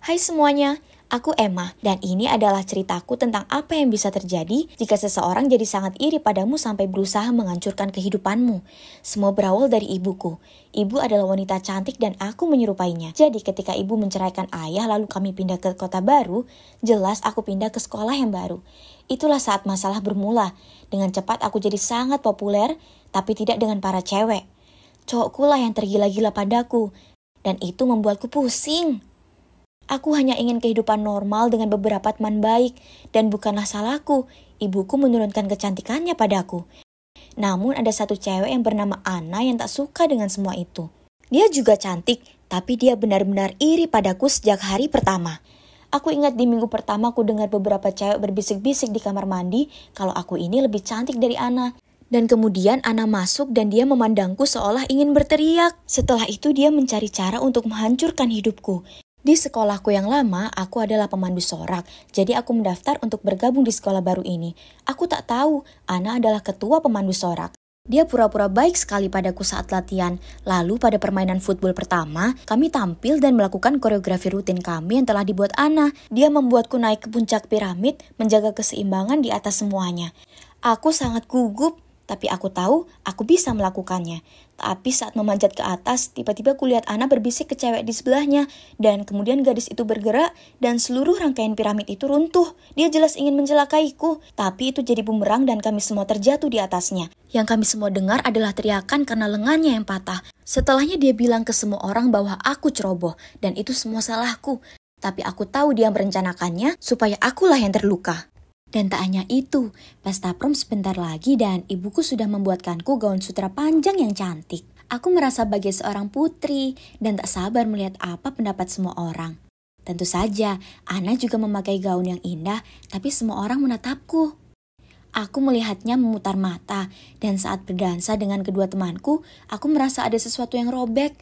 Hai semuanya, Aku Emma, dan ini adalah ceritaku tentang apa yang bisa terjadi jika seseorang jadi sangat iri padamu sampai berusaha menghancurkan kehidupanmu. Semua berawal dari ibuku. Ibu adalah wanita cantik dan aku menyerupainya. Jadi ketika ibu menceraikan ayah lalu kami pindah ke kota baru, jelas aku pindah ke sekolah yang baru. Itulah saat masalah bermula. Dengan cepat aku jadi sangat populer, tapi tidak dengan para cewek. Cowokku lah yang tergila-gila padaku, dan itu membuatku pusing. Aku hanya ingin kehidupan normal dengan beberapa teman baik, dan bukanlah salahku. Ibuku menurunkan kecantikannya padaku. Namun ada satu cewek yang bernama Ana yang tak suka dengan semua itu. Dia juga cantik, tapi dia benar-benar iri padaku sejak hari pertama. Aku ingat di minggu pertama aku dengar beberapa cewek berbisik-bisik di kamar mandi kalau aku ini lebih cantik dari Ana. Dan kemudian Ana masuk dan dia memandangku seolah ingin berteriak. Setelah itu dia mencari cara untuk menghancurkan hidupku. Di sekolahku yang lama, aku adalah pemandu sorak, jadi aku mendaftar untuk bergabung di sekolah baru ini. Aku tak tahu, Ana adalah ketua pemandu sorak. Dia pura-pura baik sekali padaku saat latihan. Lalu pada permainan football pertama, kami tampil dan melakukan koreografi rutin kami yang telah dibuat Ana. Dia membuatku naik ke puncak piramid, menjaga keseimbangan di atas semuanya. Aku sangat gugup tapi aku tahu aku bisa melakukannya. Tapi saat memanjat ke atas, tiba-tiba kulihat Ana berbisik ke cewek di sebelahnya. Dan kemudian gadis itu bergerak dan seluruh rangkaian piramid itu runtuh. Dia jelas ingin mencelakaiku. Tapi itu jadi bumerang dan kami semua terjatuh di atasnya. Yang kami semua dengar adalah teriakan karena lengannya yang patah. Setelahnya dia bilang ke semua orang bahwa aku ceroboh. Dan itu semua salahku. Tapi aku tahu dia merencanakannya supaya akulah yang terluka. Dan tak hanya itu, pesta prom sebentar lagi dan ibuku sudah membuatkanku gaun sutra panjang yang cantik. Aku merasa bagai seorang putri dan tak sabar melihat apa pendapat semua orang. Tentu saja, Ana juga memakai gaun yang indah, tapi semua orang menatapku. Aku melihatnya memutar mata, dan saat berdansa dengan kedua temanku, aku merasa ada sesuatu yang robek.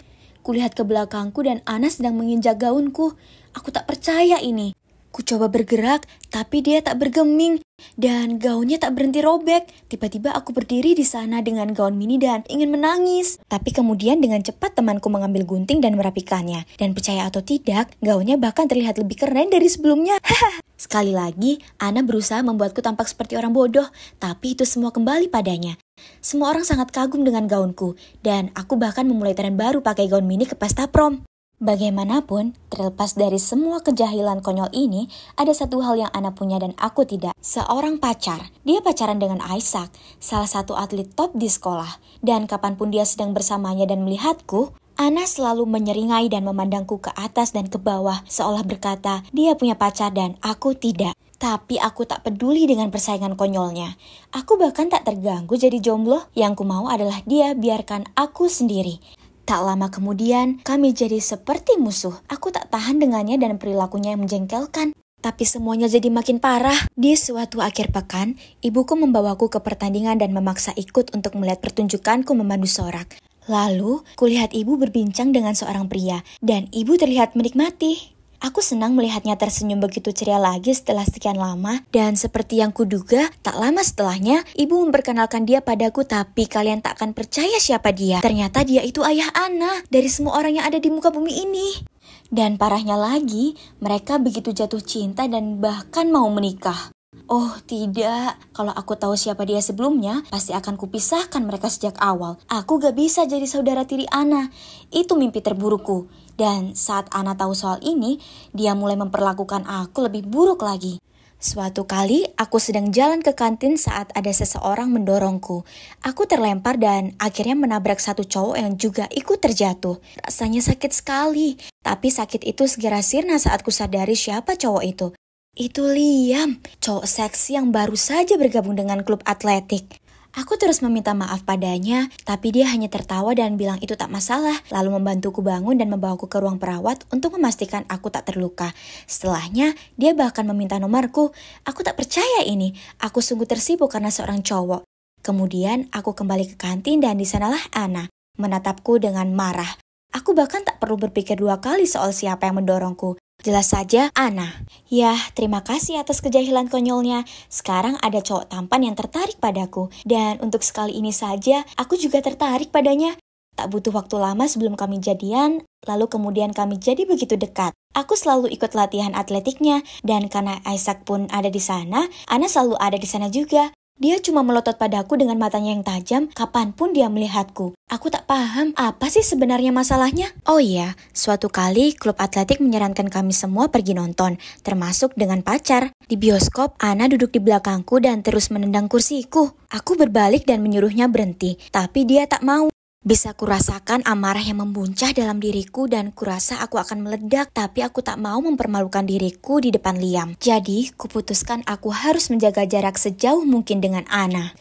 Kulihat ke belakangku dan Ana sedang menginjak gaunku. Aku tak percaya ini. Ku coba bergerak, tapi dia tak bergeming dan gaunnya tak berhenti robek. Tiba-tiba aku berdiri di sana dengan gaun mini dan ingin menangis. Tapi kemudian dengan cepat temanku mengambil gunting dan merapikannya. Dan percaya atau tidak, gaunnya bahkan terlihat lebih keren dari sebelumnya. (laughs) Sekali lagi, Ana berusaha membuatku tampak seperti orang bodoh, tapi itu semua kembali padanya. Semua orang sangat kagum dengan gaunku, dan aku bahkan memulai tren baru pakai gaun mini ke pesta prom. Bagaimanapun, terlepas dari semua kejahilan konyol ini, ada satu hal yang Ana punya dan aku tidak. Seorang pacar, dia pacaran dengan Isaac, salah satu atlet top di sekolah. Dan kapanpun dia sedang bersamanya dan melihatku, Ana selalu menyeringai dan memandangku ke atas dan ke bawah, seolah berkata, dia punya pacar dan aku tidak. Tapi aku tak peduli dengan persaingan konyolnya. Aku bahkan tak terganggu jadi jomblo. Yang ku mau adalah dia biarkan aku sendiri. Tak lama kemudian, kami jadi seperti musuh. Aku tak tahan dengannya dan perilakunya yang menjengkelkan. Tapi semuanya jadi makin parah. Di suatu akhir pekan, ibuku membawaku ke pertandingan dan memaksa ikut untuk melihat pertunjukanku memandu sorak. Lalu, kulihat ibu berbincang dengan seorang pria, dan ibu terlihat menikmati. Aku senang melihatnya tersenyum begitu ceria lagi setelah sekian lama dan seperti yang kuduga, tak lama setelahnya ibu memperkenalkan dia padaku tapi kalian tak akan percaya siapa dia. Ternyata dia itu ayah Ana dari semua orang yang ada di muka bumi ini. Dan parahnya lagi, mereka begitu jatuh cinta dan bahkan mau menikah. Oh tidak, kalau aku tahu siapa dia sebelumnya, pasti akan kupisahkan mereka sejak awal. Aku gak bisa jadi saudara tiri Ana. Itu mimpi terburukku. Dan saat Ana tahu soal ini, dia mulai memperlakukan aku lebih buruk lagi. Suatu kali, aku sedang jalan ke kantin saat ada seseorang mendorongku. Aku terlempar dan akhirnya menabrak satu cowok yang juga ikut terjatuh. Rasanya sakit sekali, tapi sakit itu segera sirna saat kusadari siapa cowok itu. Itu Liam, cowok seksi yang baru saja bergabung dengan klub atletik. Aku terus meminta maaf padanya, tapi dia hanya tertawa dan bilang itu tak masalah, lalu membantuku bangun dan membawaku ke ruang perawat untuk memastikan aku tak terluka. Setelahnya, dia bahkan meminta nomorku. Aku tak percaya ini, aku sungguh tersibuk karena seorang cowok. Kemudian aku kembali ke kantin dan di sanalah Ana menatapku dengan marah. Aku bahkan tak perlu berpikir dua kali soal siapa yang mendorongku. Jelas saja Ana. Yah, terima kasih atas kejahilan konyolnya. Sekarang ada cowok tampan yang tertarik padaku. Dan untuk sekali ini saja, aku juga tertarik padanya. Tak butuh waktu lama sebelum kami jadian, lalu kemudian kami jadi begitu dekat. Aku selalu ikut latihan atletiknya, dan karena Isaac pun ada di sana, Ana selalu ada di sana juga. Dia cuma melotot padaku dengan matanya yang tajam kapanpun dia melihatku. Aku tak paham apa sih sebenarnya masalahnya. Oh iya, suatu kali klub atletik menyarankan kami semua pergi nonton, termasuk dengan pacar. Di bioskop, Ana duduk di belakangku dan terus menendang kursiku. Aku berbalik dan menyuruhnya berhenti, tapi dia tak mau. Bisa kurasakan amarah yang membuncah dalam diriku dan kurasa aku akan meledak tapi aku tak mau mempermalukan diriku di depan Liam. Jadi, kuputuskan aku harus menjaga jarak sejauh mungkin dengan Ana.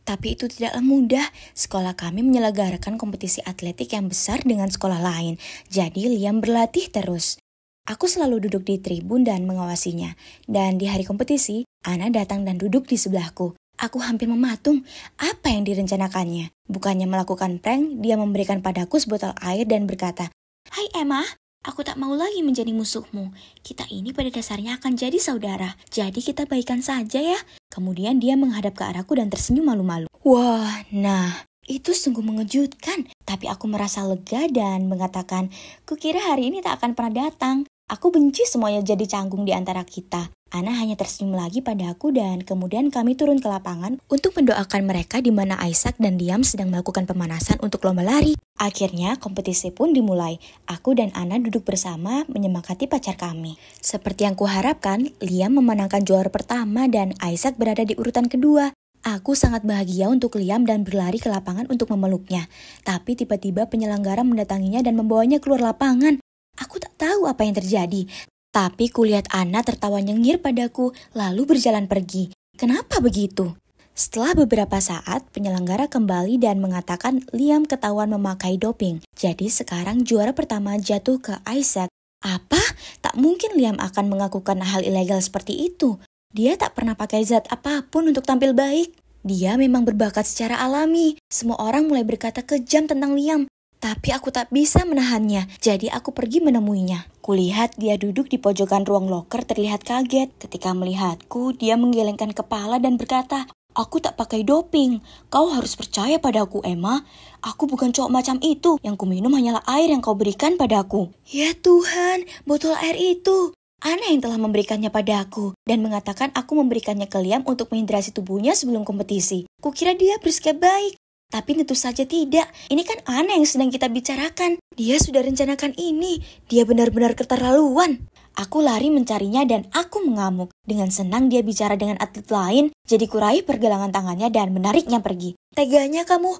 Tapi itu tidaklah mudah. Sekolah kami menyelenggarakan kompetisi atletik yang besar dengan sekolah lain. Jadi Liam berlatih terus. Aku selalu duduk di tribun dan mengawasinya. Dan di hari kompetisi, Ana datang dan duduk di sebelahku. Aku hampir mematung apa yang direncanakannya. Bukannya melakukan prank, dia memberikan padaku sebotol air dan berkata, Hai Emma, Aku tak mau lagi menjadi musuhmu. Kita ini pada dasarnya akan jadi saudara. Jadi kita baikan saja ya. Kemudian dia menghadap ke arahku dan tersenyum malu-malu. Wah, nah itu sungguh mengejutkan. Tapi aku merasa lega dan mengatakan, kukira hari ini tak akan pernah datang. Aku benci semuanya jadi canggung di antara kita. Ana hanya tersenyum lagi pada aku dan kemudian kami turun ke lapangan untuk mendoakan mereka di mana Isaac dan Diam sedang melakukan pemanasan untuk lomba lari. Akhirnya kompetisi pun dimulai. Aku dan Ana duduk bersama menyemangati pacar kami. Seperti yang kuharapkan, Liam memenangkan juara pertama dan Isaac berada di urutan kedua. Aku sangat bahagia untuk Liam dan berlari ke lapangan untuk memeluknya. Tapi tiba-tiba penyelenggara mendatanginya dan membawanya keluar lapangan. Aku tak tahu apa yang terjadi, tapi kulihat Ana tertawa nyengir padaku lalu berjalan pergi. Kenapa begitu? Setelah beberapa saat, penyelenggara kembali dan mengatakan Liam ketahuan memakai doping. Jadi sekarang juara pertama jatuh ke Isaac. Apa? Tak mungkin Liam akan mengakukan hal ilegal seperti itu. Dia tak pernah pakai zat apapun untuk tampil baik. Dia memang berbakat secara alami. Semua orang mulai berkata kejam tentang Liam. Tapi aku tak bisa menahannya, jadi aku pergi menemuinya. Kulihat dia duduk di pojokan ruang loker terlihat kaget. Ketika melihatku, dia menggelengkan kepala dan berkata, Aku tak pakai doping. Kau harus percaya padaku, Emma. Aku bukan cowok macam itu. Yang kuminum hanyalah air yang kau berikan padaku. Ya Tuhan, botol air itu. Ana yang telah memberikannya padaku dan mengatakan aku memberikannya ke Liam untuk menghidrasi tubuhnya sebelum kompetisi. Kukira dia bersikap baik, tapi tentu saja tidak. Ini kan Ana yang sedang kita bicarakan. Dia sudah rencanakan ini. Dia benar-benar keterlaluan. Aku lari mencarinya dan aku mengamuk. Dengan senang dia bicara dengan atlet lain, jadi kurai pergelangan tangannya dan menariknya pergi. Teganya kamu,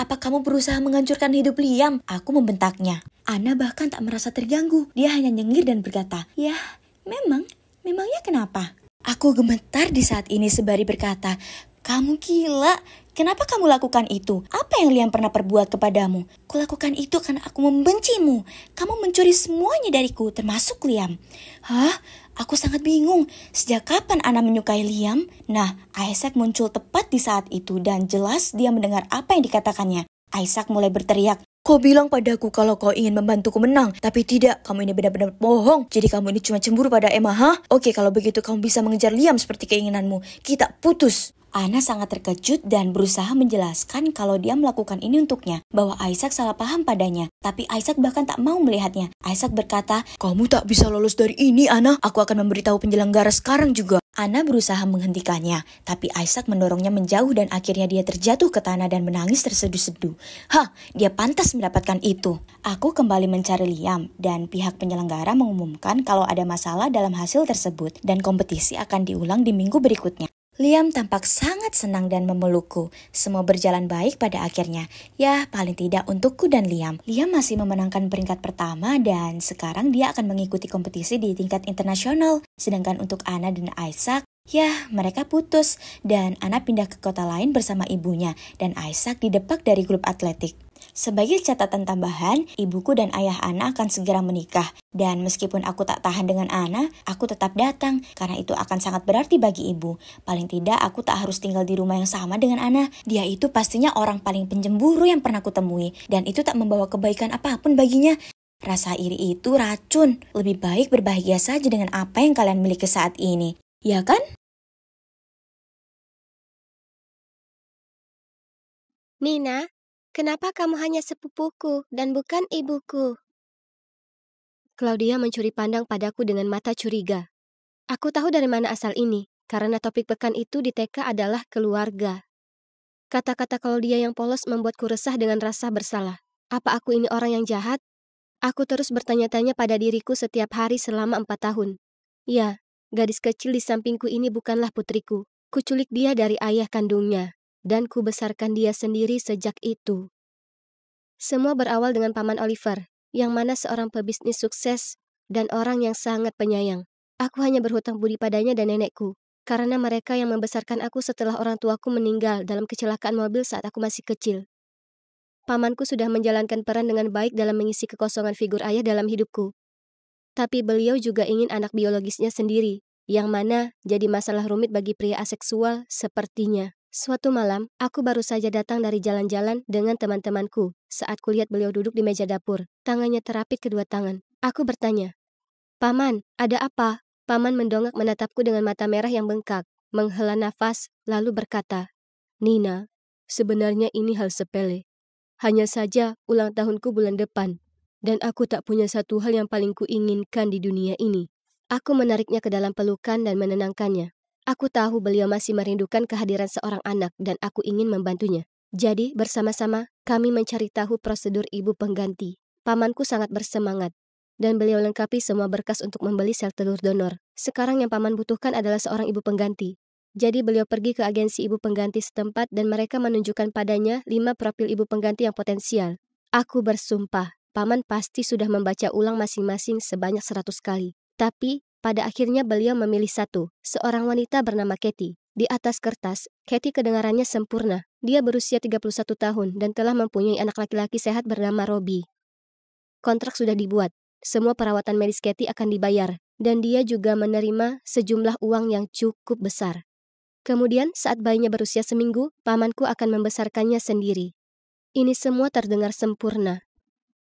apa kamu berusaha menghancurkan hidup Liam? Aku membentaknya. Ana bahkan tak merasa terganggu. Dia hanya nyengir dan berkata, ya, memang, memangnya kenapa? Aku gemetar di saat ini sebari berkata, Kamu gila, Kenapa kamu lakukan itu? Apa yang Liam pernah perbuat kepadamu? Kulakukan itu karena aku membencimu. Kamu mencuri semuanya dariku, termasuk Liam. Hah? Aku sangat bingung. Sejak kapan Ana menyukai Liam? Nah, Isaac muncul tepat di saat itu dan jelas dia mendengar apa yang dikatakannya. Isaac mulai berteriak, Kau bilang padaku kalau kau ingin membantuku menang, tapi tidak, kamu ini benar-benar bohong. Jadi kamu ini cuma cemburu pada Emma, ha? Oke, kalau begitu kamu bisa mengejar Liam seperti keinginanmu. Kita putus. Ana sangat terkejut dan berusaha menjelaskan kalau dia melakukan ini untuknya, bahwa Isaac salah paham padanya. Tapi Isaac bahkan tak mau melihatnya. Isaac berkata, Kamu tak bisa lolos dari ini, Ana. Aku akan memberitahu penyelenggara sekarang juga. Ana berusaha menghentikannya, tapi Isaac mendorongnya menjauh dan akhirnya dia terjatuh ke tanah dan menangis terseduh-seduh. Hah, dia pantas mendapatkan itu. Aku kembali mencari Liam, dan pihak penyelenggara mengumumkan kalau ada masalah dalam hasil tersebut dan kompetisi akan diulang di minggu berikutnya. Liam tampak sangat senang dan memelukku. Semua berjalan baik pada akhirnya. Ya, paling tidak untukku dan Liam. Liam masih memenangkan peringkat pertama dan sekarang dia akan mengikuti kompetisi di tingkat internasional. Sedangkan untuk Anna dan Isaac, Ya, mereka putus dan Anna pindah ke kota lain bersama ibunya dan Isaac didepak dari grup atletik. Sebagai catatan tambahan, ibuku dan ayah Ana akan segera menikah. Dan meskipun aku tak tahan dengan Ana, aku tetap datang karena itu akan sangat berarti bagi ibu. Paling tidak aku tak harus tinggal di rumah yang sama dengan Ana. Dia itu pastinya orang paling penjemburu yang pernah kutemui dan itu tak membawa kebaikan apapun baginya. Rasa iri itu racun. Lebih baik berbahagia saja dengan apa yang kalian miliki saat ini. Ya kan? Nina, Kenapa kamu hanya sepupuku dan bukan ibuku? Claudia mencuri pandang padaku dengan mata curiga. Aku tahu dari mana asal ini, karena topik pekan itu di TK adalah keluarga. Kata-kata Claudia yang polos membuatku resah dengan rasa bersalah. Apa aku ini orang yang jahat? Aku terus bertanya-tanya pada diriku setiap hari selama empat tahun. Ya, gadis kecil di sampingku ini bukanlah putriku. Kuculik dia dari ayah kandungnya dan kubesarkan dia sendiri sejak itu. Semua berawal dengan paman Oliver, yang mana seorang pebisnis sukses dan orang yang sangat penyayang. Aku hanya berhutang budi padanya dan nenekku, karena mereka yang membesarkan aku setelah orang tuaku meninggal dalam kecelakaan mobil saat aku masih kecil. Pamanku sudah menjalankan peran dengan baik dalam mengisi kekosongan figur ayah dalam hidupku. Tapi beliau juga ingin anak biologisnya sendiri, yang mana jadi masalah rumit bagi pria aseksual sepertinya. Suatu malam, aku baru saja datang dari jalan-jalan dengan teman-temanku. Saat kulihat beliau duduk di meja dapur, tangannya terapit kedua tangan. Aku bertanya, Paman, ada apa? Paman mendongak menatapku dengan mata merah yang bengkak, menghela nafas, lalu berkata, Nina, sebenarnya ini hal sepele. Hanya saja ulang tahunku bulan depan, dan aku tak punya satu hal yang paling kuinginkan di dunia ini. Aku menariknya ke dalam pelukan dan menenangkannya. Aku tahu beliau masih merindukan kehadiran seorang anak dan aku ingin membantunya. Jadi, bersama-sama, kami mencari tahu prosedur ibu pengganti. Pamanku sangat bersemangat, dan beliau lengkapi semua berkas untuk membeli sel telur donor. Sekarang yang paman butuhkan adalah seorang ibu pengganti. Jadi beliau pergi ke agensi ibu pengganti setempat dan mereka menunjukkan padanya lima profil ibu pengganti yang potensial. Aku bersumpah, paman pasti sudah membaca ulang masing-masing sebanyak seratus kali. Tapi, pada akhirnya beliau memilih satu, seorang wanita bernama Katie. Di atas kertas, Katie kedengarannya sempurna. Dia berusia 31 tahun dan telah mempunyai anak laki-laki sehat bernama Robbie. Kontrak sudah dibuat. Semua perawatan medis Katie akan dibayar. Dan dia juga menerima sejumlah uang yang cukup besar. Kemudian, saat bayinya berusia seminggu, pamanku akan membesarkannya sendiri. Ini semua terdengar sempurna.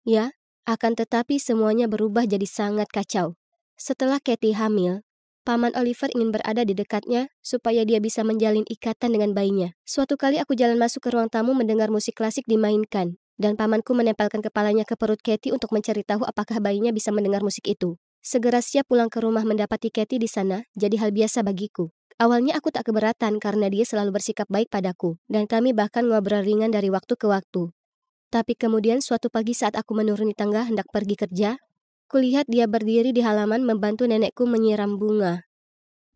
Ya, akan tetapi semuanya berubah jadi sangat kacau. Setelah Kathy hamil, Paman Oliver ingin berada di dekatnya supaya dia bisa menjalin ikatan dengan bayinya. Suatu kali aku jalan masuk ke ruang tamu mendengar musik klasik dimainkan, dan pamanku menempelkan kepalanya ke perut Kathy untuk mencari tahu apakah bayinya bisa mendengar musik itu. Segera siap pulang ke rumah mendapati Kathy di sana, jadi hal biasa bagiku. Awalnya aku tak keberatan karena dia selalu bersikap baik padaku, dan kami bahkan ngobrol ringan dari waktu ke waktu. Tapi kemudian suatu pagi saat aku menuruni tangga hendak pergi kerja, Kulihat dia berdiri di halaman membantu nenekku menyiram bunga.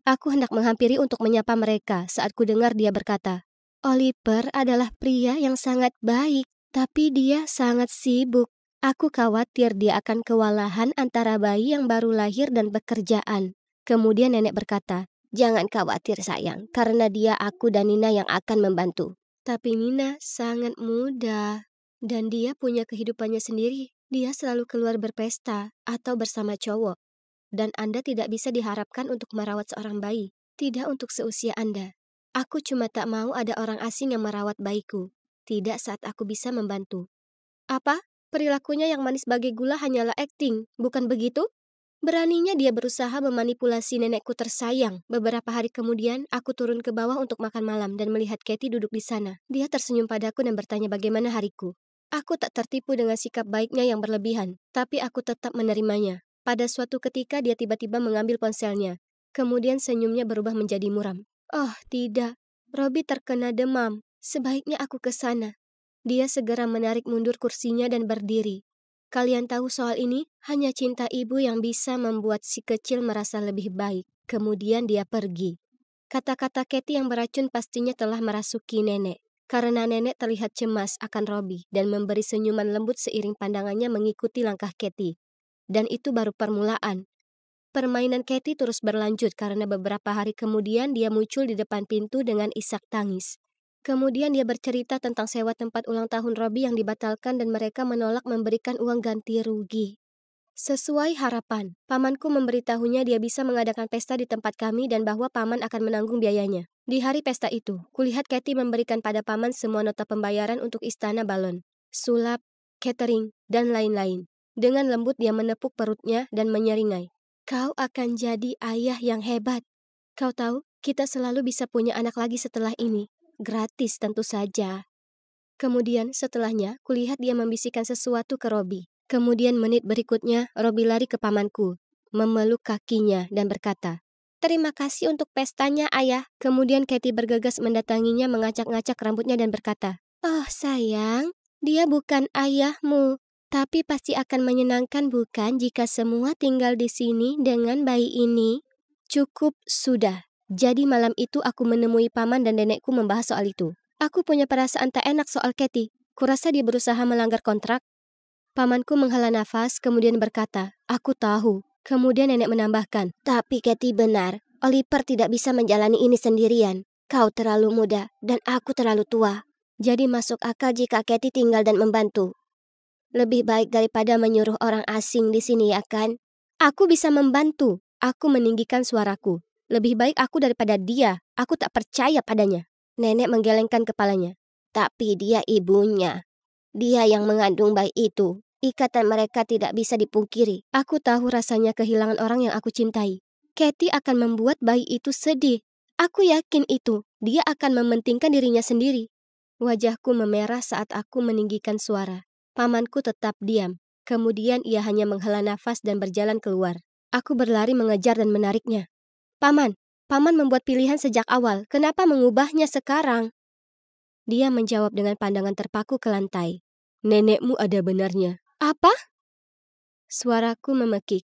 Aku hendak menghampiri untuk menyapa mereka saat ku dengar dia berkata, Oliver adalah pria yang sangat baik, tapi dia sangat sibuk. Aku khawatir dia akan kewalahan antara bayi yang baru lahir dan pekerjaan. Kemudian nenek berkata, Jangan khawatir sayang, karena dia aku dan Nina yang akan membantu. Tapi Nina sangat muda, dan dia punya kehidupannya sendiri. Dia selalu keluar berpesta atau bersama cowok, dan Anda tidak bisa diharapkan untuk merawat seorang bayi, tidak untuk seusia Anda. Aku cuma tak mau ada orang asing yang merawat bayiku, tidak saat aku bisa membantu. Apa? Perilakunya yang manis bagi gula hanyalah akting, bukan begitu? Beraninya dia berusaha memanipulasi nenekku tersayang. Beberapa hari kemudian, aku turun ke bawah untuk makan malam dan melihat Katie duduk di sana. Dia tersenyum padaku dan bertanya bagaimana hariku. Aku tak tertipu dengan sikap baiknya yang berlebihan, tapi aku tetap menerimanya. Pada suatu ketika dia tiba-tiba mengambil ponselnya. Kemudian senyumnya berubah menjadi muram. Oh, tidak. Robby terkena demam. Sebaiknya aku ke sana. Dia segera menarik mundur kursinya dan berdiri. Kalian tahu soal ini? Hanya cinta ibu yang bisa membuat si kecil merasa lebih baik. Kemudian dia pergi. Kata-kata Kathy yang beracun pastinya telah merasuki nenek karena nenek terlihat cemas akan Robby dan memberi senyuman lembut seiring pandangannya mengikuti langkah Kathy. Dan itu baru permulaan. Permainan Kathy terus berlanjut karena beberapa hari kemudian dia muncul di depan pintu dengan isak tangis. Kemudian dia bercerita tentang sewa tempat ulang tahun Robby yang dibatalkan dan mereka menolak memberikan uang ganti rugi. Sesuai harapan, pamanku memberitahunya dia bisa mengadakan pesta di tempat kami dan bahwa paman akan menanggung biayanya. Di hari pesta itu, kulihat Kathy memberikan pada paman semua nota pembayaran untuk istana balon, sulap, catering, dan lain-lain. Dengan lembut dia menepuk perutnya dan menyeringai. Kau akan jadi ayah yang hebat. Kau tahu, kita selalu bisa punya anak lagi setelah ini. Gratis tentu saja. Kemudian setelahnya, kulihat dia membisikkan sesuatu ke Robby. Kemudian menit berikutnya, Robi lari ke pamanku, memeluk kakinya dan berkata, Terima kasih untuk pestanya, ayah. Kemudian Katie bergegas mendatanginya mengacak-ngacak rambutnya dan berkata, Oh sayang, dia bukan ayahmu. Tapi pasti akan menyenangkan bukan jika semua tinggal di sini dengan bayi ini? Cukup sudah. Jadi malam itu aku menemui paman dan nenekku membahas soal itu. Aku punya perasaan tak enak soal Katie. Kurasa dia berusaha melanggar kontrak Pamanku menghela nafas, kemudian berkata, Aku tahu. Kemudian nenek menambahkan, Tapi Kathy benar, Oliver tidak bisa menjalani ini sendirian. Kau terlalu muda, dan aku terlalu tua. Jadi masuk akal jika Kathy tinggal dan membantu. Lebih baik daripada menyuruh orang asing di sini, ya kan? Aku bisa membantu. Aku meninggikan suaraku. Lebih baik aku daripada dia. Aku tak percaya padanya. Nenek menggelengkan kepalanya. Tapi dia ibunya. Dia yang mengandung bayi itu. Ikatan mereka tidak bisa dipungkiri. Aku tahu rasanya kehilangan orang yang aku cintai. Katie akan membuat bayi itu sedih. Aku yakin itu. Dia akan mementingkan dirinya sendiri. Wajahku memerah saat aku meninggikan suara. Pamanku tetap diam. Kemudian ia hanya menghela nafas dan berjalan keluar. Aku berlari mengejar dan menariknya. Paman, paman membuat pilihan sejak awal. Kenapa mengubahnya sekarang? Dia menjawab dengan pandangan terpaku ke lantai. Nenekmu ada benarnya. Apa? Suaraku memekik.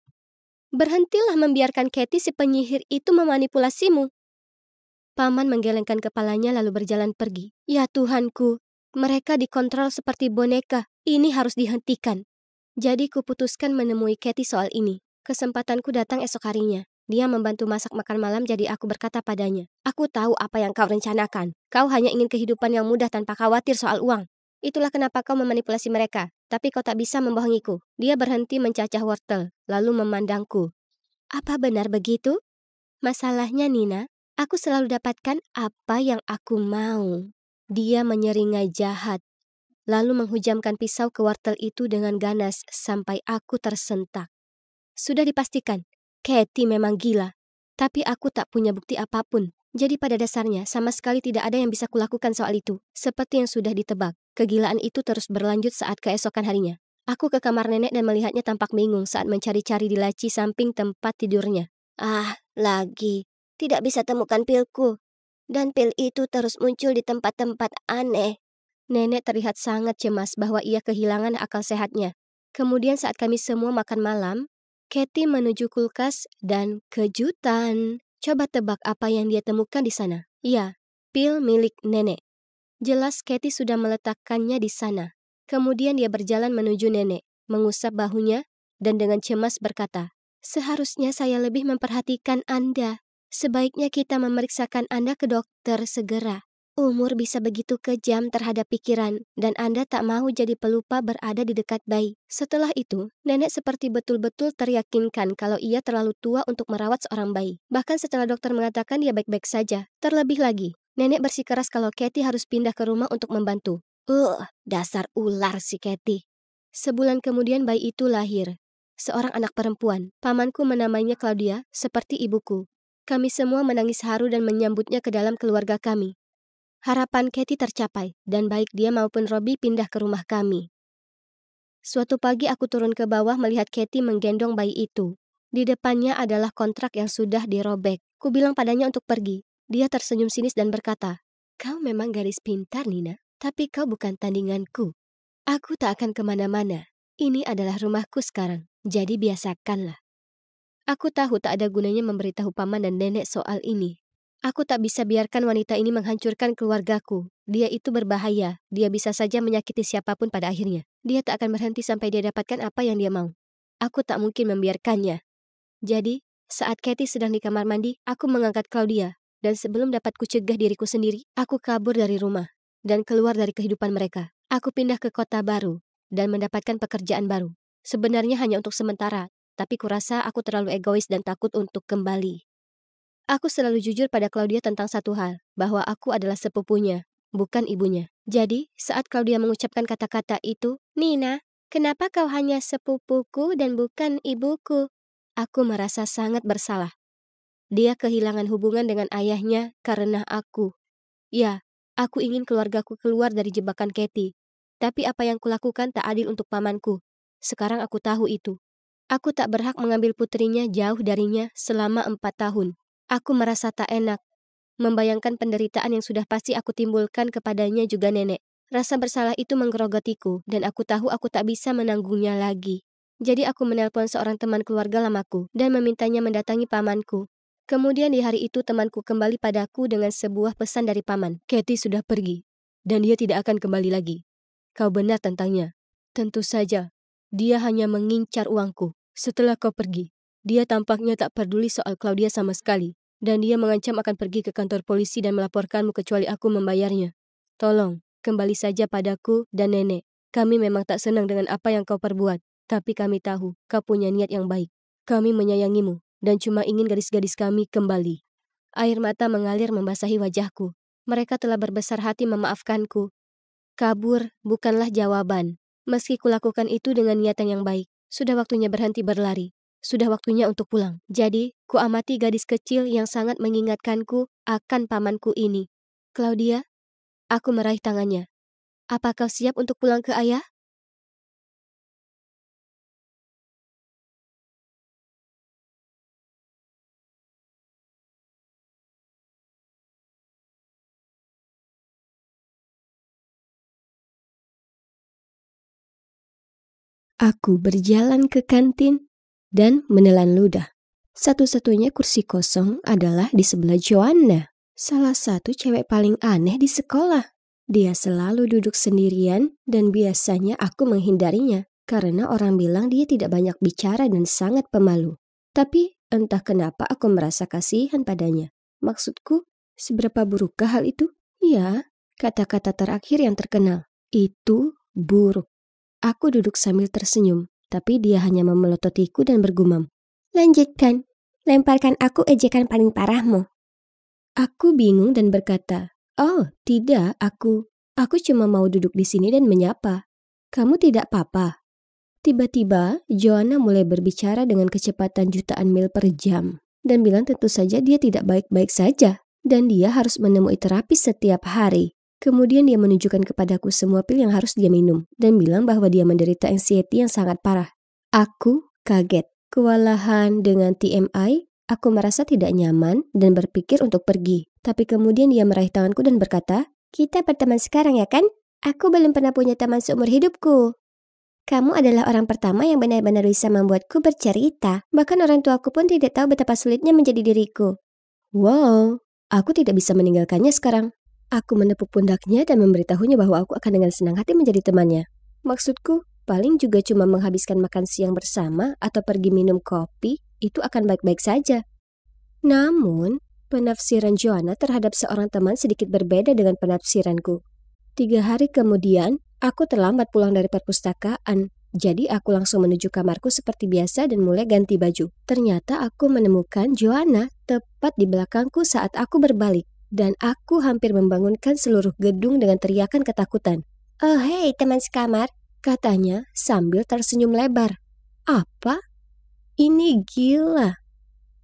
Berhentilah membiarkan Kathy si penyihir itu memanipulasimu. Paman menggelengkan kepalanya lalu berjalan pergi. Ya Tuhanku, mereka dikontrol seperti boneka. Ini harus dihentikan. Jadi kuputuskan menemui Kathy soal ini. Kesempatanku datang esok harinya. Dia membantu masak makan malam jadi aku berkata padanya. Aku tahu apa yang kau rencanakan. Kau hanya ingin kehidupan yang mudah tanpa khawatir soal uang. Itulah kenapa kau memanipulasi mereka, tapi kau tak bisa membohongiku. Dia berhenti mencacah wortel, lalu memandangku. Apa benar begitu? Masalahnya, Nina, aku selalu dapatkan apa yang aku mau. Dia menyeringai jahat, lalu menghujamkan pisau ke wortel itu dengan ganas sampai aku tersentak. Sudah dipastikan, Katie memang gila. Tapi aku tak punya bukti apapun. Jadi pada dasarnya, sama sekali tidak ada yang bisa kulakukan soal itu, seperti yang sudah ditebak. Kegilaan itu terus berlanjut saat keesokan harinya. Aku ke kamar nenek dan melihatnya tampak bingung saat mencari-cari di laci samping tempat tidurnya. Ah, lagi. Tidak bisa temukan pilku. Dan pil itu terus muncul di tempat-tempat aneh. Nenek terlihat sangat cemas bahwa ia kehilangan akal sehatnya. Kemudian saat kami semua makan malam, Katie menuju kulkas dan kejutan. Coba tebak apa yang dia temukan di sana. Iya, pil milik nenek. Jelas Kathy sudah meletakkannya di sana. Kemudian dia berjalan menuju nenek, mengusap bahunya, dan dengan cemas berkata, Seharusnya saya lebih memperhatikan Anda. Sebaiknya kita memeriksakan Anda ke dokter segera. Umur bisa begitu kejam terhadap pikiran, dan Anda tak mau jadi pelupa berada di dekat bayi. Setelah itu, nenek seperti betul-betul teryakinkan kalau ia terlalu tua untuk merawat seorang bayi. Bahkan setelah dokter mengatakan dia baik-baik saja. Terlebih lagi, Nenek bersikeras kalau Kathy harus pindah ke rumah untuk membantu. Uh, dasar ular si Kathy. Sebulan kemudian bayi itu lahir. Seorang anak perempuan, pamanku menamainya Claudia, seperti ibuku. Kami semua menangis haru dan menyambutnya ke dalam keluarga kami. Harapan Kathy tercapai, dan baik dia maupun Robby pindah ke rumah kami. Suatu pagi aku turun ke bawah melihat Kathy menggendong bayi itu. Di depannya adalah kontrak yang sudah dirobek. Ku bilang padanya untuk pergi, dia tersenyum sinis dan berkata, Kau memang garis pintar, Nina, tapi kau bukan tandinganku. Aku tak akan kemana-mana. Ini adalah rumahku sekarang, jadi biasakanlah. Aku tahu tak ada gunanya memberitahu paman dan nenek soal ini. Aku tak bisa biarkan wanita ini menghancurkan keluargaku. Dia itu berbahaya. Dia bisa saja menyakiti siapapun pada akhirnya. Dia tak akan berhenti sampai dia dapatkan apa yang dia mau. Aku tak mungkin membiarkannya. Jadi, saat Katie sedang di kamar mandi, aku mengangkat Claudia. Dan sebelum dapat kucegah diriku sendiri, aku kabur dari rumah dan keluar dari kehidupan mereka. Aku pindah ke kota baru dan mendapatkan pekerjaan baru. Sebenarnya hanya untuk sementara, tapi kurasa aku terlalu egois dan takut untuk kembali. Aku selalu jujur pada Claudia tentang satu hal, bahwa aku adalah sepupunya, bukan ibunya. Jadi, saat Claudia mengucapkan kata-kata itu, Nina, kenapa kau hanya sepupuku dan bukan ibuku? Aku merasa sangat bersalah. Dia kehilangan hubungan dengan ayahnya karena aku. Ya, aku ingin keluargaku keluar dari jebakan Katie. Tapi apa yang kulakukan tak adil untuk pamanku. Sekarang aku tahu itu. Aku tak berhak mengambil putrinya jauh darinya selama empat tahun. Aku merasa tak enak. Membayangkan penderitaan yang sudah pasti aku timbulkan kepadanya juga nenek. Rasa bersalah itu menggerogotiku dan aku tahu aku tak bisa menanggungnya lagi. Jadi aku menelpon seorang teman keluarga lamaku dan memintanya mendatangi pamanku. Kemudian di hari itu temanku kembali padaku dengan sebuah pesan dari paman. Kathy sudah pergi, dan dia tidak akan kembali lagi. Kau benar tentangnya. Tentu saja, dia hanya mengincar uangku. Setelah kau pergi, dia tampaknya tak peduli soal Claudia sama sekali, dan dia mengancam akan pergi ke kantor polisi dan melaporkanmu kecuali aku membayarnya. Tolong, kembali saja padaku dan nenek. Kami memang tak senang dengan apa yang kau perbuat, tapi kami tahu kau punya niat yang baik. Kami menyayangimu dan cuma ingin gadis-gadis kami kembali. Air mata mengalir membasahi wajahku. Mereka telah berbesar hati memaafkanku. Kabur bukanlah jawaban. Meski kulakukan itu dengan niatan yang baik, sudah waktunya berhenti berlari. Sudah waktunya untuk pulang. Jadi, ku amati gadis kecil yang sangat mengingatkanku akan pamanku ini. Claudia, aku meraih tangannya. Apa kau siap untuk pulang ke ayah? Aku berjalan ke kantin dan menelan ludah. Satu-satunya kursi kosong adalah di sebelah Joanna, salah satu cewek paling aneh di sekolah. Dia selalu duduk sendirian dan biasanya aku menghindarinya karena orang bilang dia tidak banyak bicara dan sangat pemalu. Tapi entah kenapa aku merasa kasihan padanya. Maksudku, seberapa burukkah hal itu? Ya, kata-kata terakhir yang terkenal. Itu buruk. Aku duduk sambil tersenyum, tapi dia hanya memelototiku dan bergumam. Lanjutkan, lemparkan aku ejekan paling parahmu. Aku bingung dan berkata, Oh, tidak, aku. Aku cuma mau duduk di sini dan menyapa. Kamu tidak apa-apa. Tiba-tiba, Joanna mulai berbicara dengan kecepatan jutaan mil per jam dan bilang tentu saja dia tidak baik-baik saja dan dia harus menemui terapi setiap hari. Kemudian dia menunjukkan kepadaku semua pil yang harus dia minum dan bilang bahwa dia menderita anxiety yang sangat parah. Aku kaget, kewalahan dengan TMI, aku merasa tidak nyaman dan berpikir untuk pergi. Tapi kemudian dia meraih tanganku dan berkata, "Kita berteman sekarang ya kan? Aku belum pernah punya teman seumur hidupku." Kamu adalah orang pertama yang benar-benar bisa membuatku bercerita. Bahkan orang tuaku pun tidak tahu betapa sulitnya menjadi diriku. Wow, aku tidak bisa meninggalkannya sekarang. Aku menepuk pundaknya dan memberitahunya bahwa aku akan dengan senang hati menjadi temannya. Maksudku, paling juga cuma menghabiskan makan siang bersama atau pergi minum kopi, itu akan baik-baik saja. Namun, penafsiran Joanna terhadap seorang teman sedikit berbeda dengan penafsiranku. Tiga hari kemudian, aku terlambat pulang dari perpustakaan, jadi aku langsung menuju kamarku seperti biasa dan mulai ganti baju. Ternyata aku menemukan Joanna tepat di belakangku saat aku berbalik dan aku hampir membangunkan seluruh gedung dengan teriakan ketakutan. Oh hei teman sekamar, katanya sambil tersenyum lebar. Apa? Ini gila.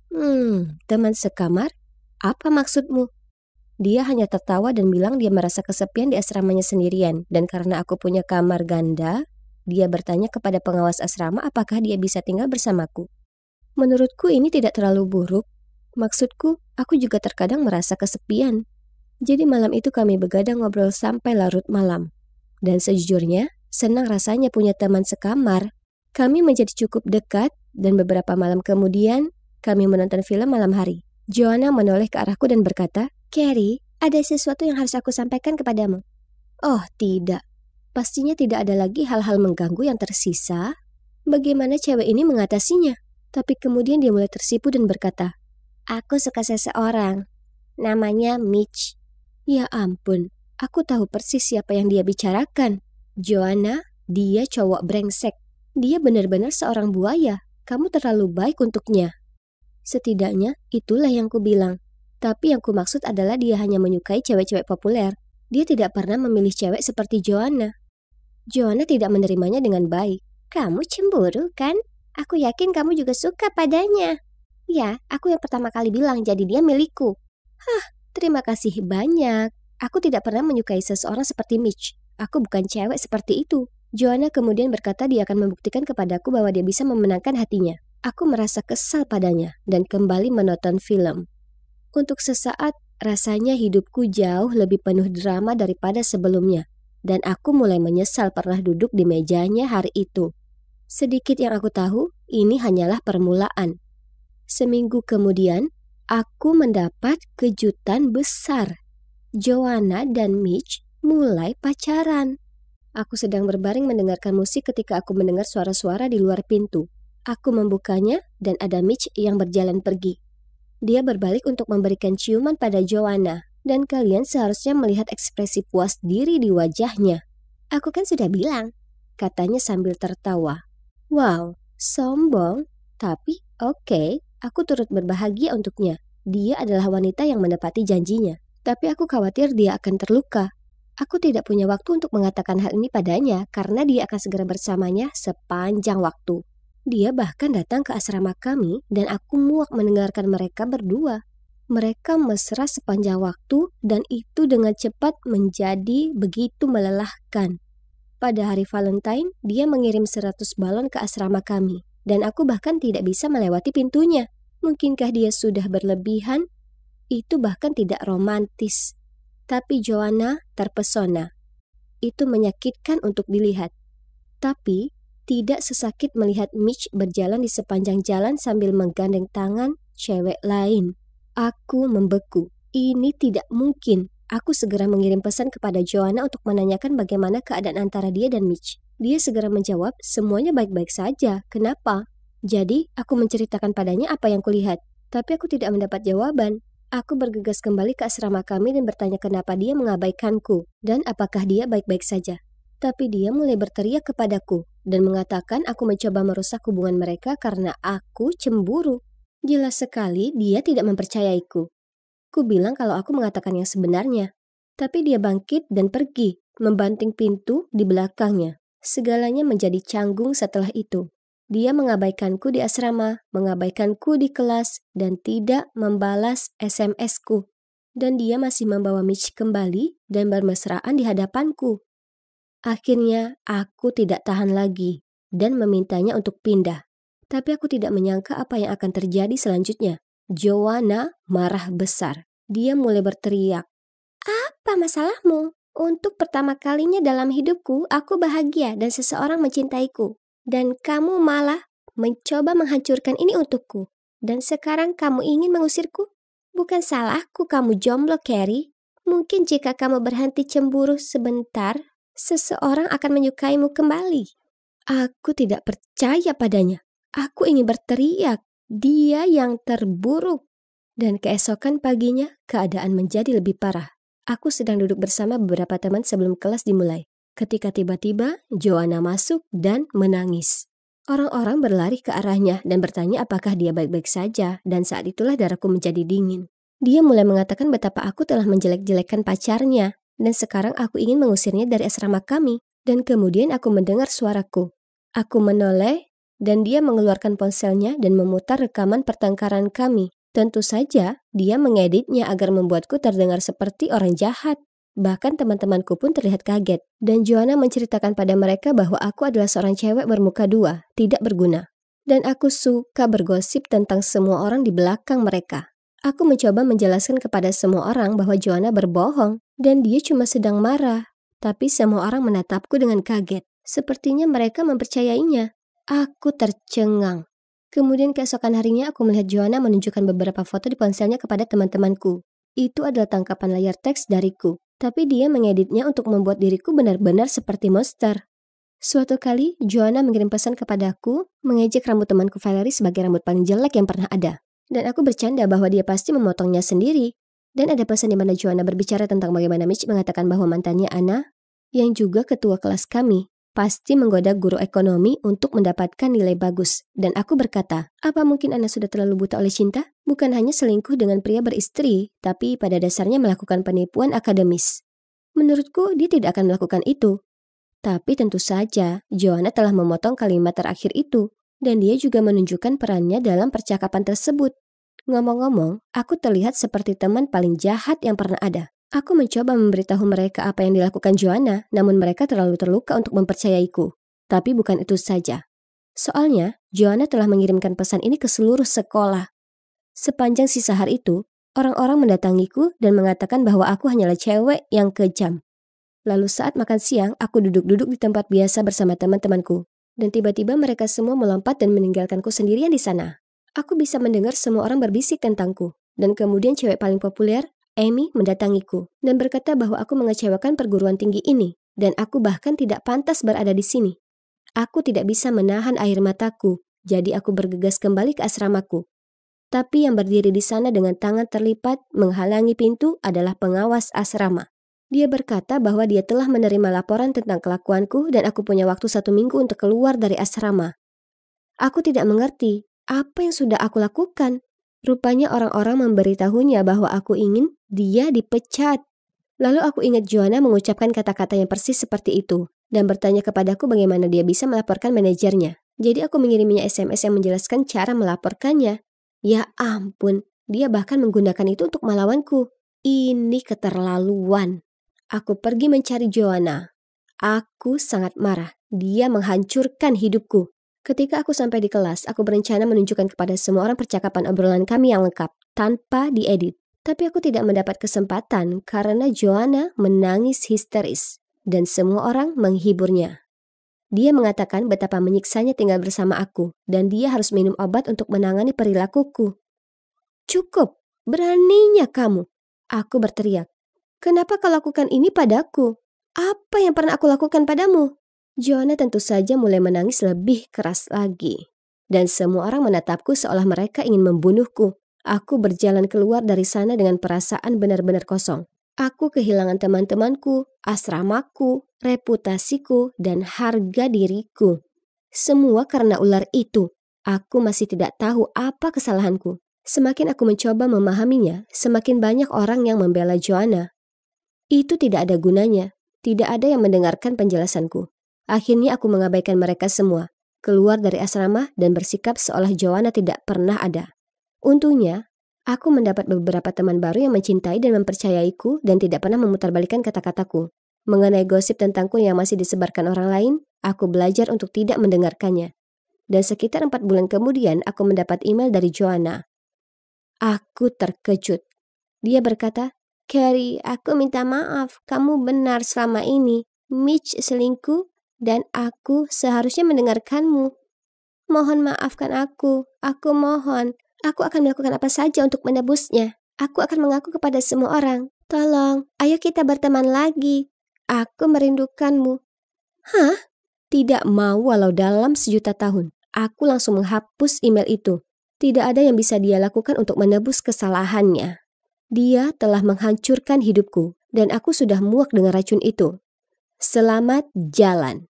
Hmm, teman sekamar, apa maksudmu? Dia hanya tertawa dan bilang dia merasa kesepian di asramanya sendirian. Dan karena aku punya kamar ganda, dia bertanya kepada pengawas asrama apakah dia bisa tinggal bersamaku. Menurutku ini tidak terlalu buruk Maksudku, aku juga terkadang merasa kesepian. Jadi malam itu kami begadang ngobrol sampai larut malam. Dan sejujurnya, senang rasanya punya teman sekamar. Kami menjadi cukup dekat dan beberapa malam kemudian, kami menonton film malam hari. Joanna menoleh ke arahku dan berkata, Carrie, ada sesuatu yang harus aku sampaikan kepadamu. Oh, tidak. Pastinya tidak ada lagi hal-hal mengganggu yang tersisa. Bagaimana cewek ini mengatasinya? Tapi kemudian dia mulai tersipu dan berkata, Aku suka seseorang. Namanya Mitch. Ya ampun, aku tahu persis siapa yang dia bicarakan. Joanna, dia cowok brengsek. Dia benar-benar seorang buaya. Kamu terlalu baik untuknya. Setidaknya, itulah yang ku bilang. Tapi yang ku maksud adalah dia hanya menyukai cewek-cewek populer. Dia tidak pernah memilih cewek seperti Joanna. Joanna tidak menerimanya dengan baik. Kamu cemburu, kan? Aku yakin kamu juga suka padanya. Ya, aku yang pertama kali bilang jadi dia milikku. Hah, terima kasih banyak. Aku tidak pernah menyukai seseorang seperti Mitch. Aku bukan cewek seperti itu. Joanna kemudian berkata dia akan membuktikan kepadaku bahwa dia bisa memenangkan hatinya. Aku merasa kesal padanya dan kembali menonton film. Untuk sesaat, rasanya hidupku jauh lebih penuh drama daripada sebelumnya. Dan aku mulai menyesal pernah duduk di mejanya hari itu. Sedikit yang aku tahu, ini hanyalah permulaan. Seminggu kemudian, aku mendapat kejutan besar. Joanna dan Mitch mulai pacaran. Aku sedang berbaring mendengarkan musik ketika aku mendengar suara-suara di luar pintu. Aku membukanya dan ada Mitch yang berjalan pergi. Dia berbalik untuk memberikan ciuman pada Joanna dan kalian seharusnya melihat ekspresi puas diri di wajahnya. Aku kan sudah bilang, katanya sambil tertawa. Wow, sombong, tapi oke. Okay. Aku turut berbahagia untuknya. Dia adalah wanita yang mendapati janjinya. Tapi aku khawatir dia akan terluka. Aku tidak punya waktu untuk mengatakan hal ini padanya karena dia akan segera bersamanya sepanjang waktu. Dia bahkan datang ke asrama kami dan aku muak mendengarkan mereka berdua. Mereka mesra sepanjang waktu dan itu dengan cepat menjadi begitu melelahkan. Pada hari Valentine, dia mengirim 100 balon ke asrama kami dan aku bahkan tidak bisa melewati pintunya. Mungkinkah dia sudah berlebihan? Itu bahkan tidak romantis. Tapi Joanna terpesona. Itu menyakitkan untuk dilihat. Tapi tidak sesakit melihat Mitch berjalan di sepanjang jalan sambil menggandeng tangan cewek lain. Aku membeku. Ini tidak mungkin. Aku segera mengirim pesan kepada Joanna untuk menanyakan bagaimana keadaan antara dia dan Mitch. Dia segera menjawab, semuanya baik-baik saja. Kenapa? Jadi, aku menceritakan padanya apa yang kulihat. Tapi aku tidak mendapat jawaban. Aku bergegas kembali ke asrama kami dan bertanya kenapa dia mengabaikanku dan apakah dia baik-baik saja. Tapi dia mulai berteriak kepadaku dan mengatakan aku mencoba merusak hubungan mereka karena aku cemburu. Jelas sekali dia tidak mempercayaiku. Ku bilang kalau aku mengatakan yang sebenarnya. Tapi dia bangkit dan pergi, membanting pintu di belakangnya segalanya menjadi canggung setelah itu. Dia mengabaikanku di asrama, mengabaikanku di kelas, dan tidak membalas SMS-ku. Dan dia masih membawa Mitch kembali dan bermesraan di hadapanku. Akhirnya, aku tidak tahan lagi dan memintanya untuk pindah. Tapi aku tidak menyangka apa yang akan terjadi selanjutnya. Joanna marah besar. Dia mulai berteriak. Apa masalahmu? Untuk pertama kalinya dalam hidupku, aku bahagia dan seseorang mencintaiku. Dan kamu malah mencoba menghancurkan ini untukku. Dan sekarang kamu ingin mengusirku? Bukan salahku kamu jomblo, Carrie. Mungkin jika kamu berhenti cemburu sebentar, seseorang akan menyukaimu kembali. Aku tidak percaya padanya. Aku ingin berteriak. Dia yang terburuk. Dan keesokan paginya, keadaan menjadi lebih parah. Aku sedang duduk bersama beberapa teman sebelum kelas dimulai. Ketika tiba-tiba, Joanna masuk dan menangis. Orang-orang berlari ke arahnya dan bertanya apakah dia baik-baik saja, dan saat itulah darahku menjadi dingin. Dia mulai mengatakan betapa aku telah menjelek-jelekan pacarnya, dan sekarang aku ingin mengusirnya dari asrama kami. Dan kemudian aku mendengar suaraku. Aku menoleh, dan dia mengeluarkan ponselnya dan memutar rekaman pertengkaran kami. Tentu saja, dia mengeditnya agar membuatku terdengar seperti orang jahat. Bahkan teman-temanku pun terlihat kaget, dan Joanna menceritakan pada mereka bahwa aku adalah seorang cewek bermuka dua, tidak berguna. Dan aku suka bergosip tentang semua orang di belakang mereka. Aku mencoba menjelaskan kepada semua orang bahwa Joanna berbohong, dan dia cuma sedang marah. Tapi semua orang menatapku dengan kaget. Sepertinya mereka mempercayainya. Aku tercengang. Kemudian keesokan harinya aku melihat Joanna menunjukkan beberapa foto di ponselnya kepada teman-temanku. Itu adalah tangkapan layar teks dariku, tapi dia mengeditnya untuk membuat diriku benar-benar seperti monster. Suatu kali, Joanna mengirim pesan kepadaku, mengejek rambut temanku Valerie sebagai rambut paling jelek yang pernah ada. Dan aku bercanda bahwa dia pasti memotongnya sendiri. Dan ada pesan di mana Joanna berbicara tentang bagaimana Mitch mengatakan bahwa mantannya Anna, yang juga ketua kelas kami, pasti menggoda guru ekonomi untuk mendapatkan nilai bagus. Dan aku berkata, apa mungkin Anda sudah terlalu buta oleh cinta? Bukan hanya selingkuh dengan pria beristri, tapi pada dasarnya melakukan penipuan akademis. Menurutku, dia tidak akan melakukan itu. Tapi tentu saja, Joanna telah memotong kalimat terakhir itu, dan dia juga menunjukkan perannya dalam percakapan tersebut. Ngomong-ngomong, aku terlihat seperti teman paling jahat yang pernah ada. Aku mencoba memberitahu mereka apa yang dilakukan Joanna, namun mereka terlalu terluka untuk mempercayaiku. Tapi bukan itu saja. Soalnya, Joanna telah mengirimkan pesan ini ke seluruh sekolah. Sepanjang sisa hari itu, orang-orang mendatangiku dan mengatakan bahwa aku hanyalah cewek yang kejam. Lalu saat makan siang, aku duduk-duduk di tempat biasa bersama teman-temanku. Dan tiba-tiba mereka semua melompat dan meninggalkanku sendirian di sana. Aku bisa mendengar semua orang berbisik tentangku. Dan kemudian cewek paling populer, Amy mendatangiku dan berkata bahwa aku mengecewakan perguruan tinggi ini dan aku bahkan tidak pantas berada di sini. Aku tidak bisa menahan air mataku, jadi aku bergegas kembali ke asramaku. Tapi yang berdiri di sana dengan tangan terlipat menghalangi pintu adalah pengawas asrama. Dia berkata bahwa dia telah menerima laporan tentang kelakuanku dan aku punya waktu satu minggu untuk keluar dari asrama. Aku tidak mengerti apa yang sudah aku lakukan. Rupanya orang-orang memberitahunya bahwa aku ingin dia dipecat. Lalu aku ingat Joanna mengucapkan kata-kata yang persis seperti itu dan bertanya kepadaku bagaimana dia bisa melaporkan manajernya. Jadi aku mengiriminya SMS yang menjelaskan cara melaporkannya. Ya ampun, dia bahkan menggunakan itu untuk melawanku. Ini keterlaluan. Aku pergi mencari Joanna. Aku sangat marah. Dia menghancurkan hidupku. Ketika aku sampai di kelas, aku berencana menunjukkan kepada semua orang percakapan obrolan kami yang lengkap, tanpa diedit. Tapi aku tidak mendapat kesempatan karena Joanna menangis histeris, dan semua orang menghiburnya. Dia mengatakan betapa menyiksanya tinggal bersama aku, dan dia harus minum obat untuk menangani perilakuku. Cukup, beraninya kamu. Aku berteriak. Kenapa kau lakukan ini padaku? Apa yang pernah aku lakukan padamu? Joanna tentu saja mulai menangis lebih keras lagi. Dan semua orang menatapku seolah mereka ingin membunuhku. Aku berjalan keluar dari sana dengan perasaan benar-benar kosong. Aku kehilangan teman-temanku, asramaku, reputasiku, dan harga diriku. Semua karena ular itu. Aku masih tidak tahu apa kesalahanku. Semakin aku mencoba memahaminya, semakin banyak orang yang membela Joanna. Itu tidak ada gunanya. Tidak ada yang mendengarkan penjelasanku. Akhirnya aku mengabaikan mereka semua, keluar dari asrama dan bersikap seolah Joanna tidak pernah ada. Untungnya, aku mendapat beberapa teman baru yang mencintai dan mempercayaiku dan tidak pernah memutarbalikkan kata-kataku. Mengenai gosip tentangku yang masih disebarkan orang lain, aku belajar untuk tidak mendengarkannya. Dan sekitar empat bulan kemudian, aku mendapat email dari Joanna. Aku terkejut. Dia berkata, Carrie, aku minta maaf, kamu benar selama ini. Mitch selingkuh dan aku seharusnya mendengarkanmu. Mohon maafkan aku, aku mohon. Aku akan melakukan apa saja untuk menebusnya. Aku akan mengaku kepada semua orang. Tolong, ayo kita berteman lagi. Aku merindukanmu. Hah? Tidak mau walau dalam sejuta tahun. Aku langsung menghapus email itu. Tidak ada yang bisa dia lakukan untuk menebus kesalahannya. Dia telah menghancurkan hidupku, dan aku sudah muak dengan racun itu. Selamat jalan.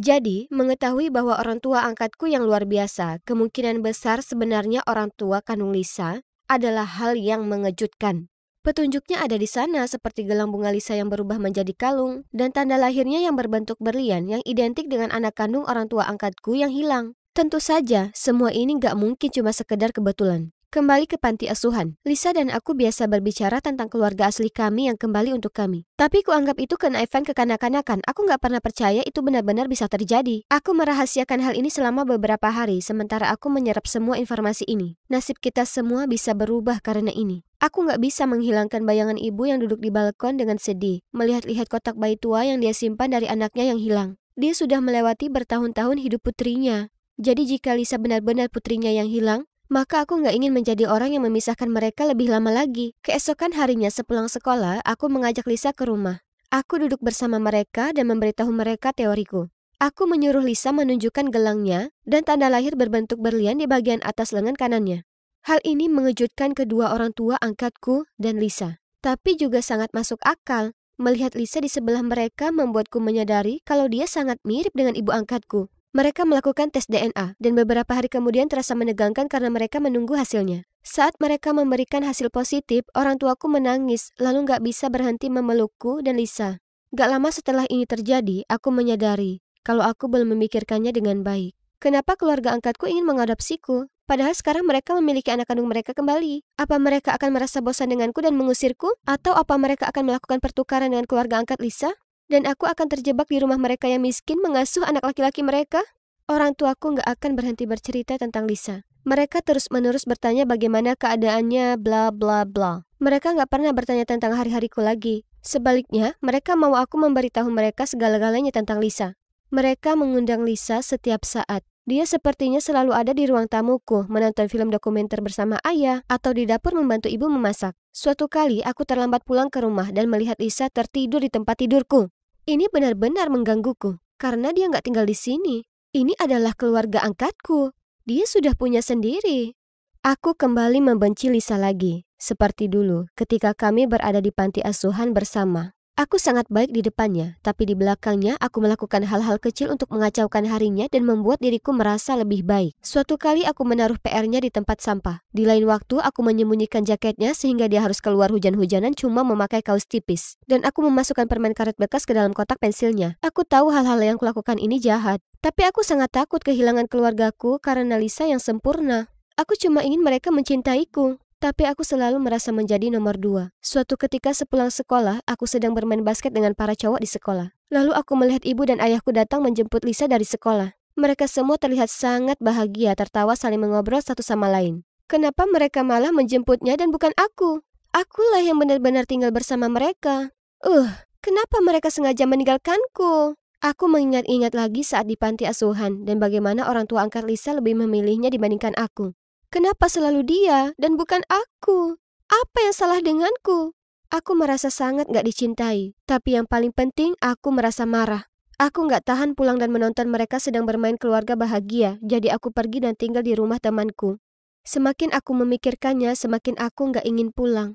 Jadi, mengetahui bahwa orang tua angkatku yang luar biasa, kemungkinan besar sebenarnya orang tua kandung Lisa adalah hal yang mengejutkan. Petunjuknya ada di sana seperti gelang bunga Lisa yang berubah menjadi kalung dan tanda lahirnya yang berbentuk berlian yang identik dengan anak kandung orang tua angkatku yang hilang. Tentu saja, semua ini gak mungkin cuma sekedar kebetulan. Kembali ke panti asuhan, Lisa dan aku biasa berbicara tentang keluarga asli kami yang kembali untuk kami. Tapi kuanggap anggap itu kenaifan kekanak-kanakan. Aku nggak pernah percaya itu benar-benar bisa terjadi. Aku merahasiakan hal ini selama beberapa hari, sementara aku menyerap semua informasi ini. Nasib kita semua bisa berubah karena ini. Aku nggak bisa menghilangkan bayangan ibu yang duduk di balkon dengan sedih, melihat-lihat kotak bayi tua yang dia simpan dari anaknya yang hilang. Dia sudah melewati bertahun-tahun hidup putrinya. Jadi jika Lisa benar-benar putrinya yang hilang, maka aku nggak ingin menjadi orang yang memisahkan mereka lebih lama lagi. Keesokan harinya sepulang sekolah, aku mengajak Lisa ke rumah. Aku duduk bersama mereka dan memberitahu mereka teoriku. Aku menyuruh Lisa menunjukkan gelangnya dan tanda lahir berbentuk berlian di bagian atas lengan kanannya. Hal ini mengejutkan kedua orang tua angkatku dan Lisa. Tapi juga sangat masuk akal. Melihat Lisa di sebelah mereka membuatku menyadari kalau dia sangat mirip dengan ibu angkatku. Mereka melakukan tes DNA dan beberapa hari kemudian terasa menegangkan karena mereka menunggu hasilnya. Saat mereka memberikan hasil positif, orang tuaku menangis lalu nggak bisa berhenti memelukku dan Lisa. Gak lama setelah ini terjadi, aku menyadari kalau aku belum memikirkannya dengan baik. Kenapa keluarga angkatku ingin mengadopsiku? Padahal sekarang mereka memiliki anak kandung mereka kembali. Apa mereka akan merasa bosan denganku dan mengusirku? Atau apa mereka akan melakukan pertukaran dengan keluarga angkat Lisa? Dan aku akan terjebak di rumah mereka yang miskin mengasuh anak laki-laki mereka? Orang tuaku nggak akan berhenti bercerita tentang Lisa. Mereka terus-menerus bertanya bagaimana keadaannya, bla bla bla. Mereka nggak pernah bertanya tentang hari-hariku lagi. Sebaliknya, mereka mau aku memberitahu mereka segala-galanya tentang Lisa. Mereka mengundang Lisa setiap saat. Dia sepertinya selalu ada di ruang tamuku, menonton film dokumenter bersama ayah, atau di dapur membantu ibu memasak. Suatu kali, aku terlambat pulang ke rumah dan melihat Lisa tertidur di tempat tidurku. Ini benar-benar menggangguku, karena dia nggak tinggal di sini. Ini adalah keluarga angkatku. Dia sudah punya sendiri. Aku kembali membenci Lisa lagi, seperti dulu ketika kami berada di panti asuhan bersama. Aku sangat baik di depannya, tapi di belakangnya aku melakukan hal-hal kecil untuk mengacaukan harinya dan membuat diriku merasa lebih baik. Suatu kali aku menaruh PR-nya di tempat sampah. Di lain waktu, aku menyembunyikan jaketnya sehingga dia harus keluar hujan-hujanan cuma memakai kaos tipis. Dan aku memasukkan permen karet bekas ke dalam kotak pensilnya. Aku tahu hal-hal yang kulakukan ini jahat. Tapi aku sangat takut kehilangan keluargaku karena Lisa yang sempurna. Aku cuma ingin mereka mencintaiku. Tapi aku selalu merasa menjadi nomor dua. Suatu ketika sepulang sekolah, aku sedang bermain basket dengan para cowok di sekolah. Lalu aku melihat ibu dan ayahku datang menjemput Lisa dari sekolah. Mereka semua terlihat sangat bahagia, tertawa saling mengobrol satu sama lain. Kenapa mereka malah menjemputnya dan bukan aku? Akulah yang benar-benar tinggal bersama mereka. Uh, kenapa mereka sengaja meninggalkanku? Aku mengingat-ingat lagi saat di panti asuhan dan bagaimana orang tua angkat Lisa lebih memilihnya dibandingkan aku. Kenapa selalu dia dan bukan aku? Apa yang salah denganku? Aku merasa sangat gak dicintai, tapi yang paling penting aku merasa marah. Aku gak tahan pulang dan menonton mereka sedang bermain keluarga bahagia, jadi aku pergi dan tinggal di rumah temanku. Semakin aku memikirkannya, semakin aku gak ingin pulang.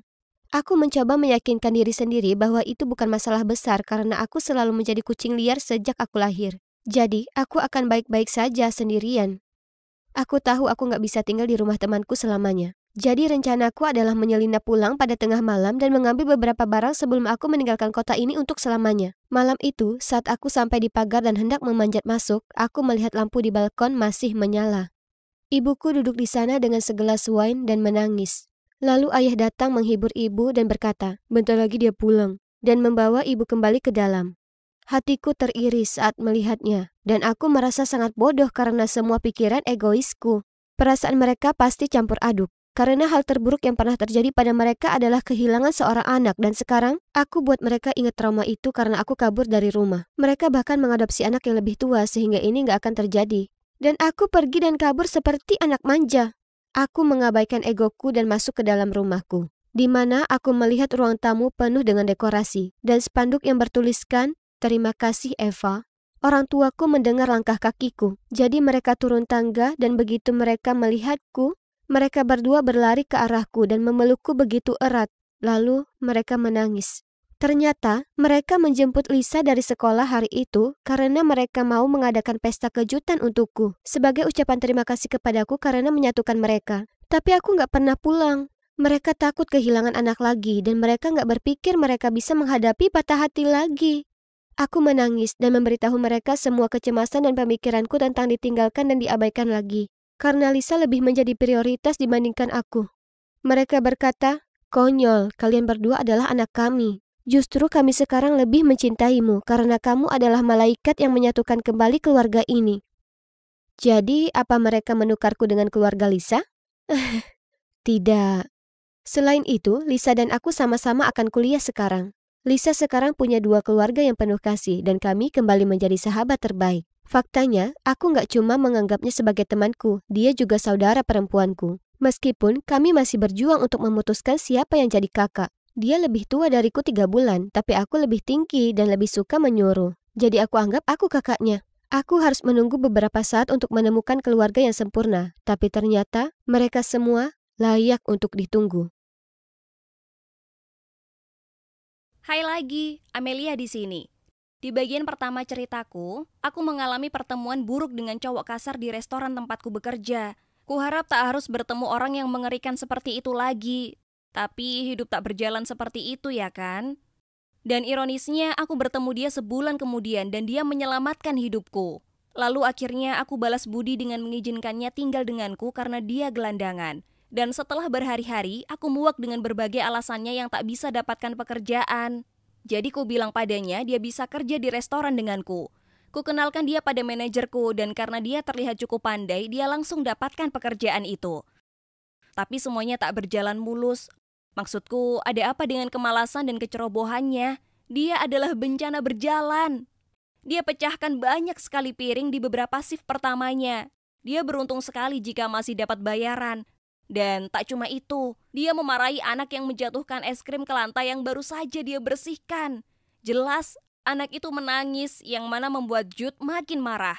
Aku mencoba meyakinkan diri sendiri bahwa itu bukan masalah besar karena aku selalu menjadi kucing liar sejak aku lahir. Jadi, aku akan baik-baik saja sendirian. Aku tahu aku nggak bisa tinggal di rumah temanku selamanya. Jadi rencanaku adalah menyelinap pulang pada tengah malam dan mengambil beberapa barang sebelum aku meninggalkan kota ini untuk selamanya. Malam itu, saat aku sampai di pagar dan hendak memanjat masuk, aku melihat lampu di balkon masih menyala. Ibuku duduk di sana dengan segelas wine dan menangis. Lalu ayah datang menghibur ibu dan berkata, bentar lagi dia pulang, dan membawa ibu kembali ke dalam. Hatiku teriris saat melihatnya, dan aku merasa sangat bodoh karena semua pikiran egoisku. Perasaan mereka pasti campur aduk, karena hal terburuk yang pernah terjadi pada mereka adalah kehilangan seorang anak dan sekarang aku buat mereka ingat trauma itu karena aku kabur dari rumah. Mereka bahkan mengadopsi anak yang lebih tua sehingga ini nggak akan terjadi. Dan aku pergi dan kabur seperti anak manja. Aku mengabaikan egoku dan masuk ke dalam rumahku di mana aku melihat ruang tamu penuh dengan dekorasi dan spanduk yang bertuliskan Terima kasih Eva. Orang tuaku mendengar langkah kakiku, jadi mereka turun tangga dan begitu mereka melihatku, mereka berdua berlari ke arahku dan memelukku begitu erat. Lalu mereka menangis. Ternyata mereka menjemput Lisa dari sekolah hari itu karena mereka mau mengadakan pesta kejutan untukku sebagai ucapan terima kasih kepadaku karena menyatukan mereka. Tapi aku nggak pernah pulang. Mereka takut kehilangan anak lagi dan mereka nggak berpikir mereka bisa menghadapi patah hati lagi. Aku menangis dan memberitahu mereka semua kecemasan dan pemikiranku tentang ditinggalkan dan diabaikan lagi, karena Lisa lebih menjadi prioritas dibandingkan aku. Mereka berkata, Konyol, kalian berdua adalah anak kami. Justru kami sekarang lebih mencintaimu karena kamu adalah malaikat yang menyatukan kembali keluarga ini. Jadi, apa mereka menukarku dengan keluarga Lisa? (laughs) Tidak. Selain itu, Lisa dan aku sama-sama akan kuliah sekarang. Lisa sekarang punya dua keluarga yang penuh kasih dan kami kembali menjadi sahabat terbaik. Faktanya, aku nggak cuma menganggapnya sebagai temanku, dia juga saudara perempuanku. Meskipun kami masih berjuang untuk memutuskan siapa yang jadi kakak. Dia lebih tua dariku tiga bulan, tapi aku lebih tinggi dan lebih suka menyuruh. Jadi aku anggap aku kakaknya. Aku harus menunggu beberapa saat untuk menemukan keluarga yang sempurna, tapi ternyata mereka semua layak untuk ditunggu. Hai lagi, Amelia di sini. Di bagian pertama ceritaku, aku mengalami pertemuan buruk dengan cowok kasar di restoran tempatku bekerja. Kuharap tak harus bertemu orang yang mengerikan seperti itu lagi. Tapi hidup tak berjalan seperti itu ya kan? Dan ironisnya aku bertemu dia sebulan kemudian dan dia menyelamatkan hidupku. Lalu akhirnya aku balas budi dengan mengizinkannya tinggal denganku karena dia gelandangan. Dan setelah berhari-hari, aku muak dengan berbagai alasannya yang tak bisa dapatkan pekerjaan. Jadi ku bilang padanya dia bisa kerja di restoran denganku. Ku kenalkan dia pada manajerku dan karena dia terlihat cukup pandai, dia langsung dapatkan pekerjaan itu. Tapi semuanya tak berjalan mulus. Maksudku, ada apa dengan kemalasan dan kecerobohannya? Dia adalah bencana berjalan. Dia pecahkan banyak sekali piring di beberapa shift pertamanya. Dia beruntung sekali jika masih dapat bayaran, dan tak cuma itu, dia memarahi anak yang menjatuhkan es krim ke lantai yang baru saja dia bersihkan. Jelas, anak itu menangis yang mana membuat Jude makin marah.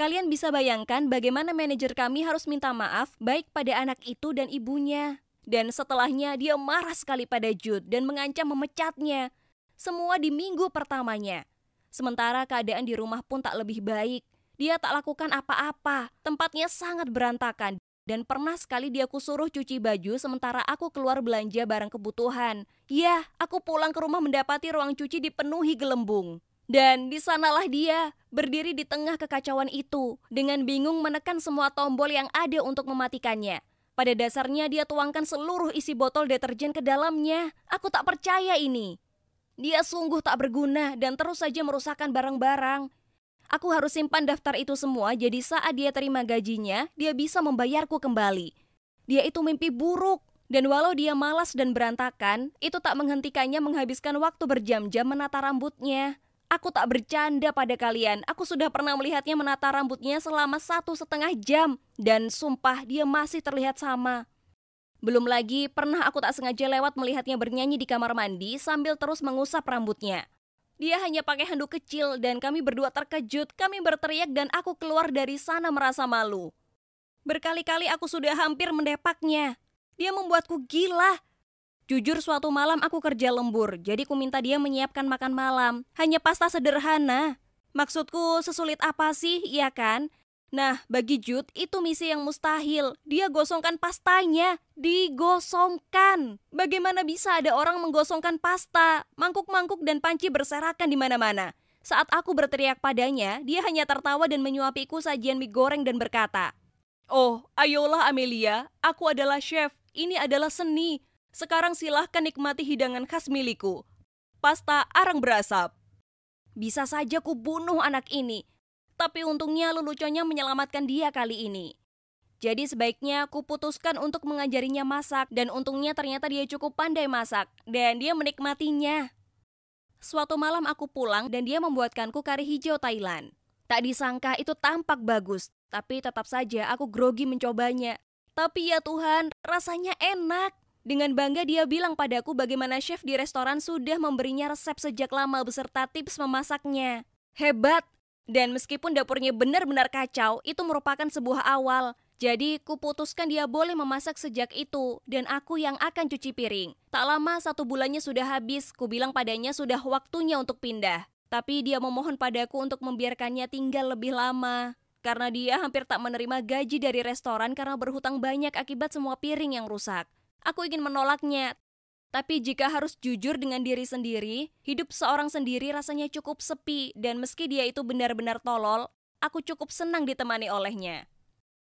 Kalian bisa bayangkan bagaimana manajer kami harus minta maaf baik pada anak itu dan ibunya. Dan setelahnya dia marah sekali pada Jude dan mengancam memecatnya. Semua di minggu pertamanya. Sementara keadaan di rumah pun tak lebih baik. Dia tak lakukan apa-apa, tempatnya sangat berantakan. Dan pernah sekali dia kusuruh suruh cuci baju sementara aku keluar belanja barang kebutuhan. Ya, aku pulang ke rumah mendapati ruang cuci dipenuhi gelembung. Dan di sanalah dia, berdiri di tengah kekacauan itu, dengan bingung menekan semua tombol yang ada untuk mematikannya. Pada dasarnya dia tuangkan seluruh isi botol deterjen ke dalamnya. Aku tak percaya ini. Dia sungguh tak berguna dan terus saja merusakkan barang-barang. Aku harus simpan daftar itu semua jadi saat dia terima gajinya, dia bisa membayarku kembali. Dia itu mimpi buruk. Dan walau dia malas dan berantakan, itu tak menghentikannya menghabiskan waktu berjam-jam menata rambutnya. Aku tak bercanda pada kalian, aku sudah pernah melihatnya menata rambutnya selama satu setengah jam. Dan sumpah, dia masih terlihat sama. Belum lagi, pernah aku tak sengaja lewat melihatnya bernyanyi di kamar mandi sambil terus mengusap rambutnya. Dia hanya pakai handuk kecil dan kami berdua terkejut, kami berteriak dan aku keluar dari sana merasa malu. Berkali-kali aku sudah hampir mendepaknya. Dia membuatku gila. Jujur suatu malam aku kerja lembur, jadi ku minta dia menyiapkan makan malam. Hanya pasta sederhana. Maksudku sesulit apa sih, iya kan? Nah, bagi Jude itu misi yang mustahil. Dia gosongkan pastanya, digosongkan. Bagaimana bisa ada orang menggosongkan pasta? Mangkuk-mangkuk dan panci berserakan di mana-mana. Saat aku berteriak padanya, dia hanya tertawa dan menyuapiku sajian mie goreng dan berkata, "Oh, ayolah Amelia, aku adalah chef. Ini adalah seni. Sekarang silahkan nikmati hidangan khas milikku. Pasta arang berasap." Bisa saja ku bunuh anak ini, tapi untungnya leluconnya menyelamatkan dia kali ini. Jadi sebaiknya aku putuskan untuk mengajarinya masak dan untungnya ternyata dia cukup pandai masak dan dia menikmatinya. Suatu malam aku pulang dan dia membuatkanku kari hijau Thailand. Tak disangka itu tampak bagus, tapi tetap saja aku grogi mencobanya. Tapi ya Tuhan, rasanya enak. Dengan bangga dia bilang padaku bagaimana chef di restoran sudah memberinya resep sejak lama beserta tips memasaknya. Hebat, dan meskipun dapurnya benar-benar kacau, itu merupakan sebuah awal. Jadi kuputuskan dia boleh memasak sejak itu dan aku yang akan cuci piring. Tak lama satu bulannya sudah habis, ku bilang padanya sudah waktunya untuk pindah. Tapi dia memohon padaku untuk membiarkannya tinggal lebih lama. Karena dia hampir tak menerima gaji dari restoran karena berhutang banyak akibat semua piring yang rusak. Aku ingin menolaknya, tapi jika harus jujur dengan diri sendiri, hidup seorang sendiri rasanya cukup sepi dan meski dia itu benar-benar tolol, aku cukup senang ditemani olehnya.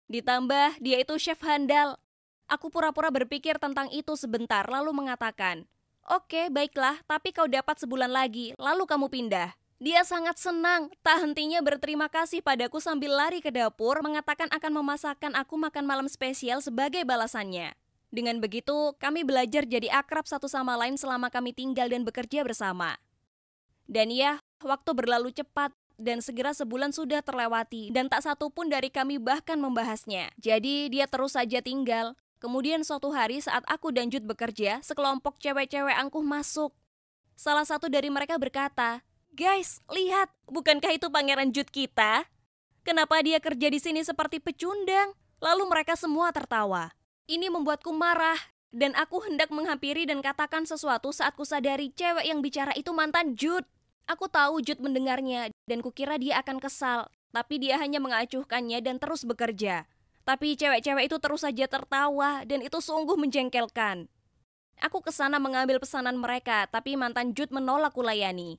Ditambah, dia itu chef handal. Aku pura-pura berpikir tentang itu sebentar lalu mengatakan, Oke, baiklah, tapi kau dapat sebulan lagi, lalu kamu pindah. Dia sangat senang, tak hentinya berterima kasih padaku sambil lari ke dapur mengatakan akan memasakkan aku makan malam spesial sebagai balasannya. Dengan begitu, kami belajar jadi akrab satu sama lain selama kami tinggal dan bekerja bersama. Dan ya, waktu berlalu cepat dan segera sebulan sudah terlewati dan tak satu pun dari kami bahkan membahasnya. Jadi dia terus saja tinggal. Kemudian suatu hari saat aku dan Jud bekerja, sekelompok cewek-cewek angkuh masuk. Salah satu dari mereka berkata, Guys, lihat, bukankah itu pangeran Jud kita? Kenapa dia kerja di sini seperti pecundang? Lalu mereka semua tertawa. Ini membuatku marah, dan aku hendak menghampiri dan katakan sesuatu saat kusadari cewek yang bicara itu mantan Jude. Aku tahu Jude mendengarnya, dan kukira dia akan kesal, tapi dia hanya mengacuhkannya dan terus bekerja. Tapi cewek-cewek itu terus saja tertawa, dan itu sungguh menjengkelkan. Aku kesana mengambil pesanan mereka, tapi mantan Jud menolak kulayani.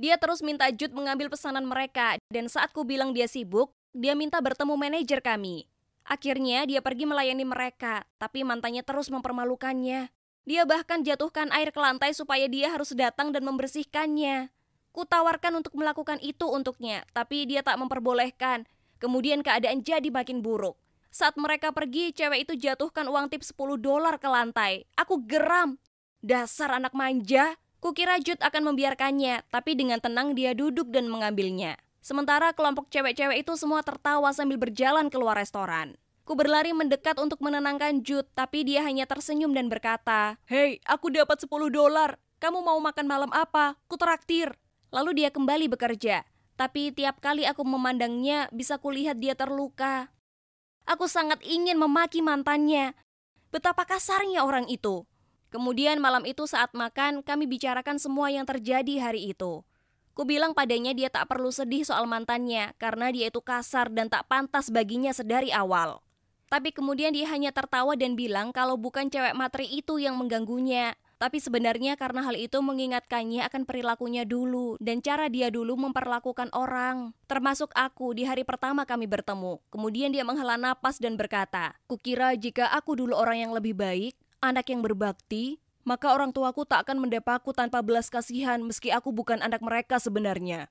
Dia terus minta Jud mengambil pesanan mereka, dan saat ku bilang dia sibuk, dia minta bertemu manajer kami. Akhirnya dia pergi melayani mereka, tapi mantannya terus mempermalukannya. Dia bahkan jatuhkan air ke lantai supaya dia harus datang dan membersihkannya. Kutawarkan untuk melakukan itu untuknya, tapi dia tak memperbolehkan. Kemudian keadaan jadi makin buruk. Saat mereka pergi, cewek itu jatuhkan uang tip 10 dolar ke lantai. Aku geram. Dasar anak manja. Kukira Jud akan membiarkannya, tapi dengan tenang dia duduk dan mengambilnya. Sementara kelompok cewek-cewek itu semua tertawa sambil berjalan keluar restoran. Ku berlari mendekat untuk menenangkan Jud, tapi dia hanya tersenyum dan berkata, Hei, aku dapat 10 dolar. Kamu mau makan malam apa? Ku traktir. Lalu dia kembali bekerja. Tapi tiap kali aku memandangnya, bisa kulihat dia terluka. Aku sangat ingin memaki mantannya. Betapa kasarnya orang itu. Kemudian malam itu saat makan, kami bicarakan semua yang terjadi hari itu. Ku bilang padanya dia tak perlu sedih soal mantannya karena dia itu kasar dan tak pantas baginya sedari awal. Tapi kemudian dia hanya tertawa dan bilang kalau bukan cewek materi itu yang mengganggunya. Tapi sebenarnya karena hal itu mengingatkannya akan perilakunya dulu dan cara dia dulu memperlakukan orang. Termasuk aku di hari pertama kami bertemu. Kemudian dia menghela napas dan berkata, Kukira jika aku dulu orang yang lebih baik, anak yang berbakti, maka orang tuaku tak akan mendepaku tanpa belas kasihan meski aku bukan anak mereka sebenarnya.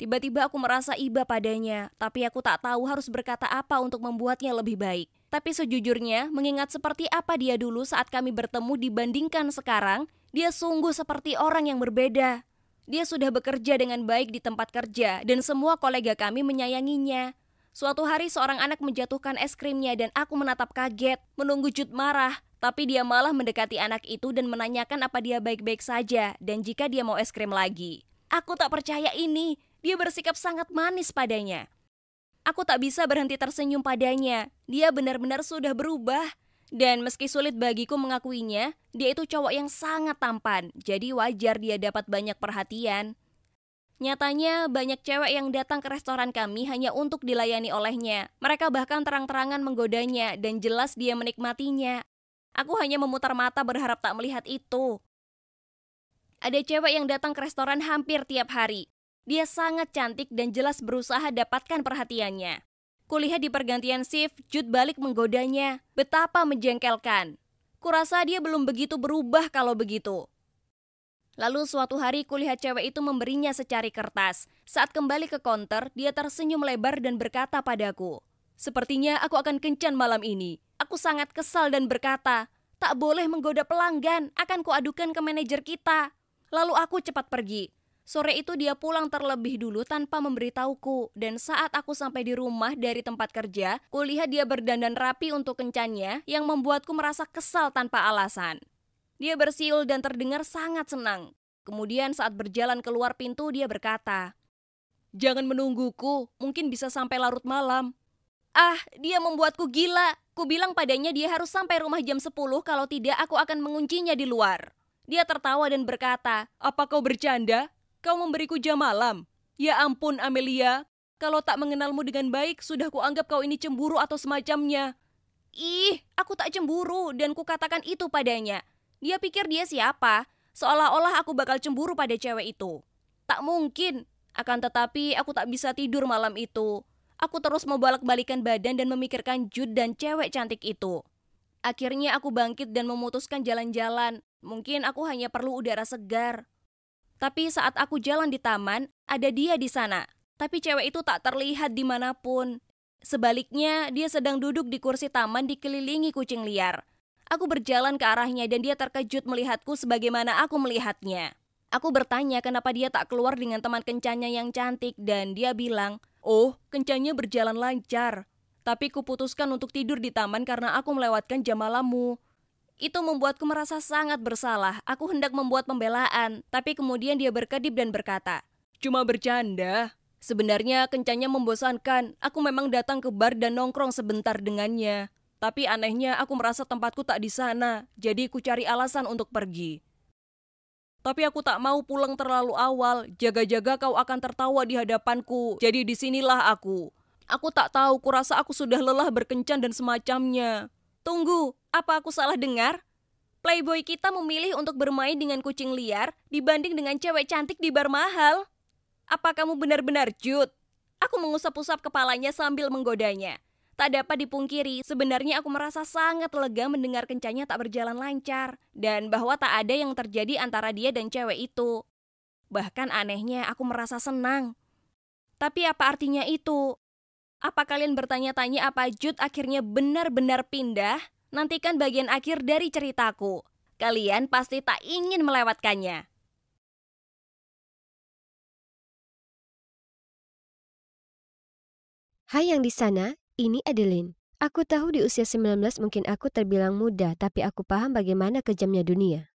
Tiba-tiba aku merasa iba padanya, tapi aku tak tahu harus berkata apa untuk membuatnya lebih baik. Tapi sejujurnya, mengingat seperti apa dia dulu saat kami bertemu dibandingkan sekarang, dia sungguh seperti orang yang berbeda. Dia sudah bekerja dengan baik di tempat kerja dan semua kolega kami menyayanginya. Suatu hari seorang anak menjatuhkan es krimnya dan aku menatap kaget, menunggu jut marah, tapi dia malah mendekati anak itu dan menanyakan apa dia baik-baik saja dan jika dia mau es krim lagi. Aku tak percaya ini, dia bersikap sangat manis padanya. Aku tak bisa berhenti tersenyum padanya, dia benar-benar sudah berubah. Dan meski sulit bagiku mengakuinya, dia itu cowok yang sangat tampan, jadi wajar dia dapat banyak perhatian. Nyatanya, banyak cewek yang datang ke restoran kami hanya untuk dilayani olehnya. Mereka bahkan terang-terangan menggodanya, dan jelas dia menikmatinya. Aku hanya memutar mata berharap tak melihat itu. Ada cewek yang datang ke restoran hampir tiap hari. Dia sangat cantik dan jelas berusaha dapatkan perhatiannya. Kulihat di pergantian shift, Jude balik menggodanya. Betapa menjengkelkan. Kurasa dia belum begitu berubah kalau begitu. Lalu suatu hari kulihat cewek itu memberinya secari kertas. Saat kembali ke konter, dia tersenyum lebar dan berkata padaku, Sepertinya aku akan kencan malam ini. Aku sangat kesal dan berkata, tak boleh menggoda pelanggan, akan kuadukan ke manajer kita. Lalu aku cepat pergi. Sore itu dia pulang terlebih dulu tanpa memberitahuku. Dan saat aku sampai di rumah dari tempat kerja, kulihat dia berdandan rapi untuk kencannya yang membuatku merasa kesal tanpa alasan. Dia bersiul dan terdengar sangat senang. Kemudian saat berjalan keluar pintu dia berkata, Jangan menungguku, mungkin bisa sampai larut malam. Ah, dia membuatku gila. Ku bilang padanya dia harus sampai rumah jam 10, kalau tidak aku akan menguncinya di luar. Dia tertawa dan berkata, Apa kau bercanda? Kau memberiku jam malam? Ya ampun, Amelia. Kalau tak mengenalmu dengan baik, sudah kuanggap kau ini cemburu atau semacamnya. Ih, aku tak cemburu dan kukatakan itu padanya. Dia pikir dia siapa, seolah-olah aku bakal cemburu pada cewek itu. Tak mungkin, akan tetapi aku tak bisa tidur malam itu. Aku terus membolak-balikan badan dan memikirkan Jud dan cewek cantik itu. Akhirnya aku bangkit dan memutuskan jalan-jalan. Mungkin aku hanya perlu udara segar. Tapi saat aku jalan di taman, ada dia di sana. Tapi cewek itu tak terlihat dimanapun. Sebaliknya, dia sedang duduk di kursi taman dikelilingi kucing liar. Aku berjalan ke arahnya dan dia terkejut melihatku sebagaimana aku melihatnya. Aku bertanya kenapa dia tak keluar dengan teman kencannya yang cantik dan dia bilang, Oh, kencannya berjalan lancar. Tapi kuputuskan untuk tidur di taman karena aku melewatkan jam malammu. Itu membuatku merasa sangat bersalah. Aku hendak membuat pembelaan, tapi kemudian dia berkedip dan berkata, Cuma bercanda. Sebenarnya kencannya membosankan. Aku memang datang ke bar dan nongkrong sebentar dengannya. Tapi anehnya aku merasa tempatku tak di sana, jadi ku cari alasan untuk pergi. Tapi aku tak mau pulang terlalu awal, jaga-jaga kau akan tertawa di hadapanku. Jadi disinilah aku. Aku tak tahu, kurasa aku sudah lelah berkencan dan semacamnya. Tunggu, apa aku salah dengar? Playboy kita memilih untuk bermain dengan kucing liar dibanding dengan cewek cantik di bar mahal. Apa kamu benar-benar jut? Aku mengusap-usap kepalanya sambil menggodanya. Tak dapat dipungkiri, sebenarnya aku merasa sangat lega mendengar kencannya tak berjalan lancar dan bahwa tak ada yang terjadi antara dia dan cewek itu. Bahkan anehnya aku merasa senang. Tapi apa artinya itu? Apa kalian bertanya-tanya apa Jud akhirnya benar-benar pindah? Nantikan bagian akhir dari ceritaku. Kalian pasti tak ingin melewatkannya. Hai yang di sana, ini Adeline. Aku tahu di usia 19 mungkin aku terbilang muda, tapi aku paham bagaimana kejamnya dunia.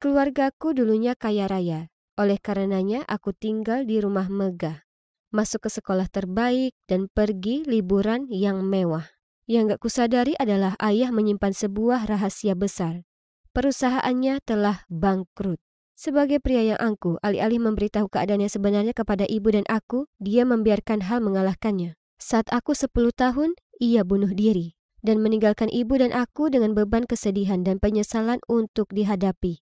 Keluargaku dulunya kaya raya. Oleh karenanya, aku tinggal di rumah megah. Masuk ke sekolah terbaik dan pergi liburan yang mewah. Yang gak kusadari adalah ayah menyimpan sebuah rahasia besar. Perusahaannya telah bangkrut. Sebagai pria yang angkuh, alih-alih memberitahu keadaannya sebenarnya kepada ibu dan aku, dia membiarkan hal mengalahkannya. Saat aku 10 tahun, ia bunuh diri dan meninggalkan ibu dan aku dengan beban kesedihan dan penyesalan untuk dihadapi,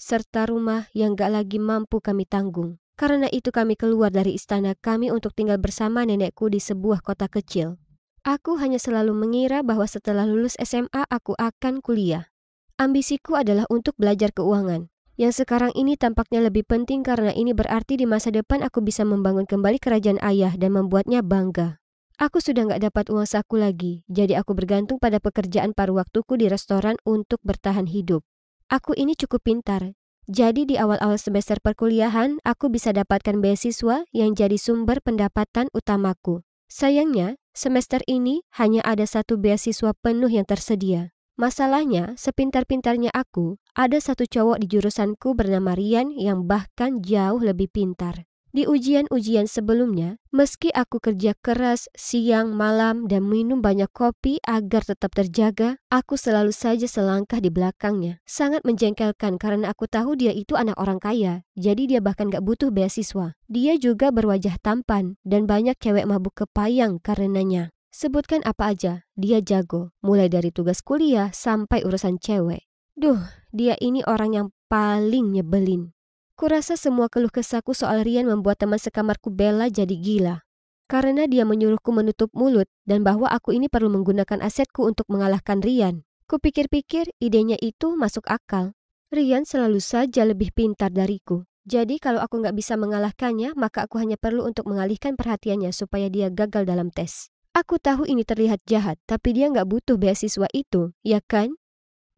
serta rumah yang gak lagi mampu kami tanggung. Karena itu kami keluar dari istana kami untuk tinggal bersama nenekku di sebuah kota kecil. Aku hanya selalu mengira bahwa setelah lulus SMA aku akan kuliah. Ambisiku adalah untuk belajar keuangan, yang sekarang ini tampaknya lebih penting karena ini berarti di masa depan aku bisa membangun kembali kerajaan ayah dan membuatnya bangga. Aku sudah nggak dapat uang saku lagi, jadi aku bergantung pada pekerjaan paruh waktuku di restoran untuk bertahan hidup. Aku ini cukup pintar, jadi di awal-awal semester perkuliahan, aku bisa dapatkan beasiswa yang jadi sumber pendapatan utamaku. Sayangnya, semester ini hanya ada satu beasiswa penuh yang tersedia. Masalahnya, sepintar-pintarnya aku, ada satu cowok di jurusanku bernama Rian yang bahkan jauh lebih pintar. Di ujian-ujian sebelumnya, meski aku kerja keras siang, malam, dan minum banyak kopi agar tetap terjaga, aku selalu saja selangkah di belakangnya. Sangat menjengkelkan karena aku tahu dia itu anak orang kaya, jadi dia bahkan gak butuh beasiswa. Dia juga berwajah tampan, dan banyak cewek mabuk kepayang karenanya. Sebutkan apa aja, dia jago, mulai dari tugas kuliah sampai urusan cewek. Duh, dia ini orang yang paling nyebelin. Kurasa semua keluh kesahku soal Rian membuat teman sekamarku Bella jadi gila. Karena dia menyuruhku menutup mulut dan bahwa aku ini perlu menggunakan asetku untuk mengalahkan Rian. Kupikir-pikir idenya itu masuk akal. Rian selalu saja lebih pintar dariku. Jadi kalau aku nggak bisa mengalahkannya, maka aku hanya perlu untuk mengalihkan perhatiannya supaya dia gagal dalam tes. Aku tahu ini terlihat jahat, tapi dia nggak butuh beasiswa itu, ya kan?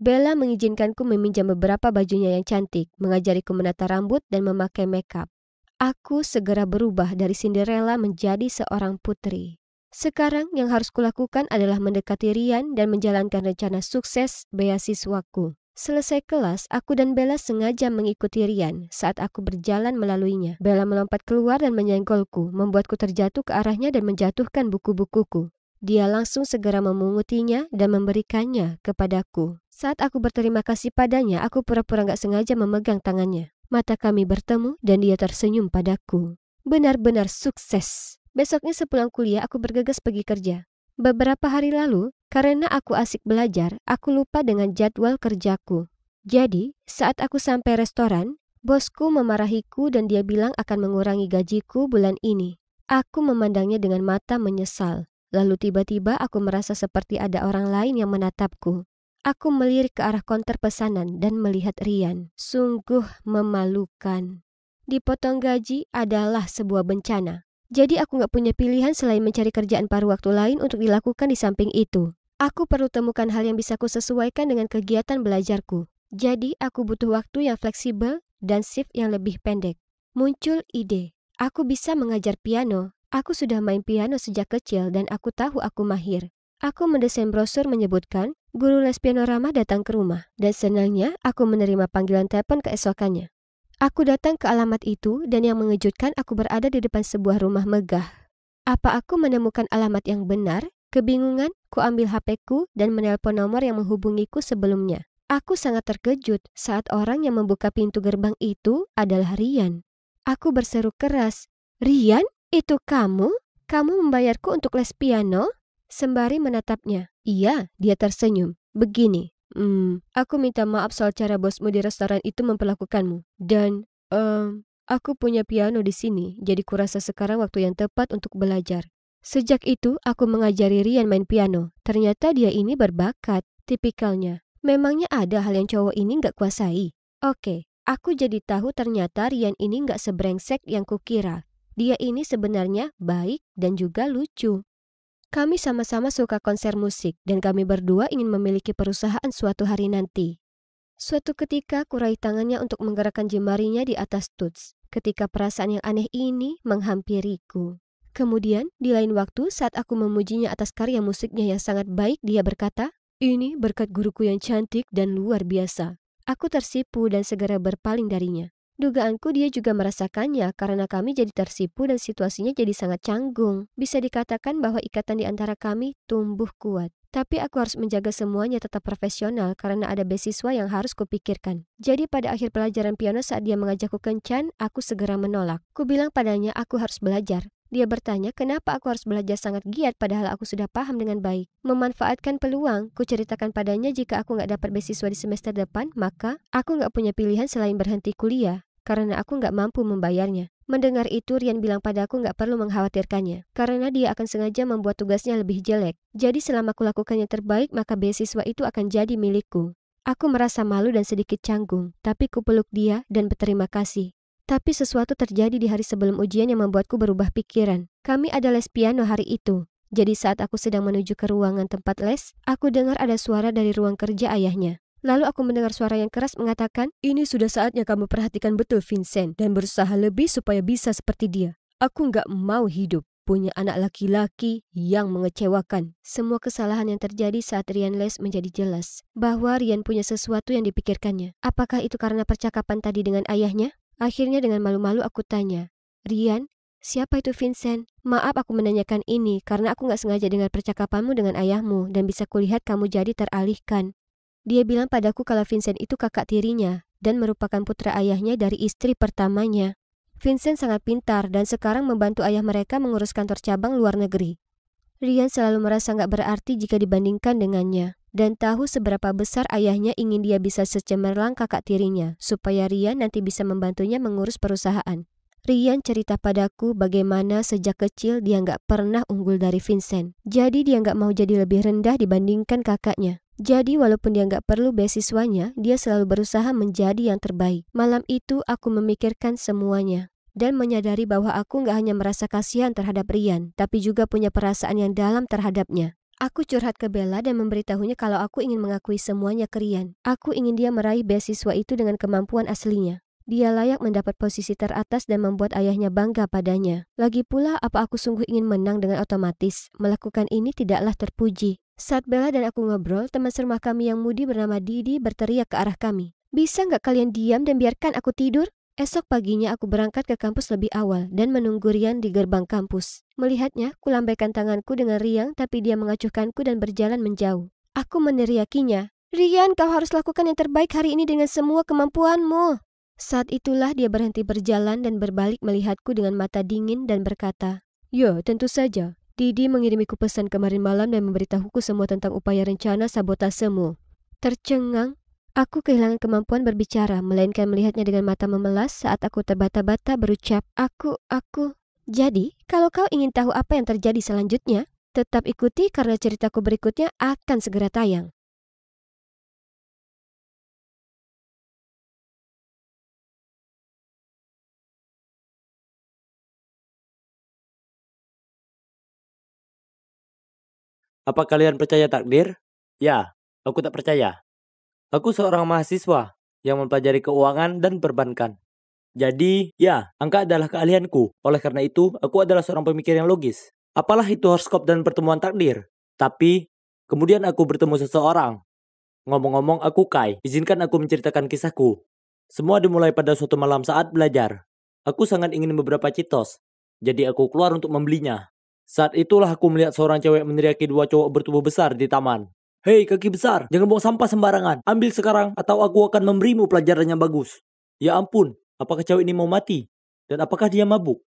Bella mengizinkanku meminjam beberapa bajunya yang cantik, mengajariku menata rambut dan memakai makeup. Aku segera berubah dari Cinderella menjadi seorang putri. Sekarang yang harus kulakukan adalah mendekati Rian dan menjalankan rencana sukses beasiswaku. Selesai kelas, aku dan Bella sengaja mengikuti Rian saat aku berjalan melaluinya. Bella melompat keluar dan menyenggolku, membuatku terjatuh ke arahnya dan menjatuhkan buku-bukuku. Dia langsung segera memungutinya dan memberikannya kepadaku. Saat aku berterima kasih padanya, aku pura-pura gak sengaja memegang tangannya. Mata kami bertemu dan dia tersenyum padaku. Benar-benar sukses. Besoknya sepulang kuliah, aku bergegas pergi kerja. Beberapa hari lalu, karena aku asik belajar, aku lupa dengan jadwal kerjaku. Jadi, saat aku sampai restoran, bosku memarahiku dan dia bilang akan mengurangi gajiku bulan ini. Aku memandangnya dengan mata menyesal. Lalu tiba-tiba aku merasa seperti ada orang lain yang menatapku. Aku melirik ke arah konter pesanan dan melihat Rian. Sungguh memalukan. Dipotong gaji adalah sebuah bencana. Jadi aku nggak punya pilihan selain mencari kerjaan paruh waktu lain untuk dilakukan di samping itu. Aku perlu temukan hal yang bisa kusesuaikan dengan kegiatan belajarku. Jadi aku butuh waktu yang fleksibel dan shift yang lebih pendek. Muncul ide. Aku bisa mengajar piano Aku sudah main piano sejak kecil dan aku tahu aku mahir. Aku mendesain brosur menyebutkan guru les piano ramah datang ke rumah dan senangnya aku menerima panggilan telepon keesokannya. Aku datang ke alamat itu dan yang mengejutkan aku berada di depan sebuah rumah megah. Apa aku menemukan alamat yang benar? Kebingungan, ku ambil ku dan menelpon nomor yang menghubungiku sebelumnya. Aku sangat terkejut saat orang yang membuka pintu gerbang itu adalah Rian. Aku berseru keras, Rian? Itu kamu? Kamu membayarku untuk les piano? Sembari menatapnya. Iya, dia tersenyum. Begini. Hmm, aku minta maaf soal cara bosmu di restoran itu memperlakukanmu. Dan, um, aku punya piano di sini, jadi kurasa sekarang waktu yang tepat untuk belajar. Sejak itu, aku mengajari Rian main piano. Ternyata dia ini berbakat, tipikalnya. Memangnya ada hal yang cowok ini nggak kuasai? Oke, aku jadi tahu ternyata Rian ini nggak sebrengsek yang kukira dia ini sebenarnya baik dan juga lucu. Kami sama-sama suka konser musik dan kami berdua ingin memiliki perusahaan suatu hari nanti. Suatu ketika kurai tangannya untuk menggerakkan jemarinya di atas tuts ketika perasaan yang aneh ini menghampiriku. Kemudian, di lain waktu saat aku memujinya atas karya musiknya yang sangat baik, dia berkata, ini berkat guruku yang cantik dan luar biasa. Aku tersipu dan segera berpaling darinya. Dugaanku dia juga merasakannya karena kami jadi tersipu dan situasinya jadi sangat canggung. Bisa dikatakan bahwa ikatan di antara kami tumbuh kuat. Tapi aku harus menjaga semuanya tetap profesional karena ada beasiswa yang harus kupikirkan. Jadi pada akhir pelajaran piano saat dia mengajakku kencan, aku segera menolak. Kubilang padanya aku harus belajar. Dia bertanya kenapa aku harus belajar sangat giat padahal aku sudah paham dengan baik. Memanfaatkan peluang, ku ceritakan padanya jika aku nggak dapat beasiswa di semester depan, maka aku nggak punya pilihan selain berhenti kuliah karena aku nggak mampu membayarnya. Mendengar itu, Rian bilang padaku nggak perlu mengkhawatirkannya, karena dia akan sengaja membuat tugasnya lebih jelek. Jadi selama aku yang terbaik, maka beasiswa itu akan jadi milikku. Aku merasa malu dan sedikit canggung, tapi kupeluk dia dan berterima kasih. Tapi sesuatu terjadi di hari sebelum ujian yang membuatku berubah pikiran. Kami ada les piano hari itu. Jadi saat aku sedang menuju ke ruangan tempat les, aku dengar ada suara dari ruang kerja ayahnya. Lalu aku mendengar suara yang keras mengatakan, ini sudah saatnya kamu perhatikan betul Vincent dan berusaha lebih supaya bisa seperti dia. Aku nggak mau hidup punya anak laki-laki yang mengecewakan. Semua kesalahan yang terjadi saat Rian les menjadi jelas bahwa Rian punya sesuatu yang dipikirkannya. Apakah itu karena percakapan tadi dengan ayahnya? Akhirnya dengan malu-malu aku tanya, Rian, siapa itu Vincent? Maaf aku menanyakan ini karena aku nggak sengaja dengar percakapanmu dengan ayahmu dan bisa kulihat kamu jadi teralihkan. Dia bilang padaku kalau Vincent itu kakak tirinya dan merupakan putra ayahnya dari istri pertamanya. Vincent sangat pintar dan sekarang membantu ayah mereka mengurus kantor cabang luar negeri. Rian selalu merasa nggak berarti jika dibandingkan dengannya dan tahu seberapa besar ayahnya ingin dia bisa secemerlang kakak tirinya supaya Rian nanti bisa membantunya mengurus perusahaan. Rian cerita padaku bagaimana sejak kecil dia nggak pernah unggul dari Vincent. Jadi dia nggak mau jadi lebih rendah dibandingkan kakaknya. Jadi walaupun dia nggak perlu beasiswanya, dia selalu berusaha menjadi yang terbaik. Malam itu aku memikirkan semuanya dan menyadari bahwa aku nggak hanya merasa kasihan terhadap Rian, tapi juga punya perasaan yang dalam terhadapnya. Aku curhat ke Bella dan memberitahunya kalau aku ingin mengakui semuanya ke Rian. Aku ingin dia meraih beasiswa itu dengan kemampuan aslinya. Dia layak mendapat posisi teratas dan membuat ayahnya bangga padanya. Lagi pula, apa aku sungguh ingin menang dengan otomatis? Melakukan ini tidaklah terpuji. Saat Bella dan aku ngobrol, teman serumah kami yang mudi bernama Didi berteriak ke arah kami. Bisa nggak kalian diam dan biarkan aku tidur? Esok paginya aku berangkat ke kampus lebih awal dan menunggu Rian di gerbang kampus. Melihatnya, kulambaikan tanganku dengan riang tapi dia mengacuhkanku dan berjalan menjauh. Aku meneriakinya. Rian, kau harus lakukan yang terbaik hari ini dengan semua kemampuanmu. Saat itulah dia berhenti berjalan dan berbalik melihatku dengan mata dingin dan berkata, Ya, tentu saja. Didi mengirimiku pesan kemarin malam dan memberitahuku semua tentang upaya rencana sabotasemu. Tercengang, aku kehilangan kemampuan berbicara, melainkan melihatnya dengan mata memelas saat aku terbata-bata berucap, aku, aku. Jadi, kalau kau ingin tahu apa yang terjadi selanjutnya, tetap ikuti karena ceritaku berikutnya akan segera tayang. Apa kalian percaya takdir? Ya, aku tak percaya. Aku seorang mahasiswa yang mempelajari keuangan dan perbankan. Jadi, ya, angka adalah keahlianku. Oleh karena itu, aku adalah seorang pemikir yang logis. Apalah itu horoskop dan pertemuan takdir? Tapi, kemudian aku bertemu seseorang. Ngomong-ngomong, aku Kai. Izinkan aku menceritakan kisahku. Semua dimulai pada suatu malam saat belajar. Aku sangat ingin beberapa citos. Jadi aku keluar untuk membelinya. Saat itulah aku melihat seorang cewek meneriaki dua cowok bertubuh besar di taman. Hei kaki besar, jangan buang sampah sembarangan. Ambil sekarang atau aku akan memberimu pelajaran yang bagus. Ya ampun, apakah cewek ini mau mati? Dan apakah dia mabuk?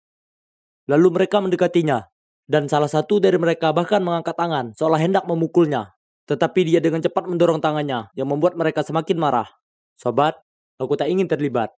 Lalu mereka mendekatinya. Dan salah satu dari mereka bahkan mengangkat tangan, seolah hendak memukulnya. Tetapi dia dengan cepat mendorong tangannya, yang membuat mereka semakin marah. Sobat, aku tak ingin terlibat.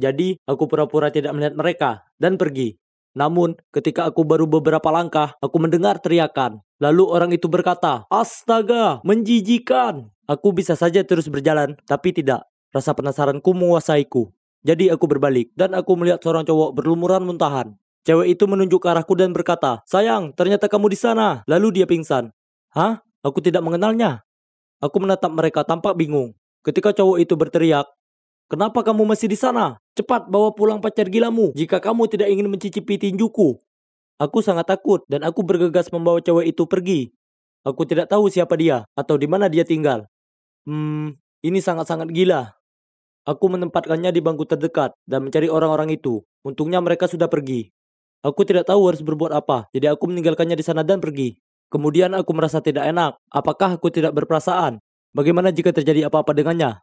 Jadi, aku pura-pura tidak melihat mereka, dan pergi. Namun, ketika aku baru beberapa langkah, aku mendengar teriakan. Lalu orang itu berkata, Astaga, menjijikan. Aku bisa saja terus berjalan, tapi tidak. Rasa penasaranku menguasaiku. Jadi aku berbalik, dan aku melihat seorang cowok berlumuran muntahan. Cewek itu menunjuk ke arahku dan berkata, Sayang, ternyata kamu di sana. Lalu dia pingsan. Hah? Aku tidak mengenalnya. Aku menatap mereka tampak bingung. Ketika cowok itu berteriak, Kenapa kamu masih di sana? Cepat bawa pulang pacar gilamu jika kamu tidak ingin mencicipi tinjuku. Aku sangat takut dan aku bergegas membawa cewek itu pergi. Aku tidak tahu siapa dia atau di mana dia tinggal. Hmm, ini sangat-sangat gila. Aku menempatkannya di bangku terdekat dan mencari orang-orang itu. Untungnya mereka sudah pergi. Aku tidak tahu harus berbuat apa, jadi aku meninggalkannya di sana dan pergi. Kemudian aku merasa tidak enak. Apakah aku tidak berperasaan? Bagaimana jika terjadi apa-apa dengannya?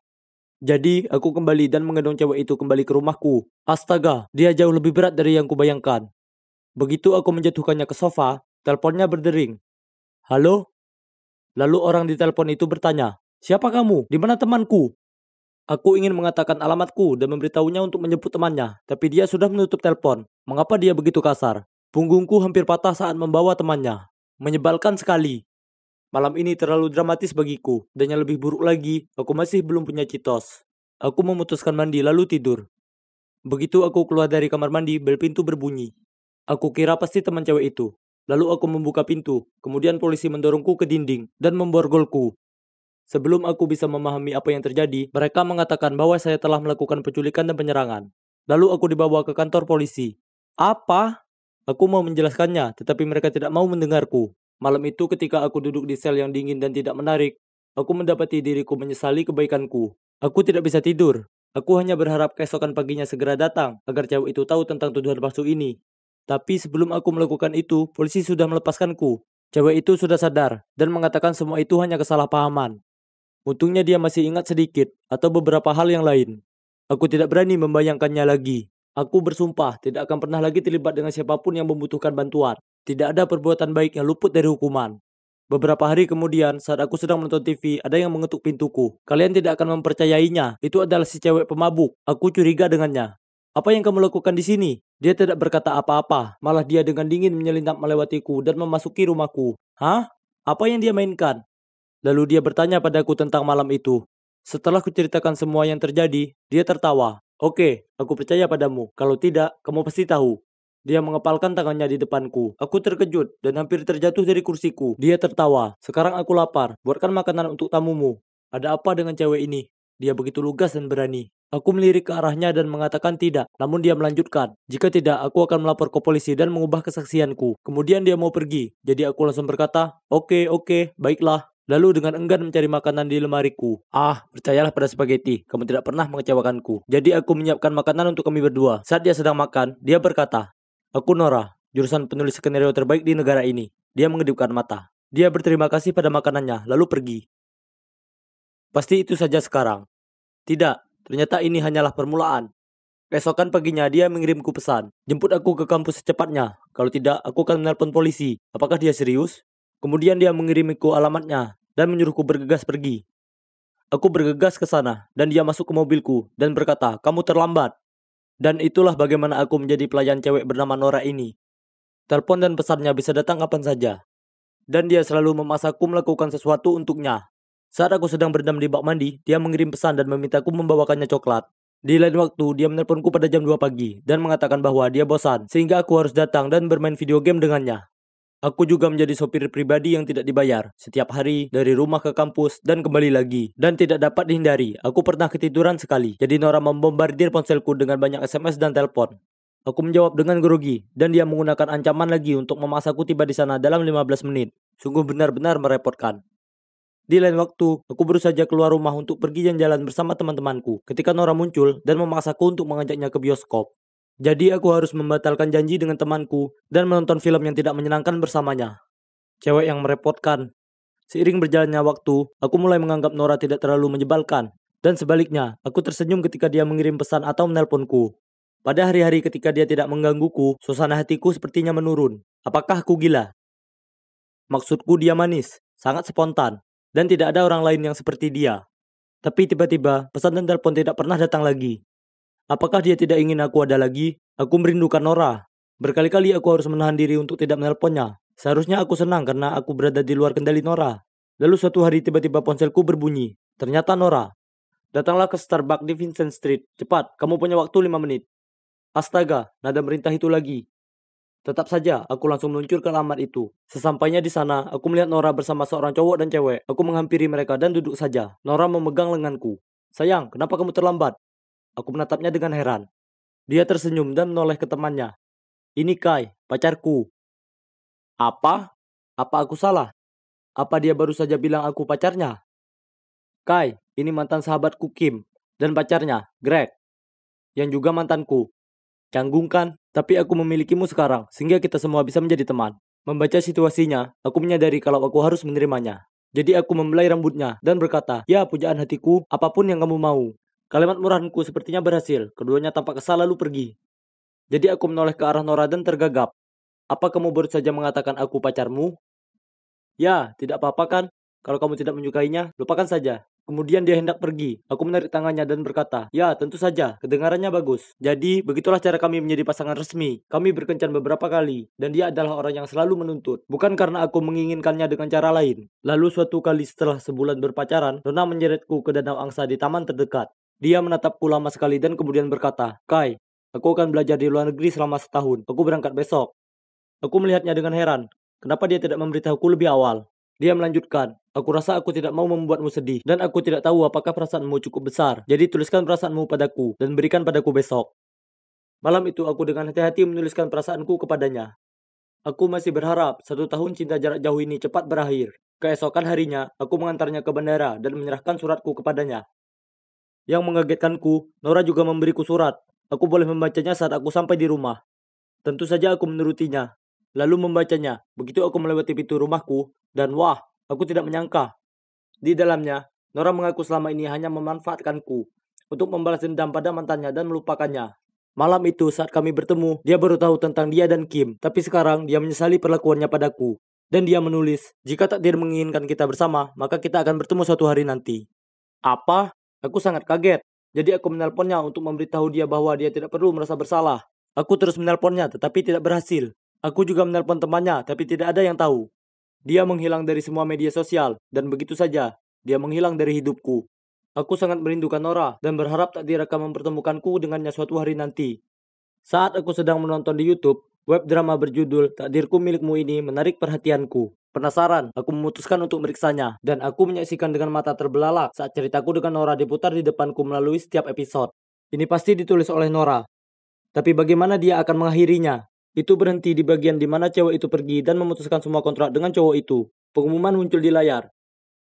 Jadi, aku kembali dan menggendong cewek itu kembali ke rumahku. Astaga, dia jauh lebih berat dari yang kubayangkan. Begitu aku menjatuhkannya ke sofa, teleponnya berdering. Halo? Lalu orang di telepon itu bertanya, Siapa kamu? Di mana temanku? Aku ingin mengatakan alamatku dan memberitahunya untuk menyebut temannya, tapi dia sudah menutup telepon. Mengapa dia begitu kasar? Punggungku hampir patah saat membawa temannya. Menyebalkan sekali. Malam ini terlalu dramatis bagiku, dan yang lebih buruk lagi, aku masih belum punya citos. Aku memutuskan mandi lalu tidur. Begitu aku keluar dari kamar mandi, bel pintu berbunyi. Aku kira pasti teman cewek itu. Lalu aku membuka pintu, kemudian polisi mendorongku ke dinding dan memborgolku. Sebelum aku bisa memahami apa yang terjadi, mereka mengatakan bahwa saya telah melakukan penculikan dan penyerangan. Lalu aku dibawa ke kantor polisi. Apa? Aku mau menjelaskannya, tetapi mereka tidak mau mendengarku. Malam itu ketika aku duduk di sel yang dingin dan tidak menarik, aku mendapati diriku menyesali kebaikanku. Aku tidak bisa tidur. Aku hanya berharap keesokan paginya segera datang agar cewek itu tahu tentang tuduhan palsu ini. Tapi sebelum aku melakukan itu, polisi sudah melepaskanku. Cewek itu sudah sadar dan mengatakan semua itu hanya kesalahpahaman. Untungnya dia masih ingat sedikit atau beberapa hal yang lain. Aku tidak berani membayangkannya lagi. Aku bersumpah tidak akan pernah lagi terlibat dengan siapapun yang membutuhkan bantuan. Tidak ada perbuatan baik yang luput dari hukuman. Beberapa hari kemudian, saat aku sedang menonton TV, ada yang mengetuk pintuku. Kalian tidak akan mempercayainya. Itu adalah si cewek pemabuk. Aku curiga dengannya. Apa yang kamu lakukan di sini? Dia tidak berkata apa-apa, malah dia dengan dingin menyelinap melewatiku dan memasuki rumahku. Hah? Apa yang dia mainkan? Lalu dia bertanya padaku tentang malam itu. Setelah kuceritakan semua yang terjadi, dia tertawa. Oke, aku percaya padamu. Kalau tidak, kamu pasti tahu. Dia mengepalkan tangannya di depanku. Aku terkejut dan hampir terjatuh dari kursiku. Dia tertawa. Sekarang aku lapar. Buatkan makanan untuk tamumu. Ada apa dengan cewek ini? Dia begitu lugas dan berani. Aku melirik ke arahnya dan mengatakan tidak, namun dia melanjutkan. Jika tidak, aku akan melapor ke polisi dan mengubah kesaksianku. Kemudian dia mau pergi, jadi aku langsung berkata, oke, okay, oke, okay, baiklah. Lalu dengan enggan mencari makanan di lemariku. Ah, percayalah pada spaghetti, kamu tidak pernah mengecewakanku. Jadi aku menyiapkan makanan untuk kami berdua. Saat dia sedang makan, dia berkata, Aku Nora, jurusan penulis skenario terbaik di negara ini. Dia mengedipkan mata. Dia berterima kasih pada makanannya, lalu pergi. Pasti itu saja sekarang. Tidak, ternyata ini hanyalah permulaan. Keesokan paginya dia mengirimku pesan. Jemput aku ke kampus secepatnya. Kalau tidak, aku akan menelpon polisi. Apakah dia serius? Kemudian dia mengirimiku alamatnya dan menyuruhku bergegas pergi. Aku bergegas ke sana dan dia masuk ke mobilku dan berkata, kamu terlambat. Dan itulah bagaimana aku menjadi pelayan cewek bernama Nora ini. Telepon dan pesannya bisa datang kapan saja. Dan dia selalu memaksaku melakukan sesuatu untuknya. Saat aku sedang berendam di bak mandi, dia mengirim pesan dan memintaku membawakannya coklat. Di lain waktu, dia menelponku pada jam 2 pagi dan mengatakan bahwa dia bosan, sehingga aku harus datang dan bermain video game dengannya. Aku juga menjadi sopir pribadi yang tidak dibayar setiap hari dari rumah ke kampus dan kembali lagi dan tidak dapat dihindari. Aku pernah ketiduran sekali. Jadi Nora membombardir ponselku dengan banyak SMS dan telepon. Aku menjawab dengan grogi dan dia menggunakan ancaman lagi untuk memaksaku tiba di sana dalam 15 menit. Sungguh benar-benar merepotkan. Di lain waktu, aku baru saja keluar rumah untuk pergi jalan-jalan bersama teman-temanku ketika Nora muncul dan memaksaku untuk mengajaknya ke bioskop. Jadi aku harus membatalkan janji dengan temanku dan menonton film yang tidak menyenangkan bersamanya. Cewek yang merepotkan. Seiring berjalannya waktu, aku mulai menganggap Nora tidak terlalu menyebalkan. Dan sebaliknya, aku tersenyum ketika dia mengirim pesan atau menelponku. Pada hari-hari ketika dia tidak menggangguku, suasana hatiku sepertinya menurun. Apakah aku gila? Maksudku dia manis, sangat spontan, dan tidak ada orang lain yang seperti dia. Tapi tiba-tiba, pesan dan telepon tidak pernah datang lagi. Apakah dia tidak ingin aku ada lagi? Aku merindukan Nora. Berkali-kali aku harus menahan diri untuk tidak menelponnya. Seharusnya aku senang karena aku berada di luar kendali Nora. Lalu suatu hari tiba-tiba ponselku berbunyi. Ternyata Nora. Datanglah ke Starbucks di Vincent Street. Cepat, kamu punya waktu 5 menit. Astaga, nada merintah itu lagi. Tetap saja, aku langsung meluncur ke alamat itu. Sesampainya di sana, aku melihat Nora bersama seorang cowok dan cewek. Aku menghampiri mereka dan duduk saja. Nora memegang lenganku. Sayang, kenapa kamu terlambat? Aku menatapnya dengan heran. Dia tersenyum dan menoleh ke temannya. Ini Kai, pacarku. Apa? Apa aku salah? Apa dia baru saja bilang aku pacarnya? Kai, ini mantan sahabatku Kim dan pacarnya, Greg. Yang juga mantanku. Canggung kan? Tapi aku memilikimu sekarang, sehingga kita semua bisa menjadi teman. Membaca situasinya, aku menyadari kalau aku harus menerimanya. Jadi aku membelai rambutnya dan berkata, Ya pujaan hatiku, apapun yang kamu mau. Kalimat murahanku sepertinya berhasil. Keduanya tampak kesal lalu pergi. Jadi aku menoleh ke arah Nora dan tergagap. Apa kamu baru saja mengatakan aku pacarmu? Ya, tidak apa-apa kan? Kalau kamu tidak menyukainya, lupakan saja. Kemudian dia hendak pergi. Aku menarik tangannya dan berkata, Ya, tentu saja. Kedengarannya bagus. Jadi, begitulah cara kami menjadi pasangan resmi. Kami berkencan beberapa kali. Dan dia adalah orang yang selalu menuntut. Bukan karena aku menginginkannya dengan cara lain. Lalu suatu kali setelah sebulan berpacaran, Nona menyeretku ke danau angsa di taman terdekat. Dia menatapku lama sekali dan kemudian berkata, Kai, aku akan belajar di luar negeri selama setahun. Aku berangkat besok. Aku melihatnya dengan heran. Kenapa dia tidak memberitahuku lebih awal? Dia melanjutkan, Aku rasa aku tidak mau membuatmu sedih, dan aku tidak tahu apakah perasaanmu cukup besar. Jadi tuliskan perasaanmu padaku, dan berikan padaku besok. Malam itu aku dengan hati-hati menuliskan perasaanku kepadanya. Aku masih berharap satu tahun cinta jarak jauh ini cepat berakhir. Keesokan harinya, aku mengantarnya ke bandara dan menyerahkan suratku kepadanya yang mengagetkanku, Nora juga memberiku surat. Aku boleh membacanya saat aku sampai di rumah. Tentu saja aku menurutinya. Lalu membacanya. Begitu aku melewati pintu rumahku, dan wah, aku tidak menyangka. Di dalamnya, Nora mengaku selama ini hanya memanfaatkanku untuk membalas dendam pada mantannya dan melupakannya. Malam itu saat kami bertemu, dia baru tahu tentang dia dan Kim. Tapi sekarang dia menyesali perlakuannya padaku. Dan dia menulis, jika takdir menginginkan kita bersama, maka kita akan bertemu suatu hari nanti. Apa? Aku sangat kaget. Jadi aku menelponnya untuk memberitahu dia bahwa dia tidak perlu merasa bersalah. Aku terus menelponnya tetapi tidak berhasil. Aku juga menelpon temannya tapi tidak ada yang tahu. Dia menghilang dari semua media sosial dan begitu saja dia menghilang dari hidupku. Aku sangat merindukan Nora dan berharap tak akan mempertemukanku dengannya suatu hari nanti. Saat aku sedang menonton di YouTube, Web drama berjudul Takdirku Milikmu ini menarik perhatianku. Penasaran, aku memutuskan untuk meriksanya, dan aku menyaksikan dengan mata terbelalak saat ceritaku dengan Nora diputar di depanku melalui setiap episode. Ini pasti ditulis oleh Nora. Tapi bagaimana dia akan mengakhirinya? Itu berhenti di bagian di mana cewek itu pergi dan memutuskan semua kontrak dengan cowok itu. Pengumuman muncul di layar.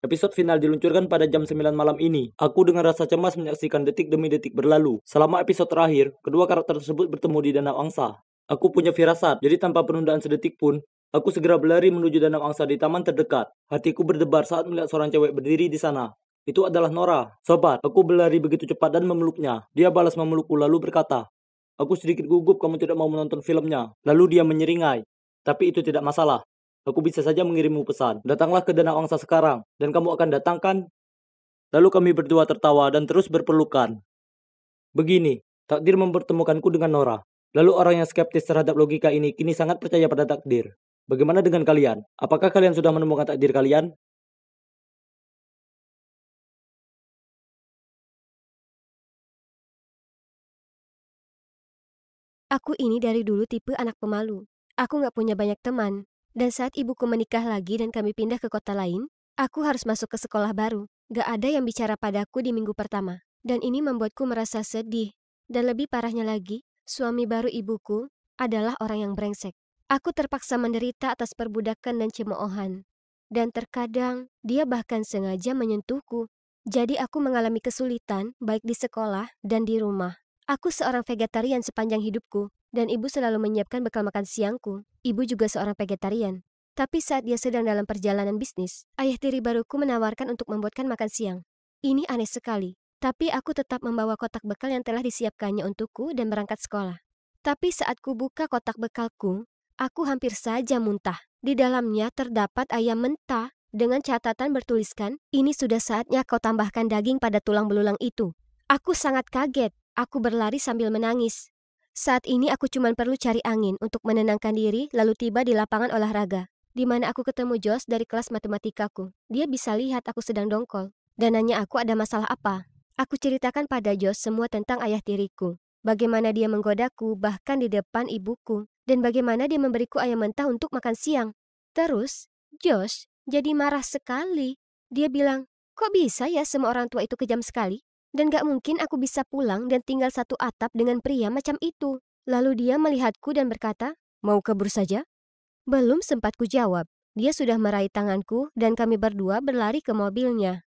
Episode final diluncurkan pada jam 9 malam ini. Aku dengan rasa cemas menyaksikan detik demi detik berlalu. Selama episode terakhir, kedua karakter tersebut bertemu di Danau Angsa. Aku punya firasat, jadi tanpa penundaan sedetik pun, aku segera berlari menuju danau angsa di taman terdekat. Hatiku berdebar saat melihat seorang cewek berdiri di sana. Itu adalah Nora. Sobat, aku berlari begitu cepat dan memeluknya. Dia balas memelukku lalu berkata, Aku sedikit gugup kamu tidak mau menonton filmnya. Lalu dia menyeringai. Tapi itu tidak masalah. Aku bisa saja mengirimmu pesan. Datanglah ke Danau Angsa sekarang, dan kamu akan datangkan. Lalu kami berdua tertawa dan terus berpelukan. Begini, takdir mempertemukanku dengan Nora. Lalu orang yang skeptis terhadap logika ini kini sangat percaya pada takdir. Bagaimana dengan kalian? Apakah kalian sudah menemukan takdir kalian? Aku ini dari dulu tipe anak pemalu. Aku nggak punya banyak teman. Dan saat ibuku menikah lagi dan kami pindah ke kota lain, aku harus masuk ke sekolah baru. Gak ada yang bicara padaku di minggu pertama. Dan ini membuatku merasa sedih. Dan lebih parahnya lagi, suami baru ibuku, adalah orang yang brengsek. Aku terpaksa menderita atas perbudakan dan cemoohan. Dan terkadang, dia bahkan sengaja menyentuhku. Jadi aku mengalami kesulitan, baik di sekolah dan di rumah. Aku seorang vegetarian sepanjang hidupku, dan ibu selalu menyiapkan bekal makan siangku. Ibu juga seorang vegetarian. Tapi saat dia sedang dalam perjalanan bisnis, ayah tiri baruku menawarkan untuk membuatkan makan siang. Ini aneh sekali, tapi aku tetap membawa kotak bekal yang telah disiapkannya untukku dan berangkat sekolah. Tapi saat ku buka kotak bekalku, aku hampir saja muntah. Di dalamnya terdapat ayam mentah dengan catatan bertuliskan, ini sudah saatnya kau tambahkan daging pada tulang belulang itu. Aku sangat kaget. Aku berlari sambil menangis. Saat ini aku cuma perlu cari angin untuk menenangkan diri lalu tiba di lapangan olahraga. Di mana aku ketemu Jos dari kelas matematikaku. Dia bisa lihat aku sedang dongkol. Dan nanya aku ada masalah apa. Aku ceritakan pada Jos semua tentang ayah tiriku, bagaimana dia menggodaku bahkan di depan ibuku, dan bagaimana dia memberiku ayam mentah untuk makan siang. Terus, Jos jadi marah sekali. Dia bilang, kok bisa ya semua orang tua itu kejam sekali? Dan gak mungkin aku bisa pulang dan tinggal satu atap dengan pria macam itu. Lalu dia melihatku dan berkata, mau kabur saja? Belum sempat ku jawab, dia sudah meraih tanganku dan kami berdua berlari ke mobilnya.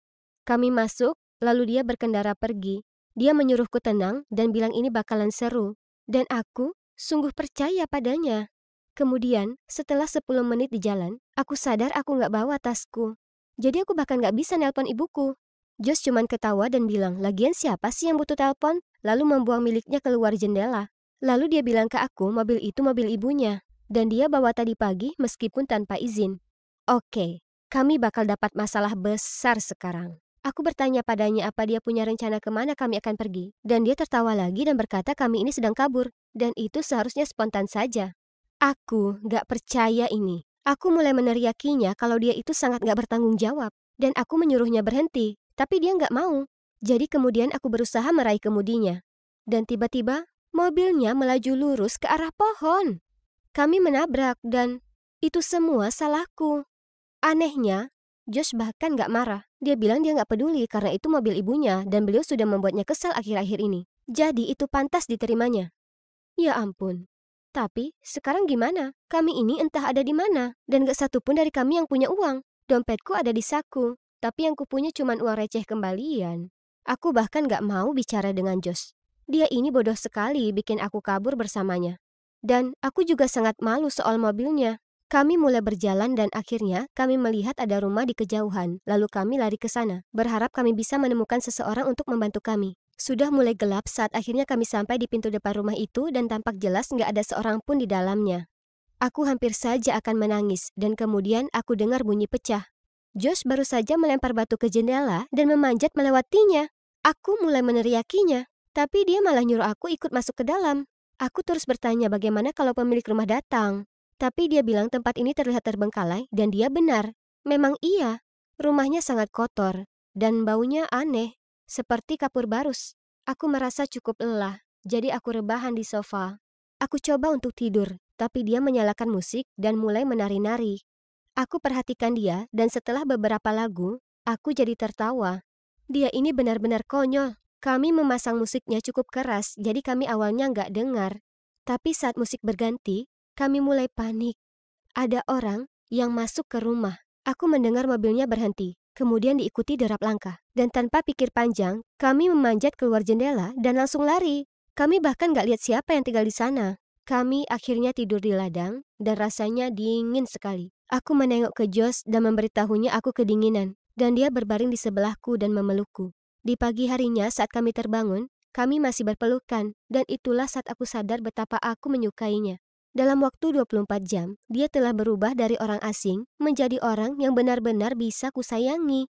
Kami masuk Lalu dia berkendara pergi. Dia menyuruhku tenang dan bilang ini bakalan seru. Dan aku sungguh percaya padanya. Kemudian, setelah 10 menit di jalan, aku sadar aku nggak bawa tasku. Jadi aku bahkan nggak bisa nelpon ibuku. Jos cuman ketawa dan bilang, lagian siapa sih yang butuh telepon? Lalu membuang miliknya keluar jendela. Lalu dia bilang ke aku, mobil itu mobil ibunya. Dan dia bawa tadi pagi meskipun tanpa izin. Oke, kami bakal dapat masalah besar sekarang. Aku bertanya padanya apa dia punya rencana kemana kami akan pergi, dan dia tertawa lagi dan berkata kami ini sedang kabur, dan itu seharusnya spontan saja. Aku gak percaya ini. Aku mulai meneriakinya kalau dia itu sangat gak bertanggung jawab, dan aku menyuruhnya berhenti, tapi dia gak mau. Jadi kemudian aku berusaha meraih kemudinya. Dan tiba-tiba, mobilnya melaju lurus ke arah pohon. Kami menabrak dan itu semua salahku. Anehnya, Josh bahkan gak marah. Dia bilang dia nggak peduli karena itu mobil ibunya dan beliau sudah membuatnya kesal akhir-akhir ini. Jadi itu pantas diterimanya. Ya ampun. Tapi sekarang gimana? Kami ini entah ada di mana dan nggak satu pun dari kami yang punya uang. Dompetku ada di saku, tapi yang kupunya cuma uang receh kembalian. Aku bahkan nggak mau bicara dengan Jos. Dia ini bodoh sekali bikin aku kabur bersamanya. Dan aku juga sangat malu soal mobilnya. Kami mulai berjalan dan akhirnya kami melihat ada rumah di kejauhan, lalu kami lari ke sana, berharap kami bisa menemukan seseorang untuk membantu kami. Sudah mulai gelap saat akhirnya kami sampai di pintu depan rumah itu dan tampak jelas nggak ada seorang pun di dalamnya. Aku hampir saja akan menangis dan kemudian aku dengar bunyi pecah. Josh baru saja melempar batu ke jendela dan memanjat melewatinya. Aku mulai meneriakinya, tapi dia malah nyuruh aku ikut masuk ke dalam. Aku terus bertanya bagaimana kalau pemilik rumah datang. Tapi dia bilang tempat ini terlihat terbengkalai dan dia benar. Memang iya, rumahnya sangat kotor dan baunya aneh, seperti kapur barus. Aku merasa cukup lelah, jadi aku rebahan di sofa. Aku coba untuk tidur, tapi dia menyalakan musik dan mulai menari-nari. Aku perhatikan dia dan setelah beberapa lagu, aku jadi tertawa. Dia ini benar-benar konyol. Kami memasang musiknya cukup keras, jadi kami awalnya nggak dengar. Tapi saat musik berganti, kami mulai panik. Ada orang yang masuk ke rumah. Aku mendengar mobilnya berhenti, kemudian diikuti derap langkah. Dan tanpa pikir panjang, kami memanjat keluar jendela dan langsung lari. Kami bahkan gak lihat siapa yang tinggal di sana. Kami akhirnya tidur di ladang dan rasanya dingin sekali. Aku menengok ke Jos dan memberitahunya aku kedinginan. Dan dia berbaring di sebelahku dan memelukku. Di pagi harinya saat kami terbangun, kami masih berpelukan, dan itulah saat aku sadar betapa aku menyukainya. Dalam waktu 24 jam, dia telah berubah dari orang asing menjadi orang yang benar-benar bisa kusayangi.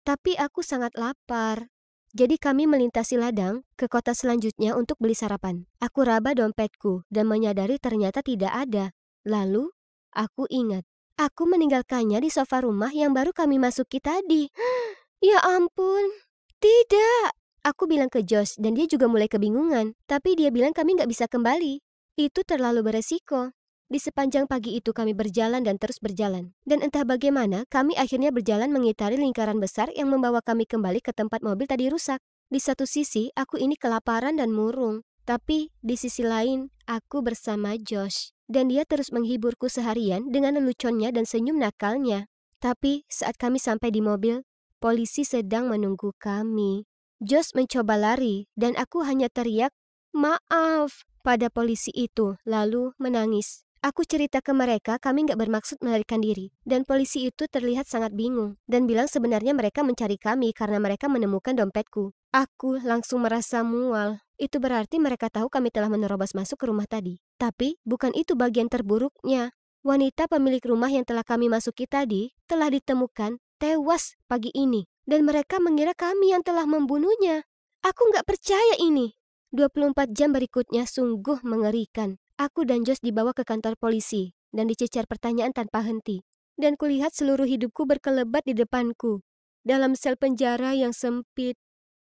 Tapi aku sangat lapar. Jadi kami melintasi ladang ke kota selanjutnya untuk beli sarapan. Aku raba dompetku dan menyadari ternyata tidak ada. Lalu, aku ingat. Aku meninggalkannya di sofa rumah yang baru kami masuki tadi. (gasps) ya ampun, tidak. Aku bilang ke Josh dan dia juga mulai kebingungan. Tapi dia bilang kami nggak bisa kembali. Itu terlalu beresiko. Di sepanjang pagi itu kami berjalan dan terus berjalan. Dan entah bagaimana, kami akhirnya berjalan mengitari lingkaran besar yang membawa kami kembali ke tempat mobil tadi rusak. Di satu sisi, aku ini kelaparan dan murung. Tapi, di sisi lain, aku bersama Josh. Dan dia terus menghiburku seharian dengan leluconnya dan senyum nakalnya. Tapi, saat kami sampai di mobil, polisi sedang menunggu kami. Josh mencoba lari, dan aku hanya teriak, Maaf, pada polisi itu, lalu menangis. Aku cerita ke mereka kami nggak bermaksud melarikan diri, dan polisi itu terlihat sangat bingung, dan bilang sebenarnya mereka mencari kami karena mereka menemukan dompetku. Aku langsung merasa mual. Itu berarti mereka tahu kami telah menerobos masuk ke rumah tadi. Tapi, bukan itu bagian terburuknya. Wanita pemilik rumah yang telah kami masuki tadi telah ditemukan tewas pagi ini, dan mereka mengira kami yang telah membunuhnya. Aku nggak percaya ini. 24 jam berikutnya sungguh mengerikan. Aku dan Jos dibawa ke kantor polisi dan dicecar pertanyaan tanpa henti. Dan kulihat seluruh hidupku berkelebat di depanku. Dalam sel penjara yang sempit.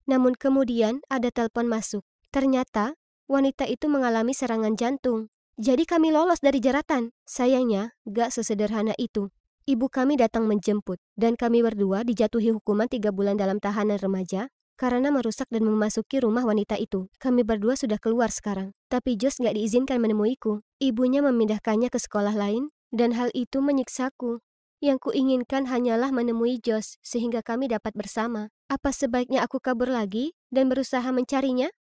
Namun kemudian ada telepon masuk. Ternyata wanita itu mengalami serangan jantung. Jadi kami lolos dari jeratan. Sayangnya, gak sesederhana itu. Ibu kami datang menjemput, dan kami berdua dijatuhi hukuman tiga bulan dalam tahanan remaja karena merusak dan memasuki rumah wanita itu. Kami berdua sudah keluar sekarang, tapi Jos nggak diizinkan menemuiku. Ibunya memindahkannya ke sekolah lain, dan hal itu menyiksaku. Yang kuinginkan hanyalah menemui Jos, sehingga kami dapat bersama. Apa sebaiknya aku kabur lagi dan berusaha mencarinya?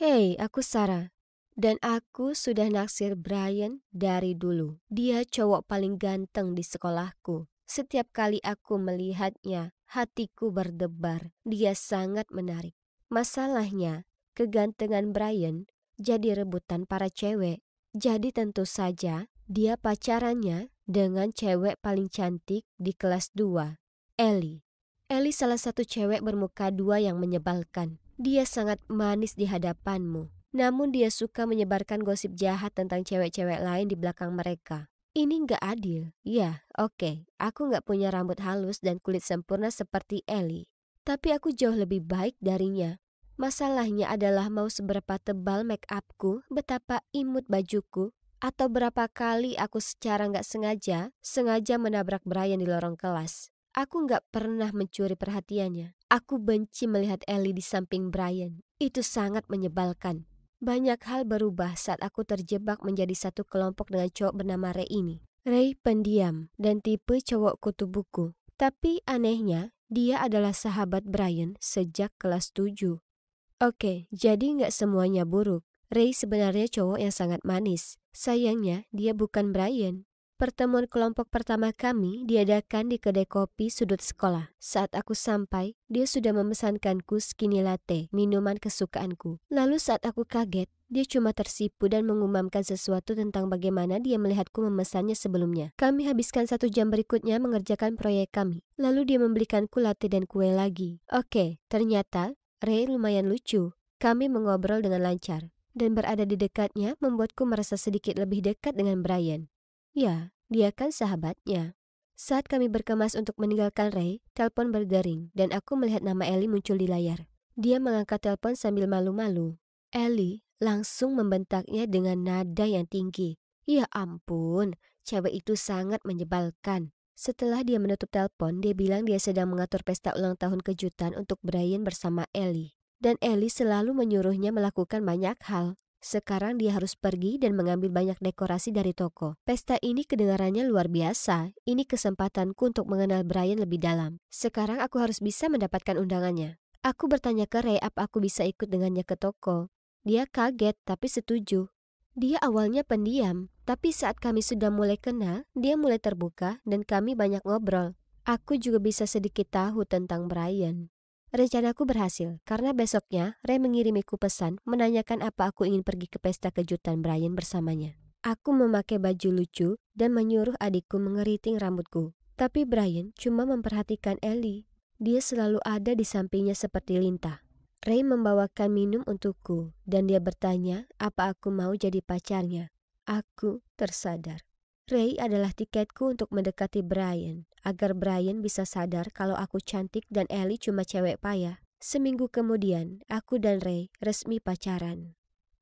Hei, aku Sarah. Dan aku sudah naksir Brian dari dulu. Dia cowok paling ganteng di sekolahku. Setiap kali aku melihatnya, hatiku berdebar. Dia sangat menarik. Masalahnya, kegantengan Brian jadi rebutan para cewek. Jadi tentu saja dia pacarannya dengan cewek paling cantik di kelas 2, Ellie. Ellie salah satu cewek bermuka dua yang menyebalkan. Dia sangat manis di hadapanmu, namun dia suka menyebarkan gosip jahat tentang cewek-cewek lain di belakang mereka. Ini nggak adil. Ya, oke, okay, aku nggak punya rambut halus dan kulit sempurna seperti Ellie. Tapi aku jauh lebih baik darinya. Masalahnya adalah mau seberapa tebal make upku, betapa imut bajuku, atau berapa kali aku secara nggak sengaja, sengaja menabrak Brian di lorong kelas. Aku nggak pernah mencuri perhatiannya. Aku benci melihat Ellie di samping Brian. Itu sangat menyebalkan. Banyak hal berubah saat aku terjebak menjadi satu kelompok dengan cowok bernama Ray ini. Ray pendiam dan tipe cowok kutu buku. Tapi anehnya, dia adalah sahabat Brian sejak kelas 7. Oke, jadi nggak semuanya buruk. Ray sebenarnya cowok yang sangat manis. Sayangnya, dia bukan Brian. Pertemuan kelompok pertama kami diadakan di kedai kopi sudut sekolah. Saat aku sampai, dia sudah memesankanku skinny latte, minuman kesukaanku. Lalu saat aku kaget, dia cuma tersipu dan mengumamkan sesuatu tentang bagaimana dia melihatku memesannya sebelumnya. Kami habiskan satu jam berikutnya mengerjakan proyek kami. Lalu dia membelikanku latte dan kue lagi. Oke, ternyata Ray lumayan lucu. Kami mengobrol dengan lancar dan berada di dekatnya membuatku merasa sedikit lebih dekat dengan Brian. Ya, dia kan sahabatnya. Saat kami berkemas untuk meninggalkan Ray, telepon berdering dan aku melihat nama Eli muncul di layar. Dia mengangkat telepon sambil malu-malu. Eli langsung membentaknya dengan nada yang tinggi. Ya ampun, cewek itu sangat menyebalkan. Setelah dia menutup telepon, dia bilang dia sedang mengatur pesta ulang tahun kejutan untuk Brian bersama Eli, Dan Eli selalu menyuruhnya melakukan banyak hal, sekarang dia harus pergi dan mengambil banyak dekorasi dari toko. Pesta ini kedengarannya luar biasa. Ini kesempatanku untuk mengenal Brian lebih dalam. Sekarang aku harus bisa mendapatkan undangannya. Aku bertanya ke Ray apa aku bisa ikut dengannya ke toko. Dia kaget tapi setuju. Dia awalnya pendiam, tapi saat kami sudah mulai kenal, dia mulai terbuka dan kami banyak ngobrol. Aku juga bisa sedikit tahu tentang Brian. Rencanaku berhasil, karena besoknya Ray mengirimiku pesan menanyakan apa aku ingin pergi ke pesta kejutan Brian bersamanya. Aku memakai baju lucu dan menyuruh adikku mengeriting rambutku. Tapi Brian cuma memperhatikan Ellie. Dia selalu ada di sampingnya seperti lintah. Ray membawakan minum untukku dan dia bertanya apa aku mau jadi pacarnya. Aku tersadar. Ray adalah tiketku untuk mendekati Brian, agar Brian bisa sadar kalau aku cantik dan Ellie cuma cewek payah. Seminggu kemudian, aku dan Ray resmi pacaran.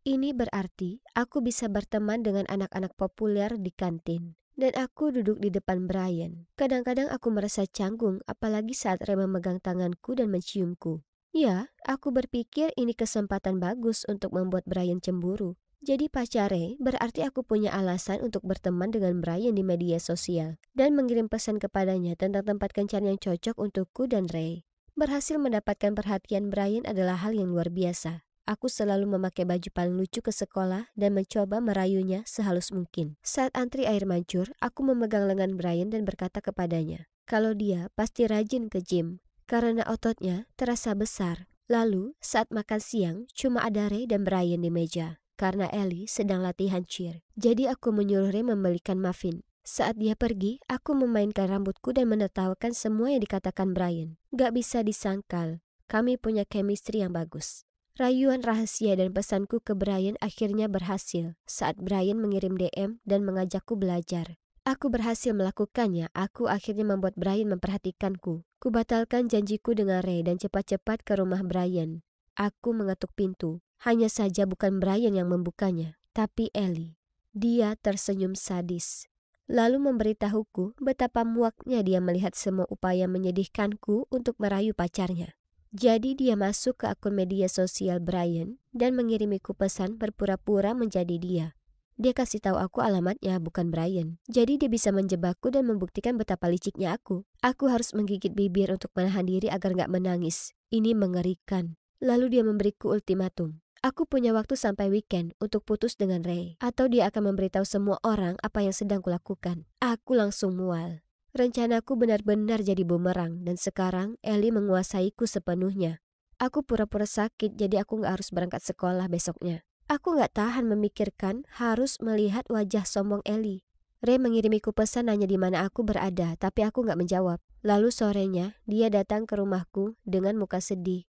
Ini berarti aku bisa berteman dengan anak-anak populer di kantin. Dan aku duduk di depan Brian. Kadang-kadang aku merasa canggung apalagi saat Ray memegang tanganku dan menciumku. Ya, aku berpikir ini kesempatan bagus untuk membuat Brian cemburu. Jadi pacare berarti aku punya alasan untuk berteman dengan Brian di media sosial dan mengirim pesan kepadanya tentang tempat kencan yang cocok untukku dan Ray. Berhasil mendapatkan perhatian Brian adalah hal yang luar biasa. Aku selalu memakai baju paling lucu ke sekolah dan mencoba merayunya sehalus mungkin. Saat antri air mancur, aku memegang lengan Brian dan berkata kepadanya, kalau dia pasti rajin ke gym, karena ototnya terasa besar. Lalu, saat makan siang, cuma ada Ray dan Brian di meja karena Ellie sedang latihan cheer. Jadi aku menyuruh Ray membelikan muffin. Saat dia pergi, aku memainkan rambutku dan menertawakan semua yang dikatakan Brian. Gak bisa disangkal, kami punya chemistry yang bagus. Rayuan rahasia dan pesanku ke Brian akhirnya berhasil saat Brian mengirim DM dan mengajakku belajar. Aku berhasil melakukannya, aku akhirnya membuat Brian memperhatikanku. Kubatalkan janjiku dengan Ray dan cepat-cepat ke rumah Brian. Aku mengetuk pintu. Hanya saja bukan Brian yang membukanya, tapi Ellie. Dia tersenyum sadis. Lalu memberitahuku betapa muaknya dia melihat semua upaya menyedihkanku untuk merayu pacarnya. Jadi dia masuk ke akun media sosial Brian dan mengirimiku pesan berpura-pura menjadi dia. Dia kasih tahu aku alamatnya bukan Brian. Jadi dia bisa menjebakku dan membuktikan betapa liciknya aku. Aku harus menggigit bibir untuk menahan diri agar gak menangis. Ini mengerikan. Lalu dia memberiku ultimatum. Aku punya waktu sampai weekend untuk putus dengan Ray, atau dia akan memberitahu semua orang apa yang sedang kulakukan. Aku langsung mual. Rencanaku benar-benar jadi bumerang dan sekarang Ellie menguasaiku sepenuhnya. Aku pura-pura sakit jadi aku nggak harus berangkat sekolah besoknya. Aku nggak tahan memikirkan harus melihat wajah sombong Ellie. Ray mengirimiku pesan nanya di mana aku berada, tapi aku nggak menjawab. Lalu sorenya, dia datang ke rumahku dengan muka sedih.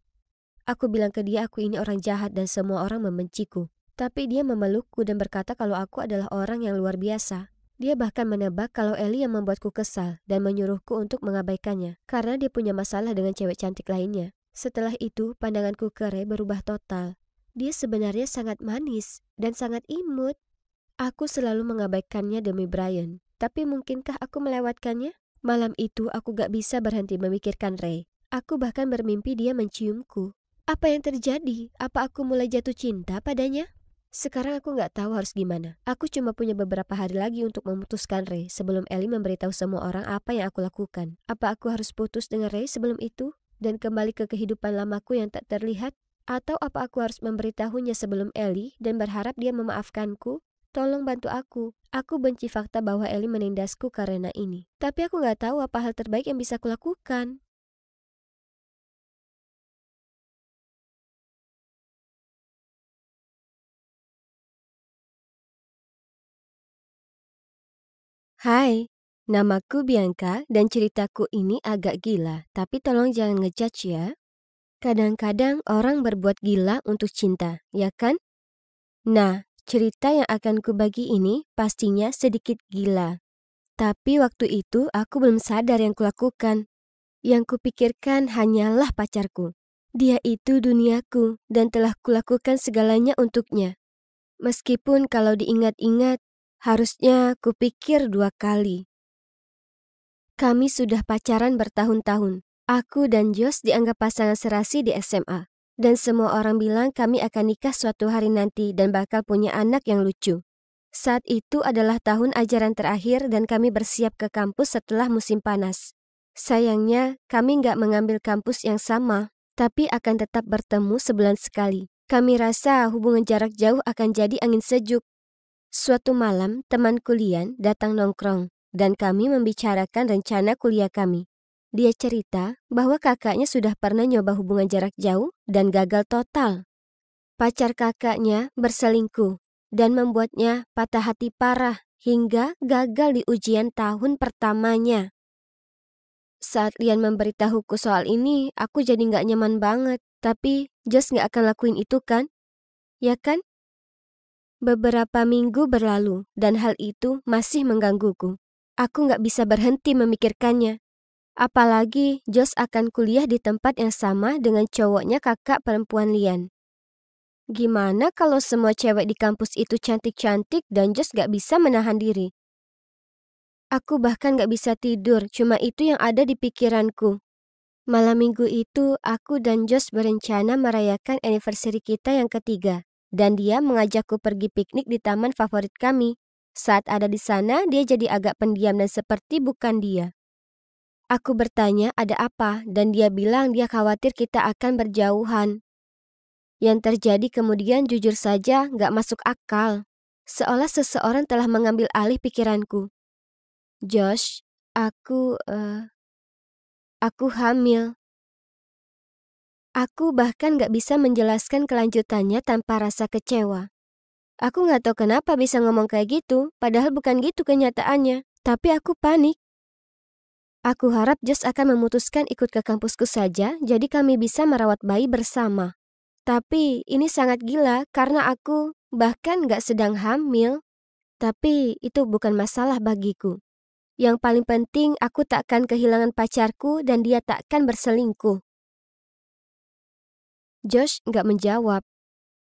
Aku bilang ke dia aku ini orang jahat dan semua orang membenciku. Tapi dia memelukku dan berkata kalau aku adalah orang yang luar biasa. Dia bahkan menebak kalau Ellie yang membuatku kesal dan menyuruhku untuk mengabaikannya karena dia punya masalah dengan cewek cantik lainnya. Setelah itu, pandanganku ke Ray berubah total. Dia sebenarnya sangat manis dan sangat imut. Aku selalu mengabaikannya demi Brian. Tapi mungkinkah aku melewatkannya? Malam itu aku gak bisa berhenti memikirkan Ray. Aku bahkan bermimpi dia menciumku. Apa yang terjadi? Apa aku mulai jatuh cinta padanya? Sekarang aku nggak tahu harus gimana. Aku cuma punya beberapa hari lagi untuk memutuskan Ray sebelum Ellie memberitahu semua orang apa yang aku lakukan. Apa aku harus putus dengan Ray sebelum itu dan kembali ke kehidupan lamaku yang tak terlihat? Atau apa aku harus memberitahunya sebelum Ellie dan berharap dia memaafkanku? Tolong bantu aku. Aku benci fakta bahwa Ellie menindasku karena ini. Tapi aku nggak tahu apa hal terbaik yang bisa kulakukan. Hai, namaku Bianca dan ceritaku ini agak gila, tapi tolong jangan ngejudge ya. Kadang-kadang orang berbuat gila untuk cinta, ya kan? Nah, cerita yang akan kubagi ini pastinya sedikit gila. Tapi waktu itu aku belum sadar yang kulakukan. Yang kupikirkan hanyalah pacarku. Dia itu duniaku dan telah kulakukan segalanya untuknya. Meskipun kalau diingat-ingat, Harusnya kupikir dua kali. Kami sudah pacaran bertahun-tahun. Aku dan Jos dianggap pasangan serasi di SMA. Dan semua orang bilang kami akan nikah suatu hari nanti dan bakal punya anak yang lucu. Saat itu adalah tahun ajaran terakhir dan kami bersiap ke kampus setelah musim panas. Sayangnya, kami nggak mengambil kampus yang sama, tapi akan tetap bertemu sebulan sekali. Kami rasa hubungan jarak jauh akan jadi angin sejuk Suatu malam, teman kulian datang nongkrong, dan kami membicarakan rencana kuliah kami. Dia cerita bahwa kakaknya sudah pernah nyoba hubungan jarak jauh dan gagal total. Pacar kakaknya berselingkuh dan membuatnya patah hati parah hingga gagal di ujian tahun pertamanya. Saat Lian memberitahuku soal ini, aku jadi nggak nyaman banget. Tapi Jess nggak akan lakuin itu kan? Ya kan? Beberapa minggu berlalu, dan hal itu masih menggangguku. Aku nggak bisa berhenti memikirkannya. Apalagi Jos akan kuliah di tempat yang sama dengan cowoknya kakak perempuan Lian. Gimana kalau semua cewek di kampus itu cantik-cantik dan Jos gak bisa menahan diri? Aku bahkan gak bisa tidur, cuma itu yang ada di pikiranku. Malam minggu itu, aku dan Jos berencana merayakan anniversary kita yang ketiga. Dan dia mengajakku pergi piknik di taman favorit kami. Saat ada di sana, dia jadi agak pendiam dan seperti bukan dia. Aku bertanya ada apa dan dia bilang dia khawatir kita akan berjauhan. Yang terjadi kemudian jujur saja gak masuk akal. Seolah seseorang telah mengambil alih pikiranku. Josh, aku... Uh, aku hamil. Aku bahkan gak bisa menjelaskan kelanjutannya tanpa rasa kecewa. Aku gak tahu kenapa bisa ngomong kayak gitu, padahal bukan gitu kenyataannya. Tapi aku panik. Aku harap Jos akan memutuskan ikut ke kampusku saja, jadi kami bisa merawat bayi bersama. Tapi ini sangat gila karena aku bahkan gak sedang hamil. Tapi itu bukan masalah bagiku. Yang paling penting, aku takkan kehilangan pacarku dan dia takkan berselingkuh. Josh nggak menjawab.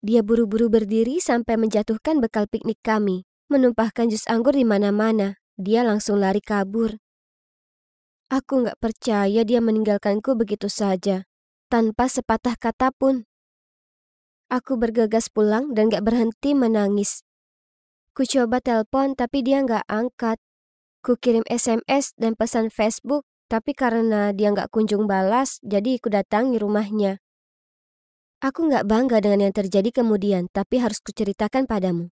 Dia buru-buru berdiri sampai menjatuhkan bekal piknik kami, menumpahkan jus anggur di mana-mana. Dia langsung lari kabur. Aku nggak percaya dia meninggalkanku begitu saja, tanpa sepatah kata pun. Aku bergegas pulang dan gak berhenti menangis. Ku coba telepon tapi dia nggak angkat. Ku kirim SMS dan pesan Facebook, tapi karena dia nggak kunjung balas, jadi ku datangi rumahnya. Aku nggak bangga dengan yang terjadi kemudian, tapi harus kuceritakan padamu.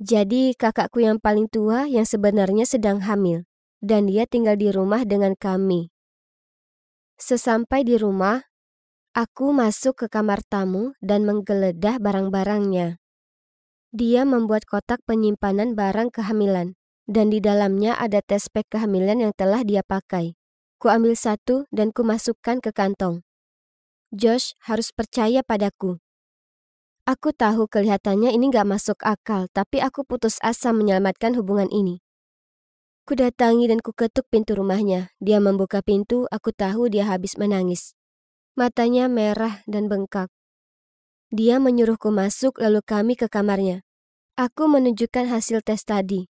Jadi kakakku yang paling tua yang sebenarnya sedang hamil, dan dia tinggal di rumah dengan kami. Sesampai di rumah, aku masuk ke kamar tamu dan menggeledah barang-barangnya. Dia membuat kotak penyimpanan barang kehamilan, dan di dalamnya ada tes pek kehamilan yang telah dia pakai. Ku satu dan kumasukkan ke kantong. Josh harus percaya padaku. Aku tahu kelihatannya ini gak masuk akal, tapi aku putus asa menyelamatkan hubungan ini. Kudatangi dan kuketuk pintu rumahnya. Dia membuka pintu, aku tahu dia habis menangis. Matanya merah dan bengkak. Dia menyuruhku masuk lalu kami ke kamarnya. Aku menunjukkan hasil tes tadi.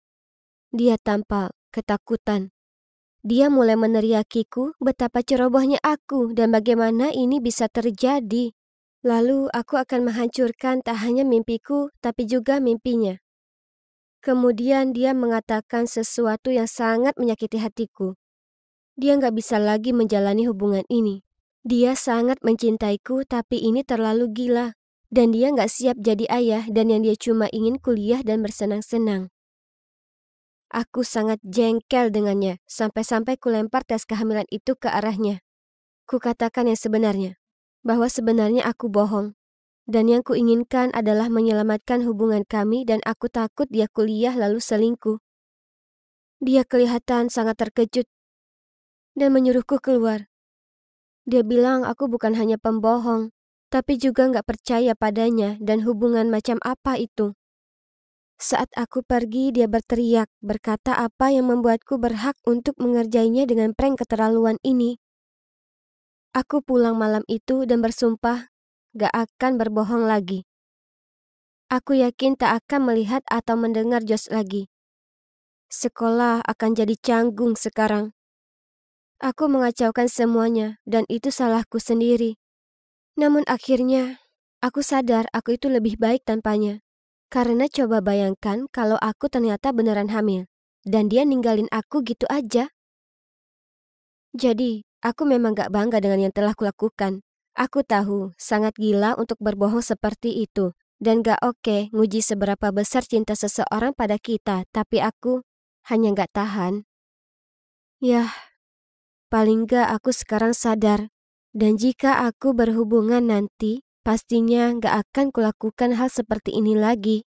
Dia tampak ketakutan. Dia mulai meneriakiku betapa cerobohnya aku dan bagaimana ini bisa terjadi. Lalu aku akan menghancurkan tak hanya mimpiku, tapi juga mimpinya. Kemudian dia mengatakan sesuatu yang sangat menyakiti hatiku. Dia nggak bisa lagi menjalani hubungan ini. Dia sangat mencintaiku, tapi ini terlalu gila. Dan dia nggak siap jadi ayah, dan yang dia cuma ingin kuliah dan bersenang-senang. Aku sangat jengkel dengannya, sampai-sampai kulempar tes kehamilan itu ke arahnya. Kukatakan yang sebenarnya, bahwa sebenarnya aku bohong. Dan yang kuinginkan adalah menyelamatkan hubungan kami dan aku takut dia kuliah lalu selingkuh. Dia kelihatan sangat terkejut dan menyuruhku keluar. Dia bilang aku bukan hanya pembohong, tapi juga nggak percaya padanya dan hubungan macam apa itu. Saat aku pergi, dia berteriak, berkata apa yang membuatku berhak untuk mengerjainya dengan prank keterlaluan ini. Aku pulang malam itu dan bersumpah, gak akan berbohong lagi. Aku yakin tak akan melihat atau mendengar Jos lagi. Sekolah akan jadi canggung sekarang. Aku mengacaukan semuanya, dan itu salahku sendiri. Namun akhirnya, aku sadar aku itu lebih baik tanpanya. Karena coba bayangkan kalau aku ternyata beneran hamil, dan dia ninggalin aku gitu aja. Jadi, aku memang gak bangga dengan yang telah kulakukan. Aku tahu, sangat gila untuk berbohong seperti itu, dan gak oke okay nguji seberapa besar cinta seseorang pada kita, tapi aku hanya gak tahan. Yah, paling gak aku sekarang sadar, dan jika aku berhubungan nanti, Pastinya nggak akan kulakukan hal seperti ini lagi.